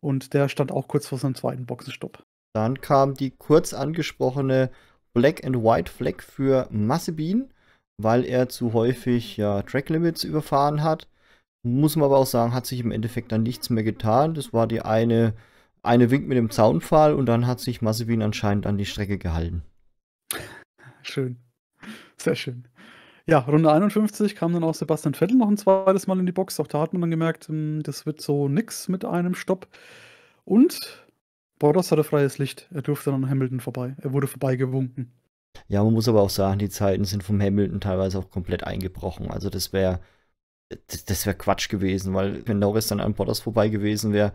Und der stand auch kurz vor seinem zweiten Boxenstopp. Dann kam die kurz angesprochene Black and White Flag für Massebin, weil er zu häufig ja, Track Limits überfahren hat. Muss man aber auch sagen, hat sich im Endeffekt dann nichts mehr getan. Das war die eine, eine Wink mit dem Zaunpfahl und dann hat sich Massebin anscheinend an die Strecke gehalten. Schön. Sehr schön. Ja, Runde 51 kam dann auch Sebastian Vettel noch ein zweites Mal in die Box. Auch da hat man dann gemerkt, ähm, das wird so nix mit einem Stopp. Und Bottas hatte freies Licht. Er durfte dann an Hamilton vorbei. Er wurde vorbeigewunken. Ja, man muss aber auch sagen, die Zeiten sind vom Hamilton teilweise auch komplett eingebrochen. Also das wäre das wäre Quatsch gewesen, weil wenn Norris dann an Bottas vorbei gewesen wäre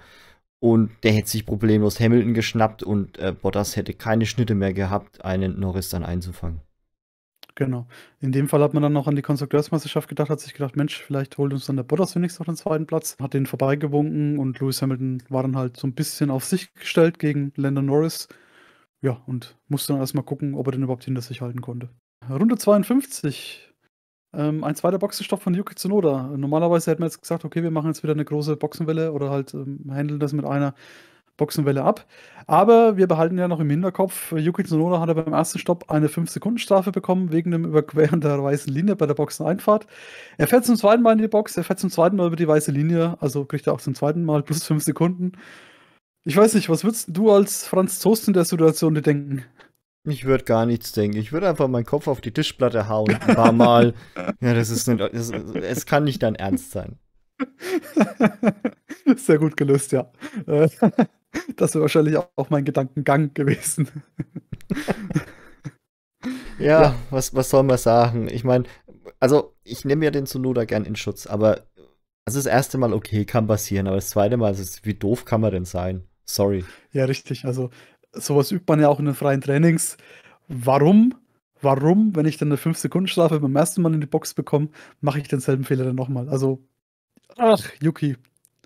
und der hätte sich problemlos Hamilton geschnappt und äh, Bottas hätte keine Schnitte mehr gehabt, einen Norris dann einzufangen. Genau. In dem Fall hat man dann noch an die Konstrukteursmeisterschaft gedacht, hat sich gedacht, Mensch, vielleicht holt uns dann der Bottas wenigstens auf den zweiten Platz. Hat den vorbeigewunken und Lewis Hamilton war dann halt so ein bisschen auf sich gestellt gegen Lando Norris. Ja, und musste dann erstmal gucken, ob er den überhaupt hinter sich halten konnte. Runde 52. Ähm, ein zweiter Boxenstopp von Yuki Tsunoda. Normalerweise hätten wir jetzt gesagt, okay, wir machen jetzt wieder eine große Boxenwelle oder halt ähm, handeln das mit einer Boxenwelle ab. Aber wir behalten ja noch im Hinterkopf, Yuki Tsunoda hat er beim ersten Stopp eine 5-Sekunden-Strafe bekommen wegen dem Überqueren der weißen Linie bei der Boxeneinfahrt. Er fährt zum zweiten Mal in die Box, er fährt zum zweiten Mal über die weiße Linie, also kriegt er auch zum zweiten Mal plus 5 Sekunden. Ich weiß nicht, was würdest du als Franz Toast in der Situation dir denken? Ich würde gar nichts denken. Ich würde einfach meinen Kopf auf die Tischplatte hauen. Ein paar Mal. *laughs* ja, das ist nicht. Das, es kann nicht dein Ernst sein. *laughs* Sehr gut gelöst, ja. Äh, das wäre wahrscheinlich auch mein Gedankengang gewesen. *laughs* ja, ja, Was, was soll man sagen? Ich meine, also ich nehme ja den Sonoda gern in Schutz, aber also das erste Mal, okay, kann passieren, aber das zweite Mal, also, wie doof kann man denn sein? Sorry. Ja, richtig. Also sowas übt man ja auch in den freien Trainings. Warum? Warum, wenn ich dann eine 5-Sekunden-Strafe beim ersten Mal in die Box bekomme, mache ich denselben Fehler dann nochmal? Also, ach, Yuki,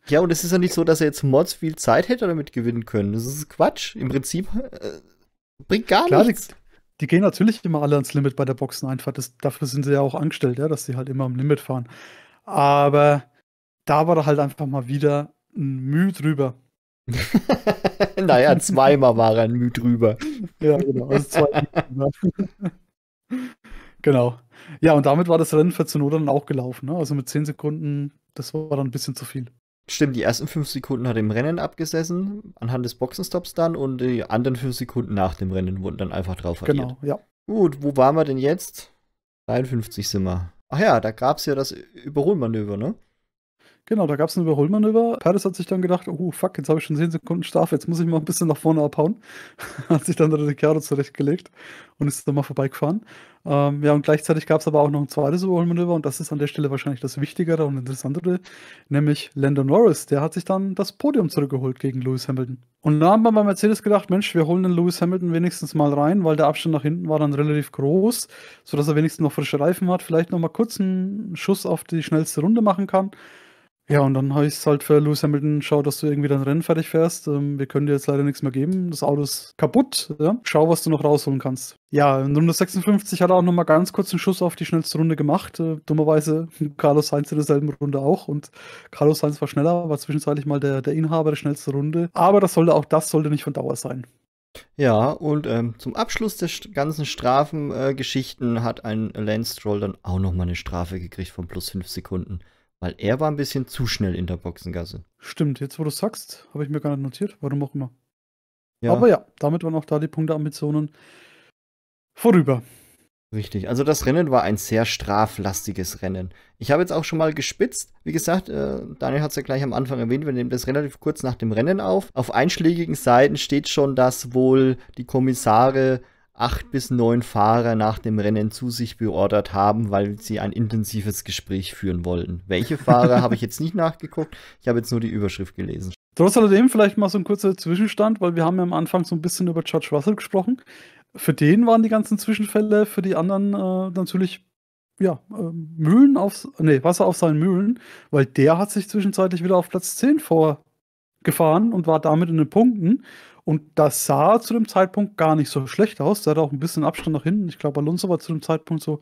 ja, und es ist ja nicht so, dass er jetzt Mods viel Zeit hätte damit gewinnen können. Das ist Quatsch. Im Prinzip äh, bringt gar Klar, nichts. Die, die, gehen natürlich immer alle ans Limit bei der Boxeneinfahrt. Das, dafür sind sie ja auch angestellt, ja, dass sie halt immer am Limit fahren. Aber da war er halt einfach mal wieder ein Mühe drüber. *laughs* naja, zweimal war er ein Mühe drüber. ja, genau. Also zwei *laughs* genau. Ja, und damit war das Rennen für Zunoda dann auch gelaufen. Ne? Also mit 10 Sekunden, das war dann ein bisschen zu viel. Stimmt, die ersten fünf Sekunden hat er im Rennen abgesessen, anhand des Boxenstops dann, und die anderen fünf Sekunden nach dem Rennen wurden dann einfach drauf addiert. Genau, ja. Gut, wo waren wir denn jetzt? 53 sind wir. Ach ja, da gab es ja das Überholmanöver, ne? Genau, da gab es ein Überholmanöver. Perez hat sich dann gedacht, oh fuck, jetzt habe ich schon 10 Sekunden Strafe, jetzt muss ich mal ein bisschen nach vorne abhauen. *laughs* hat sich dann der Ricciardo zurechtgelegt und ist dann mal vorbeigefahren. Ähm, ja, und gleichzeitig gab es aber auch noch ein zweites Überholmanöver und das ist an der Stelle wahrscheinlich das Wichtigere und Interessantere, nämlich Lando Norris. Der hat sich dann das Podium zurückgeholt gegen Lewis Hamilton. Und da haben wir bei Mercedes gedacht, Mensch, wir holen den Lewis Hamilton wenigstens mal rein, weil der Abstand nach hinten war dann relativ groß, sodass er wenigstens noch frische Reifen hat, vielleicht nochmal kurz einen Schuss auf die schnellste Runde machen kann. Ja, und dann heißt es halt für Lewis Hamilton, schau, dass du irgendwie dein Rennen fertig fährst. Ähm, wir können dir jetzt leider nichts mehr geben. Das Auto ist kaputt. Ja? Schau, was du noch rausholen kannst. Ja, in Runde 56 hat er auch nochmal ganz kurz einen Schuss auf die schnellste Runde gemacht. Äh, dummerweise *laughs* Carlos Sainz in derselben Runde auch. Und Carlos Sainz war schneller, war zwischenzeitlich mal der, der Inhaber der schnellsten Runde. Aber das sollte auch das sollte nicht von Dauer sein. Ja, und ähm, zum Abschluss der ganzen Strafengeschichten äh, hat ein Lance Stroll dann auch nochmal eine Strafe gekriegt von plus 5 Sekunden. Weil er war ein bisschen zu schnell in der Boxengasse. Stimmt, jetzt wo du sagst, habe ich mir gar nicht notiert, warum auch immer. Ja. Aber ja, damit waren auch da die Punkteambitionen vorüber. Richtig, also das Rennen war ein sehr straflastiges Rennen. Ich habe jetzt auch schon mal gespitzt. Wie gesagt, äh, Daniel hat es ja gleich am Anfang erwähnt, wir nehmen das relativ kurz nach dem Rennen auf. Auf einschlägigen Seiten steht schon, dass wohl die Kommissare acht bis neun Fahrer nach dem Rennen zu sich beordert haben, weil sie ein intensives Gespräch führen wollten. Welche Fahrer habe ich jetzt nicht nachgeguckt, ich habe jetzt nur die Überschrift gelesen. Trotz alledem vielleicht mal so ein kurzer Zwischenstand, weil wir haben ja am Anfang so ein bisschen über George Russell gesprochen. Für den waren die ganzen Zwischenfälle, für die anderen äh, natürlich ja, äh, Mühlen aufs, nee, Wasser auf seinen Mühlen, weil der hat sich zwischenzeitlich wieder auf Platz 10 vorgefahren und war damit in den Punkten. Und das sah zu dem Zeitpunkt gar nicht so schlecht aus. Da hatte auch ein bisschen Abstand nach hinten. Ich glaube, Alonso war zu dem Zeitpunkt so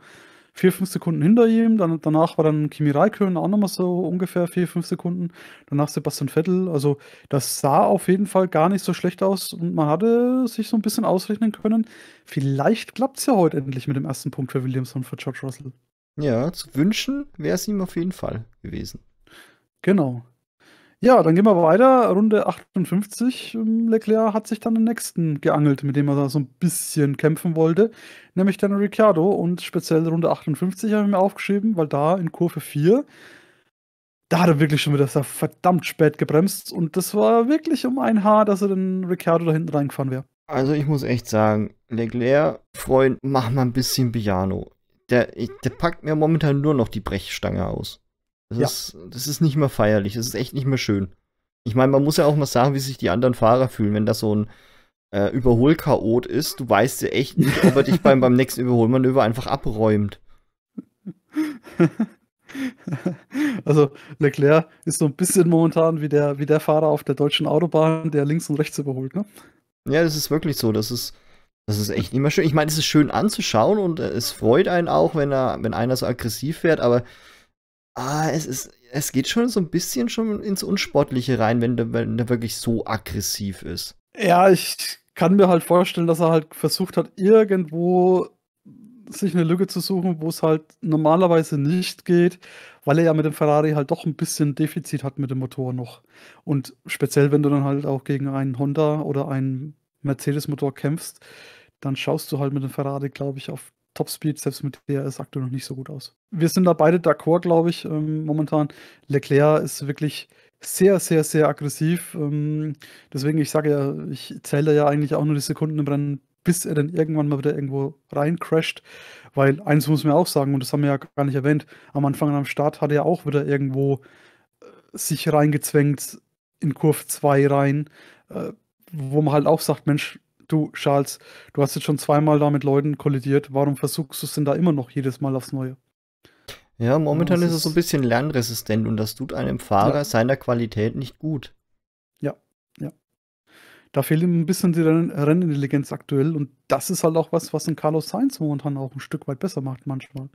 vier, fünf Sekunden hinter ihm. Dann, danach war dann Kimi Raikön auch nochmal so ungefähr vier, fünf Sekunden. Danach Sebastian Vettel. Also das sah auf jeden Fall gar nicht so schlecht aus und man hatte sich so ein bisschen ausrechnen können. Vielleicht klappt es ja heute endlich mit dem ersten Punkt für Williams und für George Russell. Ja, zu wünschen wäre es ihm auf jeden Fall gewesen. Genau. Ja, dann gehen wir weiter. Runde 58. Ähm, Leclerc hat sich dann den nächsten geangelt, mit dem er da so ein bisschen kämpfen wollte, nämlich dann Ricciardo. Und speziell Runde 58 habe ich mir aufgeschrieben, weil da in Kurve 4, da hat er wirklich schon wieder verdammt spät gebremst. Und das war wirklich um ein Haar, dass er den Ricciardo da hinten reingefahren wäre. Also ich muss echt sagen, Leclerc, Freund, mach mal ein bisschen Piano. Der, der packt mir momentan nur noch die Brechstange aus. Das, ja. ist, das ist nicht mehr feierlich, das ist echt nicht mehr schön. Ich meine, man muss ja auch mal sagen, wie sich die anderen Fahrer fühlen, wenn das so ein äh, Überholchaot ist. Du weißt ja echt nicht, ob er dich beim, beim nächsten Überholmanöver einfach abräumt. *laughs* Also Leclerc ist so ein bisschen momentan wie der, wie der Fahrer auf der deutschen Autobahn, der links und rechts überholt, ne? Ja, das ist wirklich so. Das ist, das ist echt immer schön. Ich meine, es ist schön anzuschauen und äh, es freut einen auch, wenn er, wenn einer so aggressiv fährt, aber Ah, es ist, es geht schon so ein bisschen schon ins Unsportliche rein, wenn der, wenn der wirklich so aggressiv ist. Ja, ich kann mir halt vorstellen, dass er halt versucht hat, irgendwo sich eine Lücke zu suchen, wo es halt normalerweise nicht geht, weil er ja mit dem Ferrari halt doch ein bisschen Defizit hat mit dem Motor noch. Und speziell, wenn du dann halt auch gegen einen Honda oder einen Mercedes-Motor kämpfst, dann schaust du halt mit dem Ferrari, glaube ich, auf Top Speed, selbst mit der DRS aktuell noch nicht so gut aus. Wir sind da beide d'accord, glaube ich, ähm, momentan. Leclerc ist wirklich sehr, sehr, sehr aggressiv. Ähm, deswegen, ich sage ja, ich zähle ja eigentlich auch nur die Sekunden im Rennen, bis er dann irgendwann mal wieder irgendwo reincrasht. Weil eins muss man auch sagen, und das haben wir ja gar nicht erwähnt, am Anfang und am Start hat er auch wieder irgendwo äh, sich reingezwängt in Kurve 2 rein, äh, wo man halt auch sagt, Mensch, du, Charles, du hast jetzt schon zweimal da mit Leuten kollidiert. Warum versuchst du es denn da immer noch jedes Mal aufs Neue? Ja, momentan ja, ist, es so ein bisschen lernresistent und das tut einem Fahrer ja. seiner Qualität nicht gut. Ja, ja. Da fehlt ihm ein bisschen die Rennintelligenz aktuell und das ist halt auch was, was ein Carlos Sainz momentan auch ein Stück weit besser macht manchmal.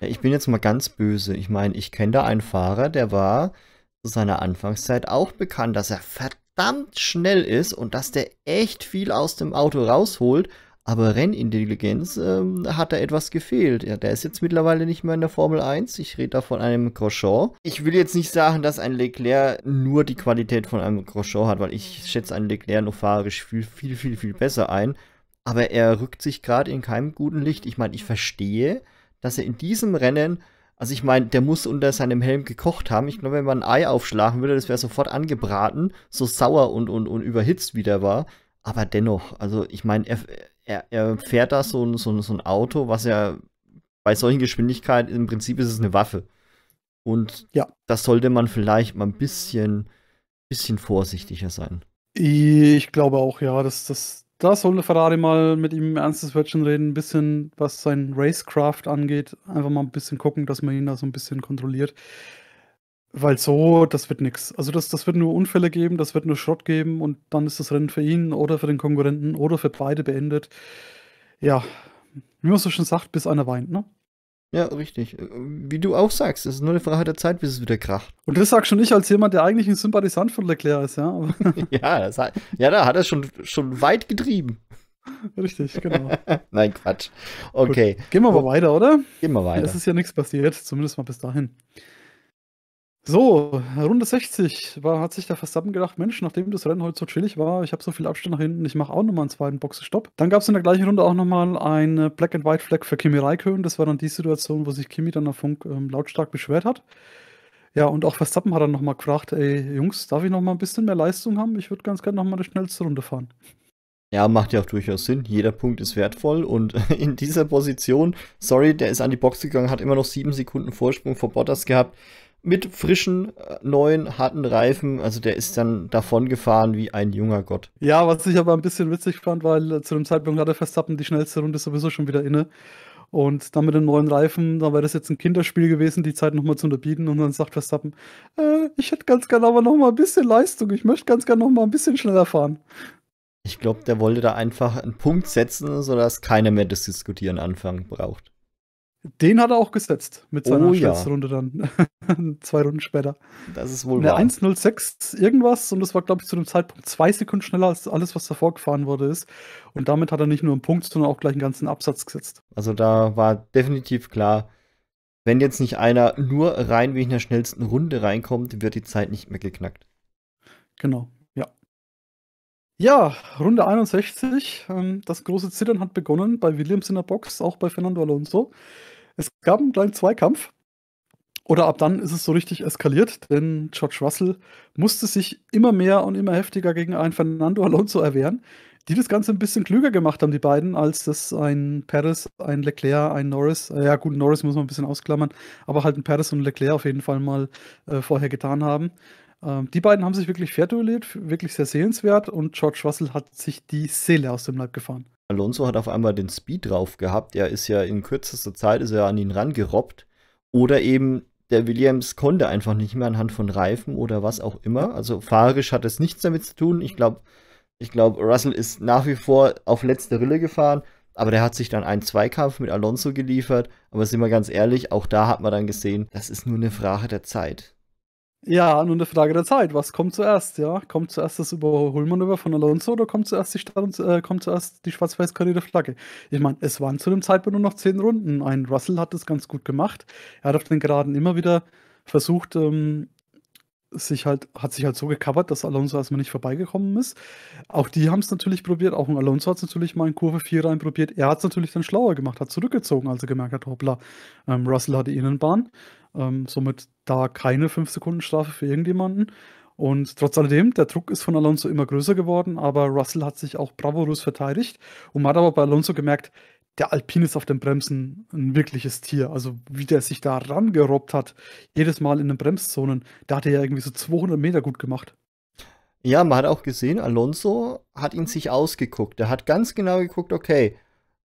Ja, ich bin jetzt mal ganz böse. Ich meine, ich kenne da einen Fahrer, der war zu seiner Anfangszeit auch bekannt, dass er verdammt verdammt schnell ist und dass der echt viel aus dem Auto rausholt. Aber Rennintelligenz ähm, hat da etwas gefehlt. Ja, der ist jetzt mittlerweile nicht mehr in der Formel 1. Ich rede da von einem Grosjean. Ich will jetzt nicht sagen, dass ein Leclerc nur die Qualität von einem Grosjean hat, weil ich schätze einen Leclerc noch fahrerisch viel, viel, viel, viel besser ein. Aber er rückt sich gerade in keinem guten Licht. Ich meine, ich verstehe, dass er in diesem Rennen also ich meine, der muss unter seinem Helm gekocht haben. Ich glaube, wenn man ein Ei aufschlagen würde, das wäre sofort angebraten, so sauer und, und, und überhitzt wie der war. Aber dennoch, also ich meine, er, er, er, fährt da so ein, so, ein, so ein Auto, was ja bei solchen Geschwindigkeiten im Prinzip ist es eine Waffe. Und ja. das sollte man vielleicht mal ein bisschen, bisschen vorsichtiger sein. Ich glaube auch, ja, das, das, da sollte Ferrari mal mit ihm ein ernstes Wörtchen reden, ein bisschen was sein Racecraft angeht. Einfach mal ein bisschen gucken, dass man ihn da so ein bisschen kontrolliert. Weil so, das wird nichts. Also das, das wird nur Unfälle geben, das wird nur Schrott geben und dann ist das Rennen für ihn oder für den Konkurrenten oder für beide beendet. Ja, wie man so schon sagt, bis einer weint, ne? Ja, richtig. Äh, wie du auch sagst, es ist nur eine Frage der Zeit, bis es wieder kracht. Und das sag schon ich als jemand, der eigentlich ein Sympathisant von Leclerc ist, ja. *laughs* ja, hat, ja, da hat er schon, schon weit getrieben. *laughs* Richtig, genau. *laughs* Nein, Quatsch. Okay. Gut, gehen wir mal weiter, oder? Gehen wir weiter. Es ist ja nichts passiert, zumindest mal bis dahin. So, Runde 60 war, hat sich der Verstappen gedacht, Mensch, nachdem das Rennen heute so chillig war, ich habe so viel Abstand nach hinten, ich mache auch nochmal einen zweiten Boxenstopp. Dann gab es in der gleichen Runde auch nochmal eine Black-and-White-Flag für Kimi Raikön. Das war dann die Situation, wo sich Kimi dann auf Funk ähm, lautstark beschwert hat. Ja, und auch Verstappen hat dann nochmal gefragt, ey, Jungs, darf ich nochmal ein bisschen mehr Leistung haben? Ich würde ganz gerne nochmal eine schnellste Runde fahren. Ja, macht ja auch durchaus Sinn. Jeder Punkt ist wertvoll und *laughs* in dieser Position, sorry, der ist an die Box gegangen, hat immer noch sieben Sekunden Vorsprung vor Bottas gehabt mit frischen, äh, neuen, harten Reifen. Also der ist dann davon gefahren wie ein junger Gott. Ja, was ich aber ein bisschen witzig fand, weil äh, zu dem Zeitpunkt hatte Verstappen die schnellste Runde sowieso schon wieder inne. Und dann mit den neuen Reifen, da wäre das jetzt ein Kinderspiel gewesen, die Zeit nochmal zu unterbieten. Und dann sagt Verstappen, äh, ich hätte ganz gerne aber nochmal ein bisschen Leistung. Ich möchte ganz gerne nochmal ein bisschen schneller fahren. Ich glaube, der wollte da einfach einen Punkt setzen, sodass keiner mehr das Diskutieren anfangen braucht. Den hat er auch gesetzt mit seiner oh, ja. Runde dann. *laughs* Zwei Runden später. Das ist wohl Eine 106 irgendwas und das war, glaube ich, zu dem Zeitpunkt zwei Sekunden schneller als alles, was davor gefahren wurde, ist. Und damit hat er nicht nur einen Punkt, sondern auch gleich einen ganzen Absatz gesetzt. Also da war definitiv klar, wenn jetzt nicht einer nur rein wegen der schnellsten Runde reinkommt, wird die Zeit nicht mehr geknackt. Genau, ja. Ja, Runde 61. Ähm, das große Zittern hat begonnen bei Williams in der Box, auch bei Fernando Alonso. Es gab einen kleinen Zweikampf. Oder ab dann ist es so richtig eskaliert, denn George Russell musste sich immer mehr und immer heftiger gegen einen Fernando Alonso erwehren, die das Ganze ein bisschen klüger gemacht haben, die beiden, als das ein Perez, ein Leclerc, ein Norris, äh, ja gut, Norris muss man ein bisschen ausklammern, aber halt ein Perez und ein Leclerc auf jeden Fall mal äh, vorher getan haben. Ähm, die beiden haben sich wirklich fair duelliert, wirklich sehr sehenswert und George Russell hat sich die Seele aus dem Leib gefahren. Alonso hat auf einmal den Speed drauf gehabt. Er ist ja in kürzester Zeit ist er an ihn rangerobbt. Oder eben der Williams konnte einfach nicht mehr anhand von Reifen oder was auch immer. Also fahrisch hat es nichts damit zu tun. Ich glaube, ich glaube, Russell ist nach wie vor auf letzte Rille gefahren, aber der hat sich dann einen Zweikampf mit Alonso geliefert. Aber sind wir ganz ehrlich, auch da hat man dann gesehen, das ist nur eine Frage der Zeit. Ja, nur eine Frage der Zeit. Was kommt zuerst? Ja, kommt zuerst das Überholmanöver von Alonso oder kommt zuerst die, äh, die schwarz-weiß karierte Flagge? Ich meine, es waren zu dem Zeitpunkt nur noch zehn Runden. Ein Russell hat das ganz gut gemacht. Er hat auf den Geraden immer wieder versucht, ähm, sich halt, hat sich halt so gecovert, dass Alonso erstmal nicht vorbeigekommen ist. Auch die haben es natürlich probiert, auch ein Alonso hat es natürlich mal in Kurve 4 rein probiert. Er hat es natürlich dann schlauer gemacht, hat zurückgezogen, als er gemerkt hat, hoppla, ähm, Russell die Innenbahn. Ähm, somit da keine 5-Sekunden-Strafe für irgendjemanden. Und trotz alledem, der Druck ist von Alonso immer größer geworden, aber Russell hat sich auch bravourös verteidigt und man hat aber bei Alonso gemerkt, der Alpine ist auf den Bremsen ein wirkliches Tier. Also wie der sich da rangerobbt hat, jedes Mal in den Bremszonen, da hat er ja irgendwie so 200 Meter gut gemacht. Ja, man hat auch gesehen, Alonso hat ihn sich ausgeguckt. Er hat ganz genau geguckt, okay,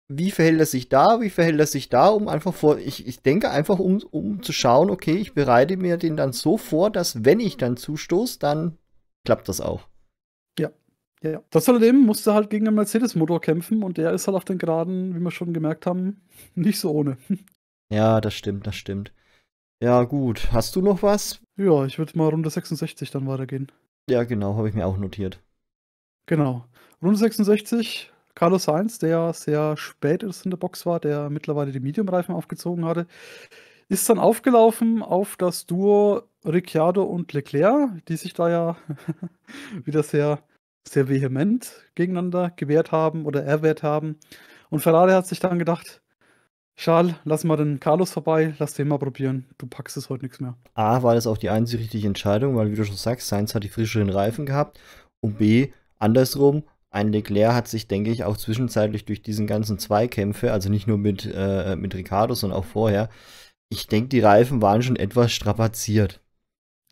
wie verhält er sich da, wie verhält er sich da, um einfach vor, ich, ich denke einfach, um, um zu schauen, okay, ich bereite mir den dann so vor, dass wenn ich dann zustoß, dann klappt das auch. Ja. Ja, ja. Das allerdings musste halt gegen einen Mercedes-Motor kämpfen und der ist halt auf den Geraden, wie wir schon gemerkt haben, *laughs* nicht so ohne. *laughs* Ja, das stimmt, das stimmt. Ja, gut. Hast du noch was? Ja, ich würde mal Runde 66 dann weitergehen. Ja, genau, habe ich mir auch notiert. Genau. Runde 66, Carlos Sainz, der sehr spät in der Box war, der mittlerweile die Medium-Reifen aufgezogen hatte, ist dann aufgelaufen auf das Duo Ricciardo und Leclerc, die sich da ja *laughs* wieder sehr, sehr vehement gegeneinander gewehrt haben oder erwehrt haben. Und Ferrari hat sich dann gedacht, Charles, lass mal den Carlos vorbei, lass den mal probieren. Du packst es heute nichts mehr. A, war das auch die einzige richtige Entscheidung, weil, wie du schon sagst, Sainz hat die frischeren Reifen gehabt. Und B, andersrum, ein Leclerc hat sich, denke ich, auch zwischenzeitlich durch diesen ganzen Zweikämpfe, also nicht nur mit, äh, mit Ricardo, sondern auch vorher, ich denke, die Reifen waren schon etwas strapaziert.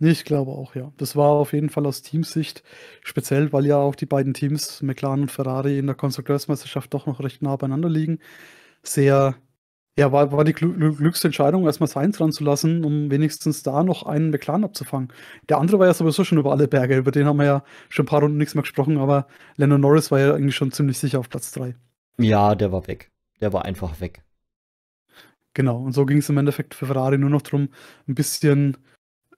Ich glaube auch, ja. Das war auf jeden Fall aus Teamsicht speziell, weil ja auch die beiden Teams, McLaren und Ferrari, in der Konstrukteursmeisterschaft doch noch recht nah beieinander liegen. Sehr ja, war, war die klügste Entscheidung, erstmal Sainz ranzulassen, um wenigstens da noch einen McLaren abzufangen. Der andere war ja sowieso schon über alle Berge, über den haben wir ja schon ein paar Runden nichts mehr gesprochen, aber Lennon Norris war ja eigentlich schon ziemlich sicher auf Platz 3. Ja, der war weg. Der war einfach weg. Genau, und so ging es im Endeffekt für Ferrari nur noch darum, ein bisschen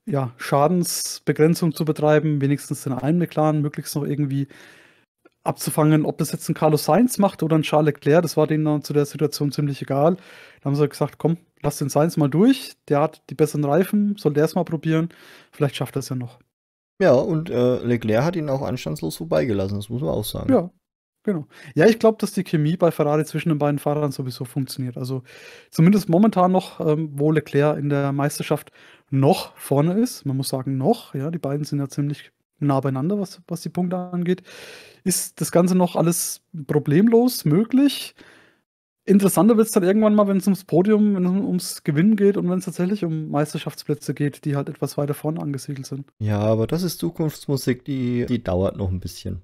ja, Schadensbegrenzung zu betreiben, wenigstens den einen McLaren möglichst noch irgendwie abzufangen, ob das jetzt ein Carlos Sainz macht oder ein Charles Leclerc, das war denen dann zu der Situation ziemlich egal. Da haben sie halt gesagt, komm, lass den Sainz mal durch, der hat die besseren Reifen, soll der es mal probieren, vielleicht schafft er es ja noch. Ja, und äh, Leclerc hat ihn auch anstandslos vorbeigelassen, das muss man auch sagen. Ja, genau. Ja, ich glaube, dass die Chemie bei Ferrari zwischen den beiden Fahrern sowieso funktioniert. Also zumindest momentan noch, ähm, wo Leclerc in der Meisterschaft noch vorne ist. Man muss sagen, noch, ja, die beiden sind ja ziemlich nah beieinander, was, was die Punkte angeht. Ist das Ganze noch alles problemlos möglich? Interessanter wird es dann irgendwann mal, wenn es ums Podium, wenn es ums Gewinnen geht und wenn es tatsächlich um Meisterschaftsplätze geht, die halt etwas weiter vorne angesiedelt sind. Ja, aber das ist Zukunftsmusik, die, die dauert noch ein bisschen.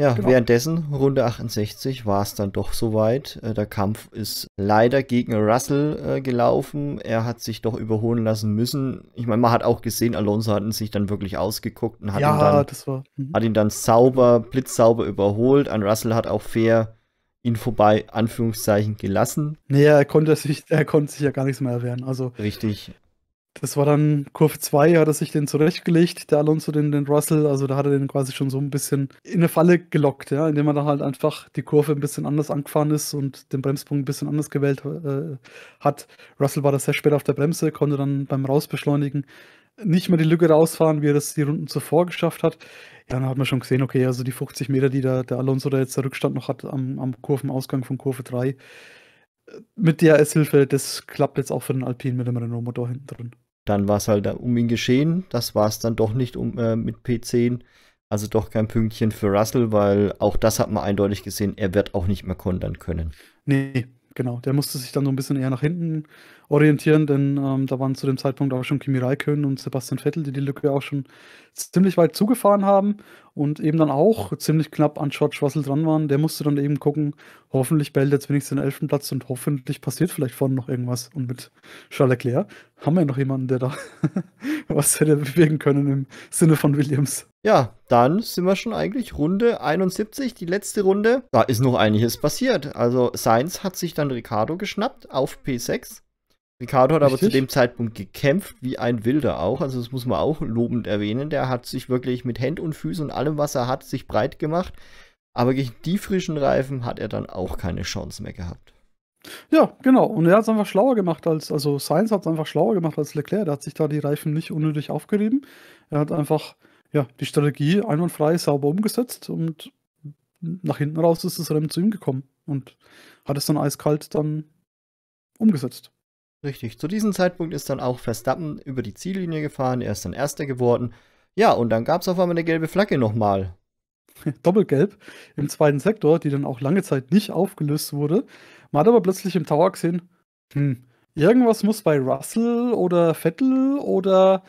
Ja, genau. währenddessen, Runde 68, war es dann doch soweit. Äh, der Kampf ist leider gegen Russell äh, gelaufen. Er hat sich doch überholen lassen müssen. Ich meine, man hat auch gesehen, Alonso hat ihn sich dann wirklich ausgeguckt und hat, ja, ihn, dann, das war, mhm. hat ihn dann sauber, blitzsauber überholt. An Russell hat auch fair ihn vorbei, Anführungszeichen, gelassen. Naja, nee, er konnte sich, er konnte sich ja gar nichts mehr erwehren. Also, Richtig. Das war dann Kurve 2, hat er sich den zurechtgelegt, der Alonso, den, den Russell. Also da hat er den quasi schon so ein bisschen in eine Falle gelockt, ja, indem er dann halt einfach die Kurve ein bisschen anders angefahren ist und den Bremspunkt ein bisschen anders gewählt äh, hat. Russell war da sehr spät auf der Bremse, konnte dann beim Rausbeschleunigen nicht mehr die Lücke rausfahren, wie er das die Runden zuvor geschafft hat. Ja, Dann hat man schon gesehen, okay, also die 50 Meter, die da, der Alonso da jetzt der Rückstand noch hat am, am Kurvenausgang von Kurve 3, äh, mit DRS-Hilfe, das klappt jetzt auch für den Alpine mit dem Renault-Motor hinten drin dann war es halt um ihn geschehen. Das war es dann doch nicht um, äh, mit P10. Also doch kein Pünktchen für Russell, weil auch das hat man eindeutig gesehen, er wird auch nicht mehr kontern können. Nee, genau. Der musste sich dann so ein bisschen eher nach hinten orientieren, denn ähm, da waren zu dem Zeitpunkt auch schon Kimi Raikön und Sebastian Vettel, die die Lücke auch schon ziemlich weit zugefahren haben und eben dann auch ziemlich knapp an George Russell dran waren. Der musste dann eben gucken, hoffentlich bellt jetzt wenigstens den elften Platz und hoffentlich passiert vielleicht vorne noch irgendwas. Und mit Charles Leclerc haben wir ja noch jemanden, der da *laughs* was hätte bewegen können im Sinne von Williams. Ja, dann sind wir schon eigentlich Runde 71, die letzte Runde. Da ist noch einiges passiert. Also Sainz hat sich dann Ricardo geschnappt auf P6. Ricardo hat Richtig? aber zu dem Zeitpunkt gekämpft, wie ein Wilder auch. Also, das muss man auch lobend erwähnen. Der hat sich wirklich mit Händen und Füßen und allem, was er hat, sich breit gemacht. Aber gegen die frischen Reifen hat er dann auch keine Chance mehr gehabt. Ja, genau. Und er hat es einfach schlauer gemacht als, also Sainz hat es einfach schlauer gemacht als Leclerc. Der hat sich da die Reifen nicht unnötig aufgerieben. Er hat einfach, ja, die Strategie einwandfrei sauber umgesetzt und nach hinten raus ist das Rennen zu ihm gekommen und hat es dann eiskalt dann umgesetzt. Richtig, zu diesem Zeitpunkt ist dann auch Verstappen über die Ziellinie gefahren, er ist dann Erster geworden. Ja, und dann gab es auf einmal eine gelbe Flagge nochmal. *laughs* Doppelgelb im zweiten Sektor, die dann auch lange Zeit nicht aufgelöst wurde. Man hat aber plötzlich im Tower gesehen, hm, irgendwas muss bei Russell oder Vettel oder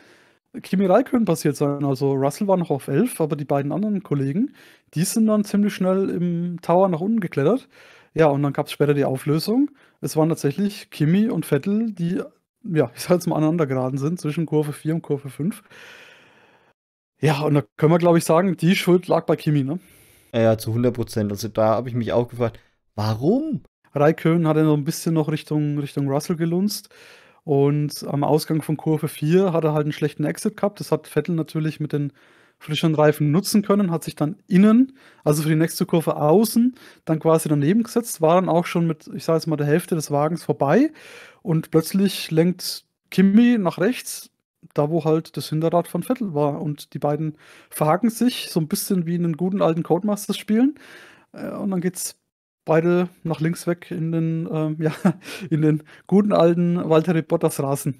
Kimi Raikön passiert sein. Also Russell war noch auf 11, aber die beiden anderen Kollegen, die sind dann ziemlich schnell im Tower nach unten geklettert. Ja, und dann gab es später die Auflösung. Es waren tatsächlich Kimi und Vettel, die, ja, ich sag jetzt mal aneinander geraten sind, zwischen Kurve 4 und Kurve 5. Ja, und da können wir, glaube ich, sagen, die Schuld lag bei Kimi, ne? Ja, zu 100 Prozent. Also da habe ich mich auch gefragt, warum? Raikön hat er noch ein bisschen noch Richtung, Richtung Russell gelunzt. Und am Ausgang von Kurve 4 hat er halt einen schlechten Exit gehabt. Das hat Vettel natürlich mit den frischen Reifen nutzen können, hat sich dann innen, also für die nächste Kurve außen, dann quasi daneben gesetzt, war dann auch schon mit, ich sage jetzt mal, der Hälfte des Wagens vorbei und plötzlich lenkt Kimi nach rechts, da wo halt das Hinterrad von Vettel war und die beiden verhaken sich so ein bisschen wie in den guten alten Codemasters Spielen äh, und dann geht's beide nach links weg in den ähm, *laughs* ja, in den guten alten Walter Bottas Rasen.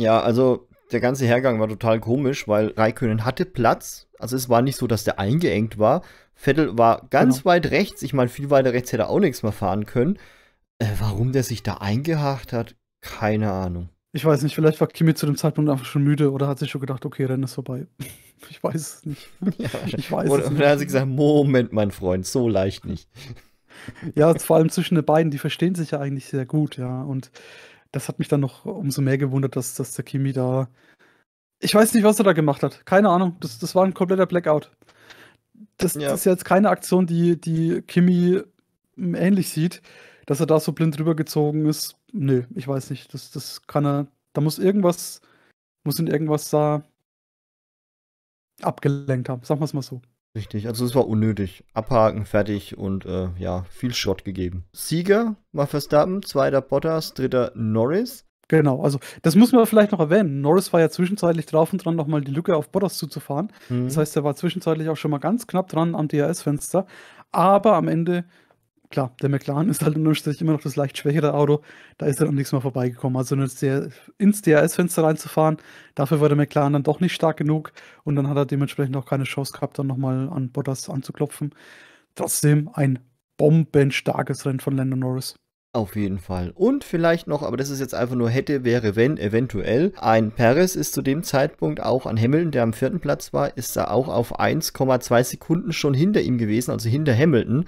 Ja, also der ganze Hergang war total komisch, weil Raikönen hatte Platz. Also es war nicht so, dass der eingeengt war. Vettel war ganz genau. weit rechts. Ich meine, viel weiter rechts hätte er auch nichts mehr fahren können. Äh, warum der sich da eingehakt hat, keine Ahnung. Ich weiß nicht, vielleicht war Kimi zu dem Zeitpunkt einfach schon müde oder hat sich schon gedacht, okay, Rennen ist vorbei. *laughs* Ich weiß es nicht. *laughs* Ja, ich weiß oder, es nicht. Oder hat sie gesagt, Moment, mein Freund, so leicht nicht. Ja, vor allem zwischen den beiden, die verstehen sich ja eigentlich sehr gut, ja. Und das hat mich dann noch umso mehr gewundert, dass, dass der Kimi da. Ich weiß nicht, was er da gemacht hat. Keine Ahnung. Das, das war ein kompletter Blackout. Das, ja. das ist jetzt keine Aktion, die, die Kimi ähnlich sieht. Dass er da so blind rübergezogen ist, Nö, ich weiß nicht. Das, das kann er. Da muss irgendwas, muss ihn irgendwas da abgelenkt haben. Sagen wir es mal so. Richtig, also es war unnötig. Abhaken, fertig und äh, ja, viel Shot gegeben. Sieger war Verstappen, zweiter Bottas, dritter Norris. Genau, also das muss man vielleicht noch erwähnen. Norris war ja zwischenzeitlich drauf und dran, nochmal die Lücke auf Bottas zuzufahren. Mhm. Das heißt, er war zwischenzeitlich auch schon mal ganz knapp dran am DRS-Fenster. Aber am Ende klar, der McLaren ist halt unterstrich immer noch das leicht schwächere Auto. Da ist er dann nichts mehr vorbeigekommen. Also ins DRS-Fenster reinzufahren, dafür war der McLaren dann doch nicht stark genug und dann hat er dementsprechend auch keine Chance gehabt, dann nochmal an Bottas anzuklopfen. Trotzdem ein bombenstarkes Rennen von Lando Norris. Auf jeden Fall. Und vielleicht noch, aber das ist jetzt einfach nur hätte, wäre, wenn, eventuell. Ein Paris ist zu dem Zeitpunkt auch an Hamilton, der am vierten Platz war, ist da auch auf 1,2 Sekunden schon hinter ihm gewesen, also hinter Hamilton.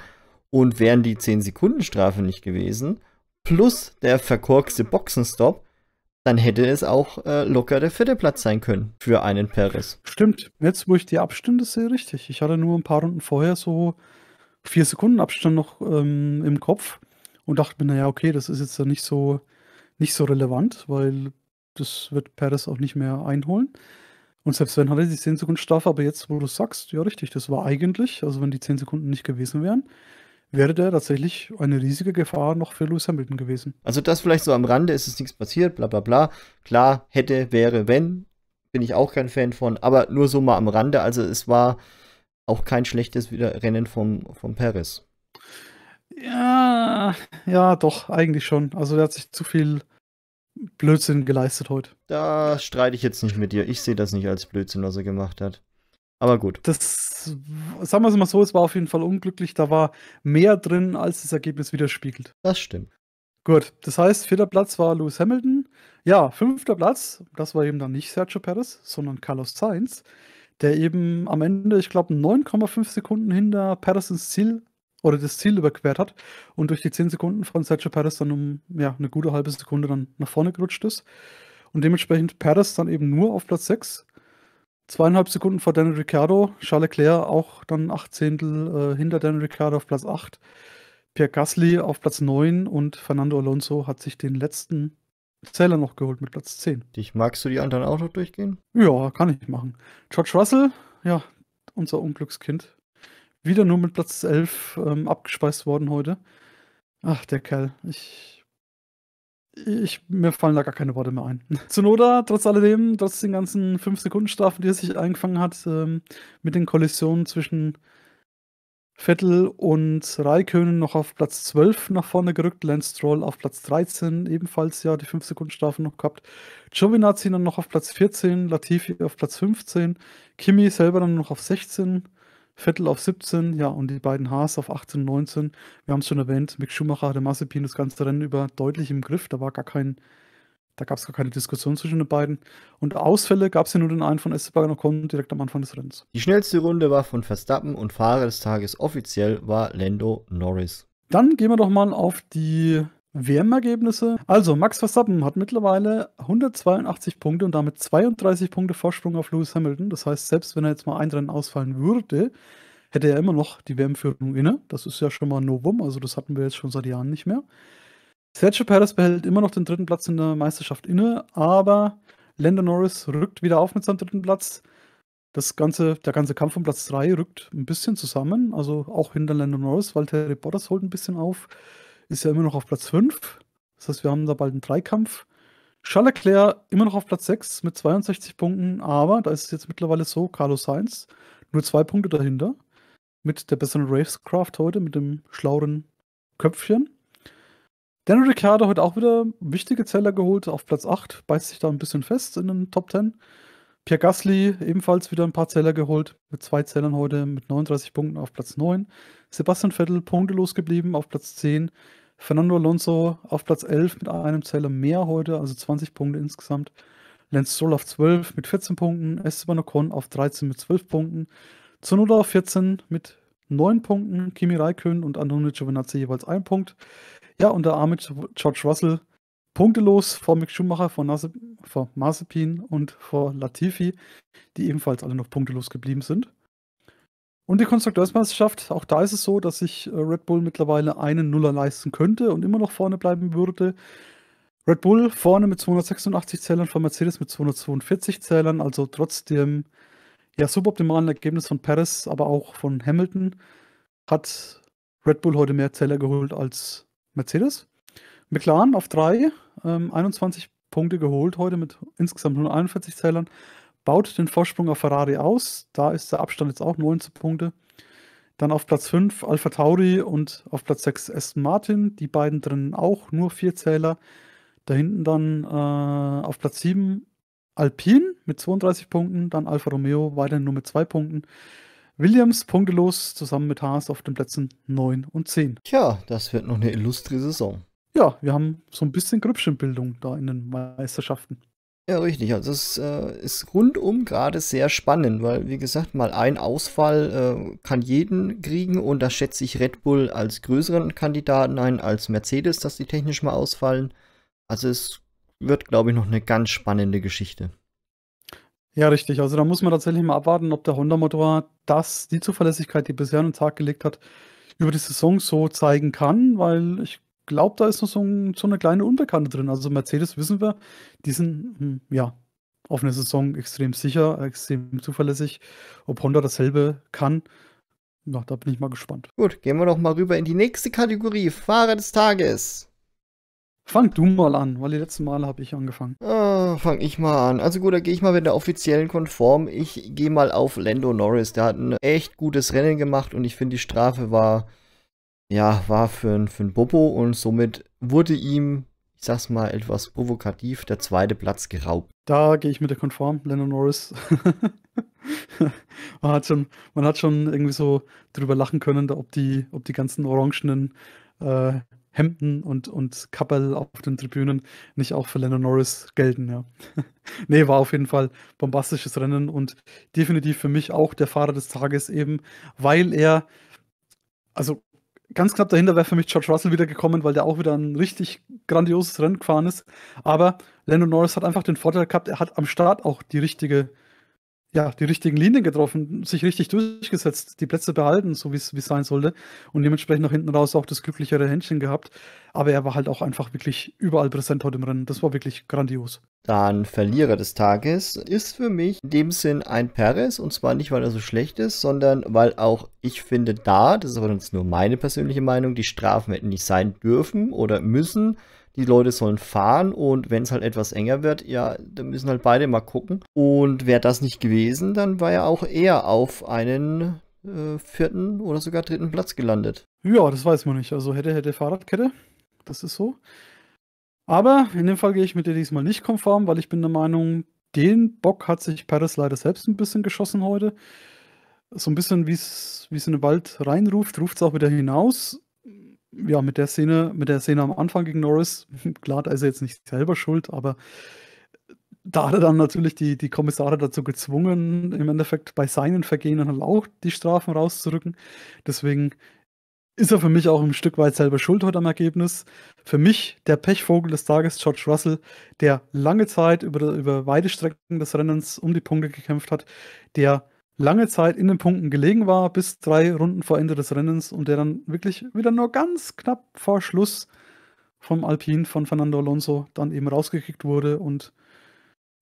Und wären die 10-Sekunden-Strafe nicht gewesen, plus der verkorkste Boxenstopp, dann hätte es auch äh, locker der vierte Platz sein können für einen Perez. Stimmt. Jetzt, wo ich die Abstände sehe, richtig. Ich hatte nur ein paar Runden vorher so vier Sekunden Abstand noch ähm, im Kopf und dachte mir, naja, okay, das ist jetzt dann nicht so, nicht so relevant, weil das wird Perez auch nicht mehr einholen. Und selbst wenn hatte die 10 Sekunden Strafe, aber jetzt, wo du sagst, ja richtig, das war eigentlich, also wenn die 10 Sekunden nicht gewesen wären, wäre der tatsächlich eine riesige Gefahr noch für Lewis Hamilton gewesen. Also das vielleicht so am Rande, ist es nichts passiert, bla bla bla. Klar, hätte, wäre, wenn, bin ich auch kein Fan von, aber nur so mal am Rande. Also es war auch kein schlechtes Rennen vom, vom Paris. Ja, ja, doch, eigentlich schon. Also der hat sich zu viel Blödsinn geleistet heute. Da streite ich jetzt nicht mit dir. Ich sehe das nicht als Blödsinn, was er gemacht hat. Aber gut. Das, sagen wir es mal so, es war auf jeden Fall unglücklich. Da war mehr drin, als das Ergebnis widerspiegelt. Das stimmt. Gut, das heißt, vierter Platz war Lewis Hamilton. Ja, fünfter Platz, das war eben dann nicht Sergio Perez, sondern Carlos Sainz, der eben am Ende, ich glaube, 9,5 Sekunden hinter Perez ins Ziel oder das Ziel überquert hat und durch die 10 Sekunden von Sergio Perez dann um ja, eine gute halbe Sekunde dann nach vorne gerutscht ist. Und dementsprechend Perez dann eben nur auf Platz 6 zweieinhalb Sekunden vor Daniel Ricciardo. Charles Leclerc auch dann acht Zehntel äh, hinter Daniel Ricciardo auf Platz 8. Pierre Gasly auf Platz 9 und Fernando Alonso hat sich den letzten Zähler noch geholt mit Platz 10. Dich magst du die anderen auch noch durchgehen? Ja, kann ich machen. George Russell, ja, unser Unglückskind. Wieder nur mit Platz 11 ähm, abgespeist worden heute. Ach, der Kerl. Ich ich, mir fallen da gar keine Worte mehr ein. *laughs* Zunoda, trotz alledem, trotz den ganzen 5-Sekunden-Strafen, die er sich eingefangen hat, ähm, mit den Kollisionen zwischen Vettel und Raikönen noch auf Platz 12 nach vorne gerückt, Lance Stroll auf Platz 13, ebenfalls ja die 5-Sekunden-Strafen noch gehabt. Giovinazzi dann noch auf Platz 14, Latifi auf Platz 15, Kimi selber dann noch auf 16, Vettel auf 17, ja, und die beiden Haas auf 18, 19. Wir haben es schon erwähnt, Mick Schumacher hatte Massepin das ganze Rennen über deutlich im Griff. Da war gar kein, da gab es gar keine Diskussion zwischen den beiden. Und Ausfälle gab es ja nur den einen von Esteban Ocon direkt am Anfang des Rennens. Die schnellste Runde war von Verstappen und Fahrer des Tages offiziell war Lando Norris. Dann gehen wir doch mal auf die WM-Ergebnisse. Also, Max Verstappen hat mittlerweile 182 Punkte und damit 32 Punkte Vorsprung auf Lewis Hamilton. Das heißt, selbst wenn er jetzt mal ein Rennen ausfallen würde, hätte er immer noch die WM-Führung inne. Das ist ja schon mal ein Novum, also das hatten wir jetzt schon seit Jahren nicht mehr. Sergio Perez behält immer noch den dritten Platz in der Meisterschaft inne, aber Lando Norris rückt wieder auf mit seinem dritten Platz. Das ganze, der ganze Kampf um Platz 3 rückt ein bisschen zusammen, also auch hinter Lando Norris, weil Terry Bottas holt ein bisschen auf ist ja immer noch auf Platz 5. Das heißt, wir haben da bald einen Dreikampf. Charles Leclerc immer noch auf Platz 6 mit 62 Punkten, aber da ist es jetzt mittlerweile so, Carlos Sainz nur zwei Punkte dahinter mit der besseren Racecraft heute, mit dem schlauren Köpfchen. Daniel Ricciardo heute auch wieder wichtige Zeller geholt auf Platz 8, beißt sich da ein bisschen fest in den Top 10. Pierre Gasly ebenfalls wieder ein paar Zeller geholt, mit zwei Zellern heute, mit 39 Punkten auf Platz 9. Sebastian Vettel punktelos geblieben auf Platz 10. Fernando Alonso auf Platz 11 mit einem Zähler mehr heute, also 20 Punkte insgesamt. Lance Stroll auf 12 mit 14 Punkten, Esteban Ocon auf 13 mit 12 Punkten, Zunoda auf 14 mit 9 Punkten, Kimi Raikön und Antonio Giovinazzi jeweils 1 Punkt. Ja, und der arme George Russell punktelos vor Mick Schumacher, vor, Nase, vor Mazepin und vor Latifi, die ebenfalls alle noch punktelos geblieben sind. Und die Konstrukteursmeisterschaft, auch da ist es so, dass sich äh, Red Bull mittlerweile einen Nuller leisten könnte und immer noch vorne bleiben würde. Red Bull vorne mit 286 Zählern, von Mercedes mit 242 Zählern, also trotz dem ja, suboptimalen Ergebnis von Perez, aber auch von Hamilton, hat Red Bull heute mehr Zähler geholt als Mercedes. McLaren auf 3, ähm, 21 Punkte geholt heute mit insgesamt 141 Zählern baut den Vorsprung auf Ferrari aus. Da ist der Abstand jetzt auch 19 Punkte. Dann auf Platz 5 Alpha Tauri und auf Platz 6 Aston Martin. Die beiden drinnen auch, nur vier Zähler. Da hinten dann äh, auf Platz 7 Alpine mit 32 Punkten. Dann Alfa Romeo weiterhin nur mit 2 Punkten. Williams punktelos zusammen mit Haas auf den Plätzen 9 und 10. Tja, das wird noch eine illustre Saison. Ja, wir haben so ein bisschen Grüppchenbildung da in den Meisterschaften. Ja, richtig. Also es äh, ist rundum gerade sehr spannend, weil wie gesagt, mal ein Ausfall äh, kann jeden kriegen und da schätze ich Red Bull als größeren Kandidaten ein als Mercedes, dass die technisch mal ausfallen. Also es wird, glaube ich, noch eine ganz spannende Geschichte. Ja, richtig. Also da muss man tatsächlich mal abwarten, ob der Honda-Motor das, die Zuverlässigkeit, die bisher an den Tag gelegt hat, über die Saison so zeigen kann, weil ich glaube, da ist noch so, ein, so, eine kleine Unbekannte drin. Also Mercedes wissen wir, die sind hm, ja auf eine Saison extrem sicher, extrem zuverlässig. Ob Honda dasselbe kann, ja, da bin ich mal gespannt. Gut, gehen wir doch mal rüber in die nächste Kategorie, Fahrer des Tages. Fang du mal an, weil die letzten Male habe ich angefangen. Oh, fang ich mal an. Also gut, da gehe ich mal mit der offiziellen konform. Ich gehe mal auf Lando Norris. Der hat ein echt gutes Rennen gemacht und ich finde die Strafe war ja, war für ein, für ein Bobo und somit wurde ihm, ich sag's mal etwas provokativ, der zweite Platz geraubt. Da gehe ich mit der konform, Lennon Norris. *laughs* man, hat schon, man hat schon irgendwie so drüber lachen können, ob die, ob die ganzen orangenen äh, Hemden und, und Kapperl auf den Tribünen nicht auch für Lennon Norris gelten, ja. *laughs* nee, war auf jeden Fall bombastisches Rennen und definitiv für mich auch der Fahrer des Tages eben, weil er, also Ganz knapp dahinter wäre für mich George Russell wieder gekommen, weil der auch wieder ein richtig grandioses Rennen gefahren ist. Aber Lando Norris hat einfach den Vorteil gehabt, er hat am Start auch die richtige ja, die richtigen Linien getroffen, sich richtig durchgesetzt, die Plätze behalten, so wie es sein sollte und dementsprechend nach hinten raus auch das glücklichere Händchen gehabt. Aber er war halt auch einfach wirklich überall präsent heute im Rennen. Das war wirklich grandios. Dann Verlierer des Tages ist für mich in dem Sinn ein Perez und zwar nicht, weil er so schlecht ist, sondern weil auch ich finde da, das ist aber jetzt nur meine persönliche Meinung, die Strafen hätten nicht sein dürfen oder müssen die Leute sollen fahren und wenn es halt etwas enger wird, ja, dann müssen halt beide mal gucken. Und wäre das nicht gewesen, dann war ja auch er auf einen äh, vierten oder sogar dritten Platz gelandet. Ja, das weiß man nicht. Also hätte, hätte Fahrradkette. Das ist so. Aber in dem Fall gehe ich mit dir diesmal nicht konform, weil ich bin der Meinung, den Bock hat sich Paris leider selbst ein bisschen geschossen heute. So ein bisschen, wie es in den Wald reinruft, ruft es auch wieder hinaus ja, mit der Szene, mit der Szene am Anfang gegen Norris, *laughs* klar, da ist er jetzt nicht selber schuld, aber da hat er dann natürlich die, die Kommissare dazu gezwungen, im Endeffekt bei seinen Vergehen halt auch die Strafen rauszurücken. Deswegen ist er für mich auch ein Stück weit selber schuld heute am Ergebnis. Für mich der Pechvogel des Tages, George Russell, der lange Zeit über, über weite Strecken des Rennens um die Punkte gekämpft hat, der lange Zeit in den Punkten gelegen war, bis drei Runden vor Ende des Rennens und der dann wirklich wieder nur ganz knapp vor Schluss vom Alpin von Fernando Alonso dann eben rausgekickt wurde. Und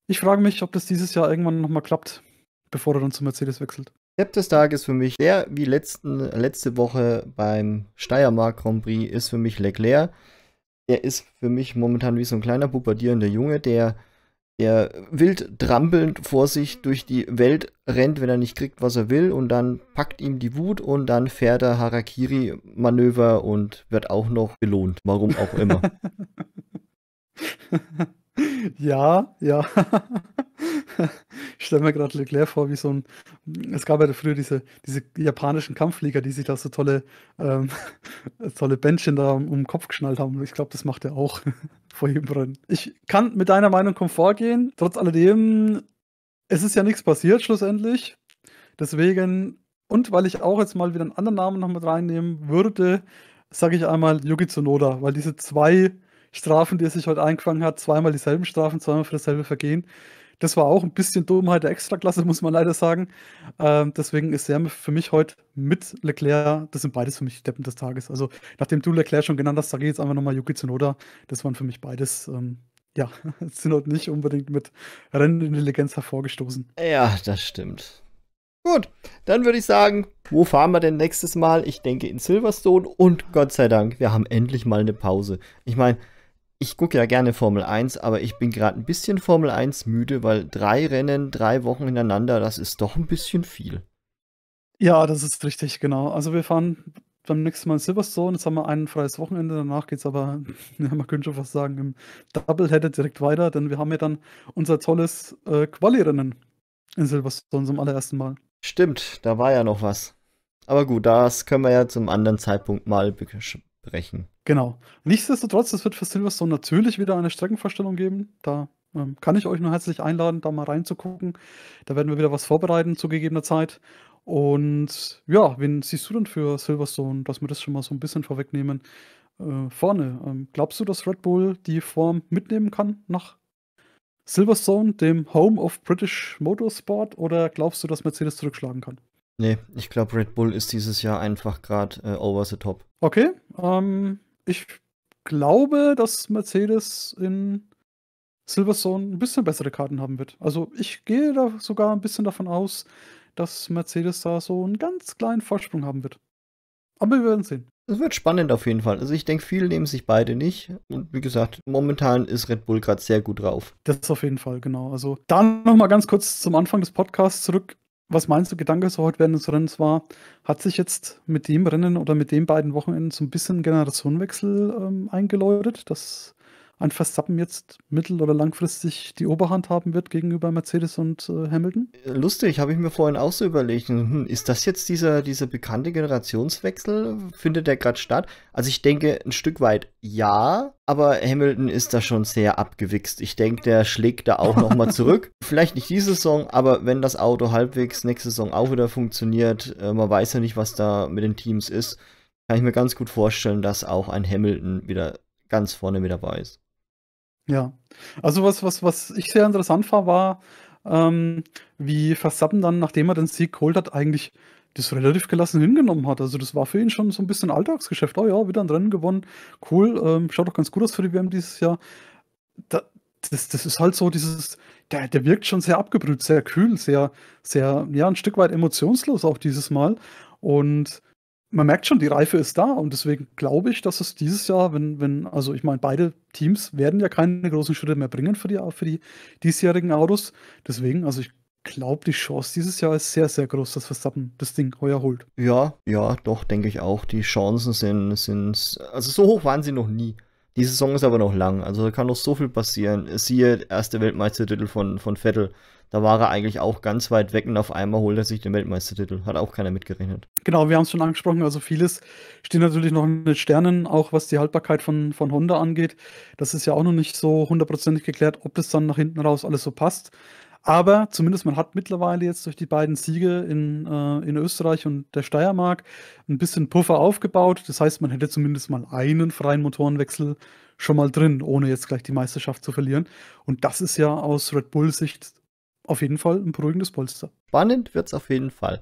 ich frage mich, ob das dieses Jahr irgendwann nochmal klappt, bevor er dann zu Mercedes wechselt. Tipp des Tages für mich, der wie letzten, letzte Woche beim Steiermark Grand Prix, ist für mich Leclerc. Er ist für mich momentan wie so ein kleiner pubertierender Junge, der der wild trampelnd vor sich durch die Welt rennt, wenn er nicht kriegt, was er will, und dann packt ihm die Wut und dann fährt er Harakiri-Manöver und wird auch noch belohnt, warum auch immer. *laughs* Ja, ja. Ich stelle mir gerade Leclerc vor, wie so ein. Es gab ja früher diese, diese japanischen Kampfflieger, die sich da so tolle, ähm, *laughs* tolle Bändchen da um den Kopf geschnallt haben. Ich glaube, das macht er auch *laughs* vor jedem Rennen. Ich kann mit deiner Meinung komfort gehen. Trotz alledem, es ist ja nichts passiert schlussendlich. Deswegen, und weil ich auch jetzt mal wieder einen anderen Namen noch mit reinnehmen würde, sage ich einmal Yuki Tsunoda, weil diese zwei Strafen, die er sich heute eingefangen hat. Zweimal dieselben Strafen, zweimal für dasselbe Vergehen. Das war auch ein bisschen Dummheit halt der Extraklasse, *laughs* muss man leider sagen. Ähm, deswegen ist er für mich heute mit Leclerc, das sind beides für mich Deppen des Tages. Also, nachdem du Leclerc schon genannt hast, sage ich jetzt einfach nochmal Yuki Tsunoda. Das waren für mich beides, ähm, ja, *laughs* sind heute nicht unbedingt mit Rennintelligenz hervorgestoßen. Ja, das stimmt. Gut, dann würde ich sagen, wo fahren wir denn nächstes Mal? Ich denke in Silverstone und Gott sei Dank, wir haben endlich mal eine Pause. Ich meine, ich gucke ja gerne Formel 1, aber ich bin gerade ein bisschen Formel 1 müde, weil drei Rennen, drei Wochen hintereinander, das ist doch ein bisschen viel. Ja, das ist richtig, genau. Also wir fahren beim nächsten Mal in Silverstone, jetzt haben wir ein freies Wochenende, danach geht es aber, *laughs* ja, man könnte schon fast sagen, im Doubleheader direkt weiter, denn wir haben ja dann unser tolles äh, Quali-Rennen in Silverstone zum allerersten Mal. Stimmt, da war ja noch was. Aber gut, das können wir ja zum anderen Zeitpunkt mal brechen. Genau. Nichtsdestotrotz, es wird für Silverstone natürlich wieder eine Streckenvorstellung geben. Da ähm, kann ich euch nur herzlich einladen, da mal reinzugucken. Da werden wir wieder was vorbereiten zu gegebener Zeit. Und ja, wen siehst du denn für Silverstone, dass wir das schon mal so ein bisschen vorwegnehmen? Äh, vorne, ähm, glaubst du, dass Red Bull die Form mitnehmen kann nach Silverstone, dem Home of British Motorsport, oder glaubst du, dass Mercedes zurückschlagen kann? Nee, ich glaube, Red Bull ist dieses Jahr einfach gerade äh, over the top. Okay, ähm, ich glaube, dass Mercedes in Silverstone ein bisschen bessere Karten haben wird. Also ich gehe da sogar ein bisschen davon aus, dass Mercedes da so einen ganz kleinen Vorsprung haben wird. Aber wir werden sehen. Es wird spannend auf jeden Fall. Also ich denke, viele nehmen sich beide nicht. Und wie gesagt, momentan ist Red Bull gerade sehr gut drauf. Das ist auf jeden Fall, genau. Also dann nochmal ganz kurz zum Anfang des Podcasts zurück was meinst du, Gedanke so heute während des Rennens war, hat sich jetzt mit dem Rennen oder mit den beiden Wochenenden so ein bisschen Generationenwechsel ähm, eingeläutet, dass ein Verstappen jetzt mittel- oder langfristig die Oberhand haben wird gegenüber Mercedes und äh, Hamilton? Lustig, habe ich mir vorhin auch so überlegt. Hm, ist das jetzt dieser, dieser bekannte Generationswechsel? Findet der gerade statt? Also ich denke ein Stück weit ja, aber Hamilton ist da schon sehr abgewichst. Ich denke, der schlägt da auch nochmal *laughs* zurück. Vielleicht nicht diese Saison, aber wenn das Auto halbwegs nächste Saison auch wieder funktioniert, äh, man weiß ja nicht, was da mit den Teams ist, kann ich mir ganz gut vorstellen, dass auch ein Hamilton wieder ganz vorne mit dabei ist. Ja. Also was, was, was ich sehr interessant fand, war, ähm, wie Verstappen dann, nachdem er den Sieg geholt hat, eigentlich das relativ gelassen hingenommen hat. Also das war für ihn schon so ein bisschen Alltagsgeschäft. Oh ja, wieder ein Rennen gewonnen. Cool, ähm, schaut doch ganz gut aus für die WM dieses Jahr. Da, das, das ist halt so dieses, der, der wirkt schon sehr abgebrüht, sehr kühl, sehr, sehr, ja, ein Stück weit emotionslos auch dieses Mal. Und man merkt schon, die Reife ist da und deswegen glaube ich, dass es dieses Jahr, wenn, wenn, also ich meine, beide Teams werden ja keine großen Schritte mehr bringen für die, für die diesjährigen Autos. Deswegen, also ich glaube, die Chance dieses Jahr ist sehr, sehr groß, dass Verstappen das Ding heuer holt. Ja, ja, doch, denke ich auch. Die Chancen sind, sind, also so hoch waren sie noch nie. Die Saison ist aber noch lang, also da kann noch so viel passieren. Siehe, erste Weltmeistertitel von, von Vettel. Da war er eigentlich auch ganz weit weg und auf einmal holt er sich den Weltmeistertitel. Hat auch keiner mitgerechnet. Genau, wir haben es schon angesprochen. Also vieles steht natürlich noch in den Sternen, auch was die Haltbarkeit von, von Honda angeht. Das ist ja auch noch nicht so hundertprozentig geklärt, ob das dann nach hinten raus alles so passt. Aber zumindest man hat mittlerweile jetzt durch die beiden Siege in, äh, in Österreich und der Steiermark ein bisschen Puffer aufgebaut. Das heißt, man hätte zumindest mal einen freien Motorenwechsel schon mal drin, ohne jetzt gleich die Meisterschaft zu verlieren. Und das ist ja aus Red Bull Sicht auf jeden Fall ein beruhigendes Polster. Spannend wird es auf jeden Fall.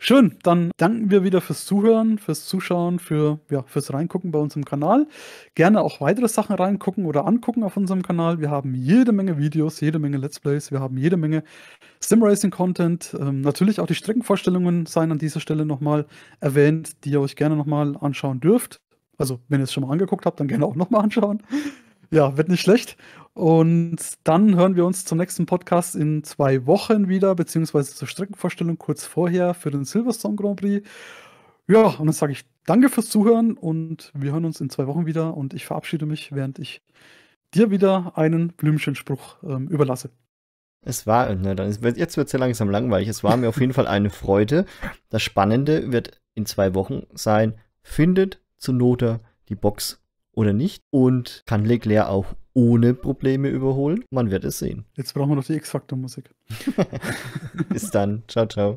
Schön, dann danken wir wieder fürs Zuhören, fürs Zuschauen, für, ja, fürs Reingucken bei unserem Kanal. Gerne auch weitere Sachen reingucken oder angucken auf unserem Kanal. Wir haben jede Menge Videos, jede Menge Let's Plays, wir haben jede Menge Simracing-Content. Ähm, natürlich auch die Streckenvorstellungen seien an dieser Stelle nochmal erwähnt, die ihr euch gerne nochmal anschauen dürft. Also, wenn ihr es schon mal angeguckt habt, dann gerne auch nochmal anschauen. Ja, wird nicht schlecht. Und dann hören wir uns zum nächsten Podcast in zwei Wochen wieder, beziehungsweise zur Streckenvorstellung kurz vorher für den Silverstone Grand Prix. Ja, und dann sage ich danke fürs Zuhören und wir hören uns in zwei Wochen wieder und ich verabschiede mich, während ich dir wieder einen Blümchenspruch ähm, überlasse. Es war, ne, dann ist, jetzt wird es ja langsam langweilig. Es war mir auf jeden Fall eine Freude. Das Spannende wird in zwei Wochen sein. Findet zu Noter die Box oder nicht. Und kann Leclerc auch ohne Probleme überholen? Man wird es sehen. Jetzt brauchen wir noch die X-Faktor-Musik. *laughs* Bis dann. Ciao, ciao.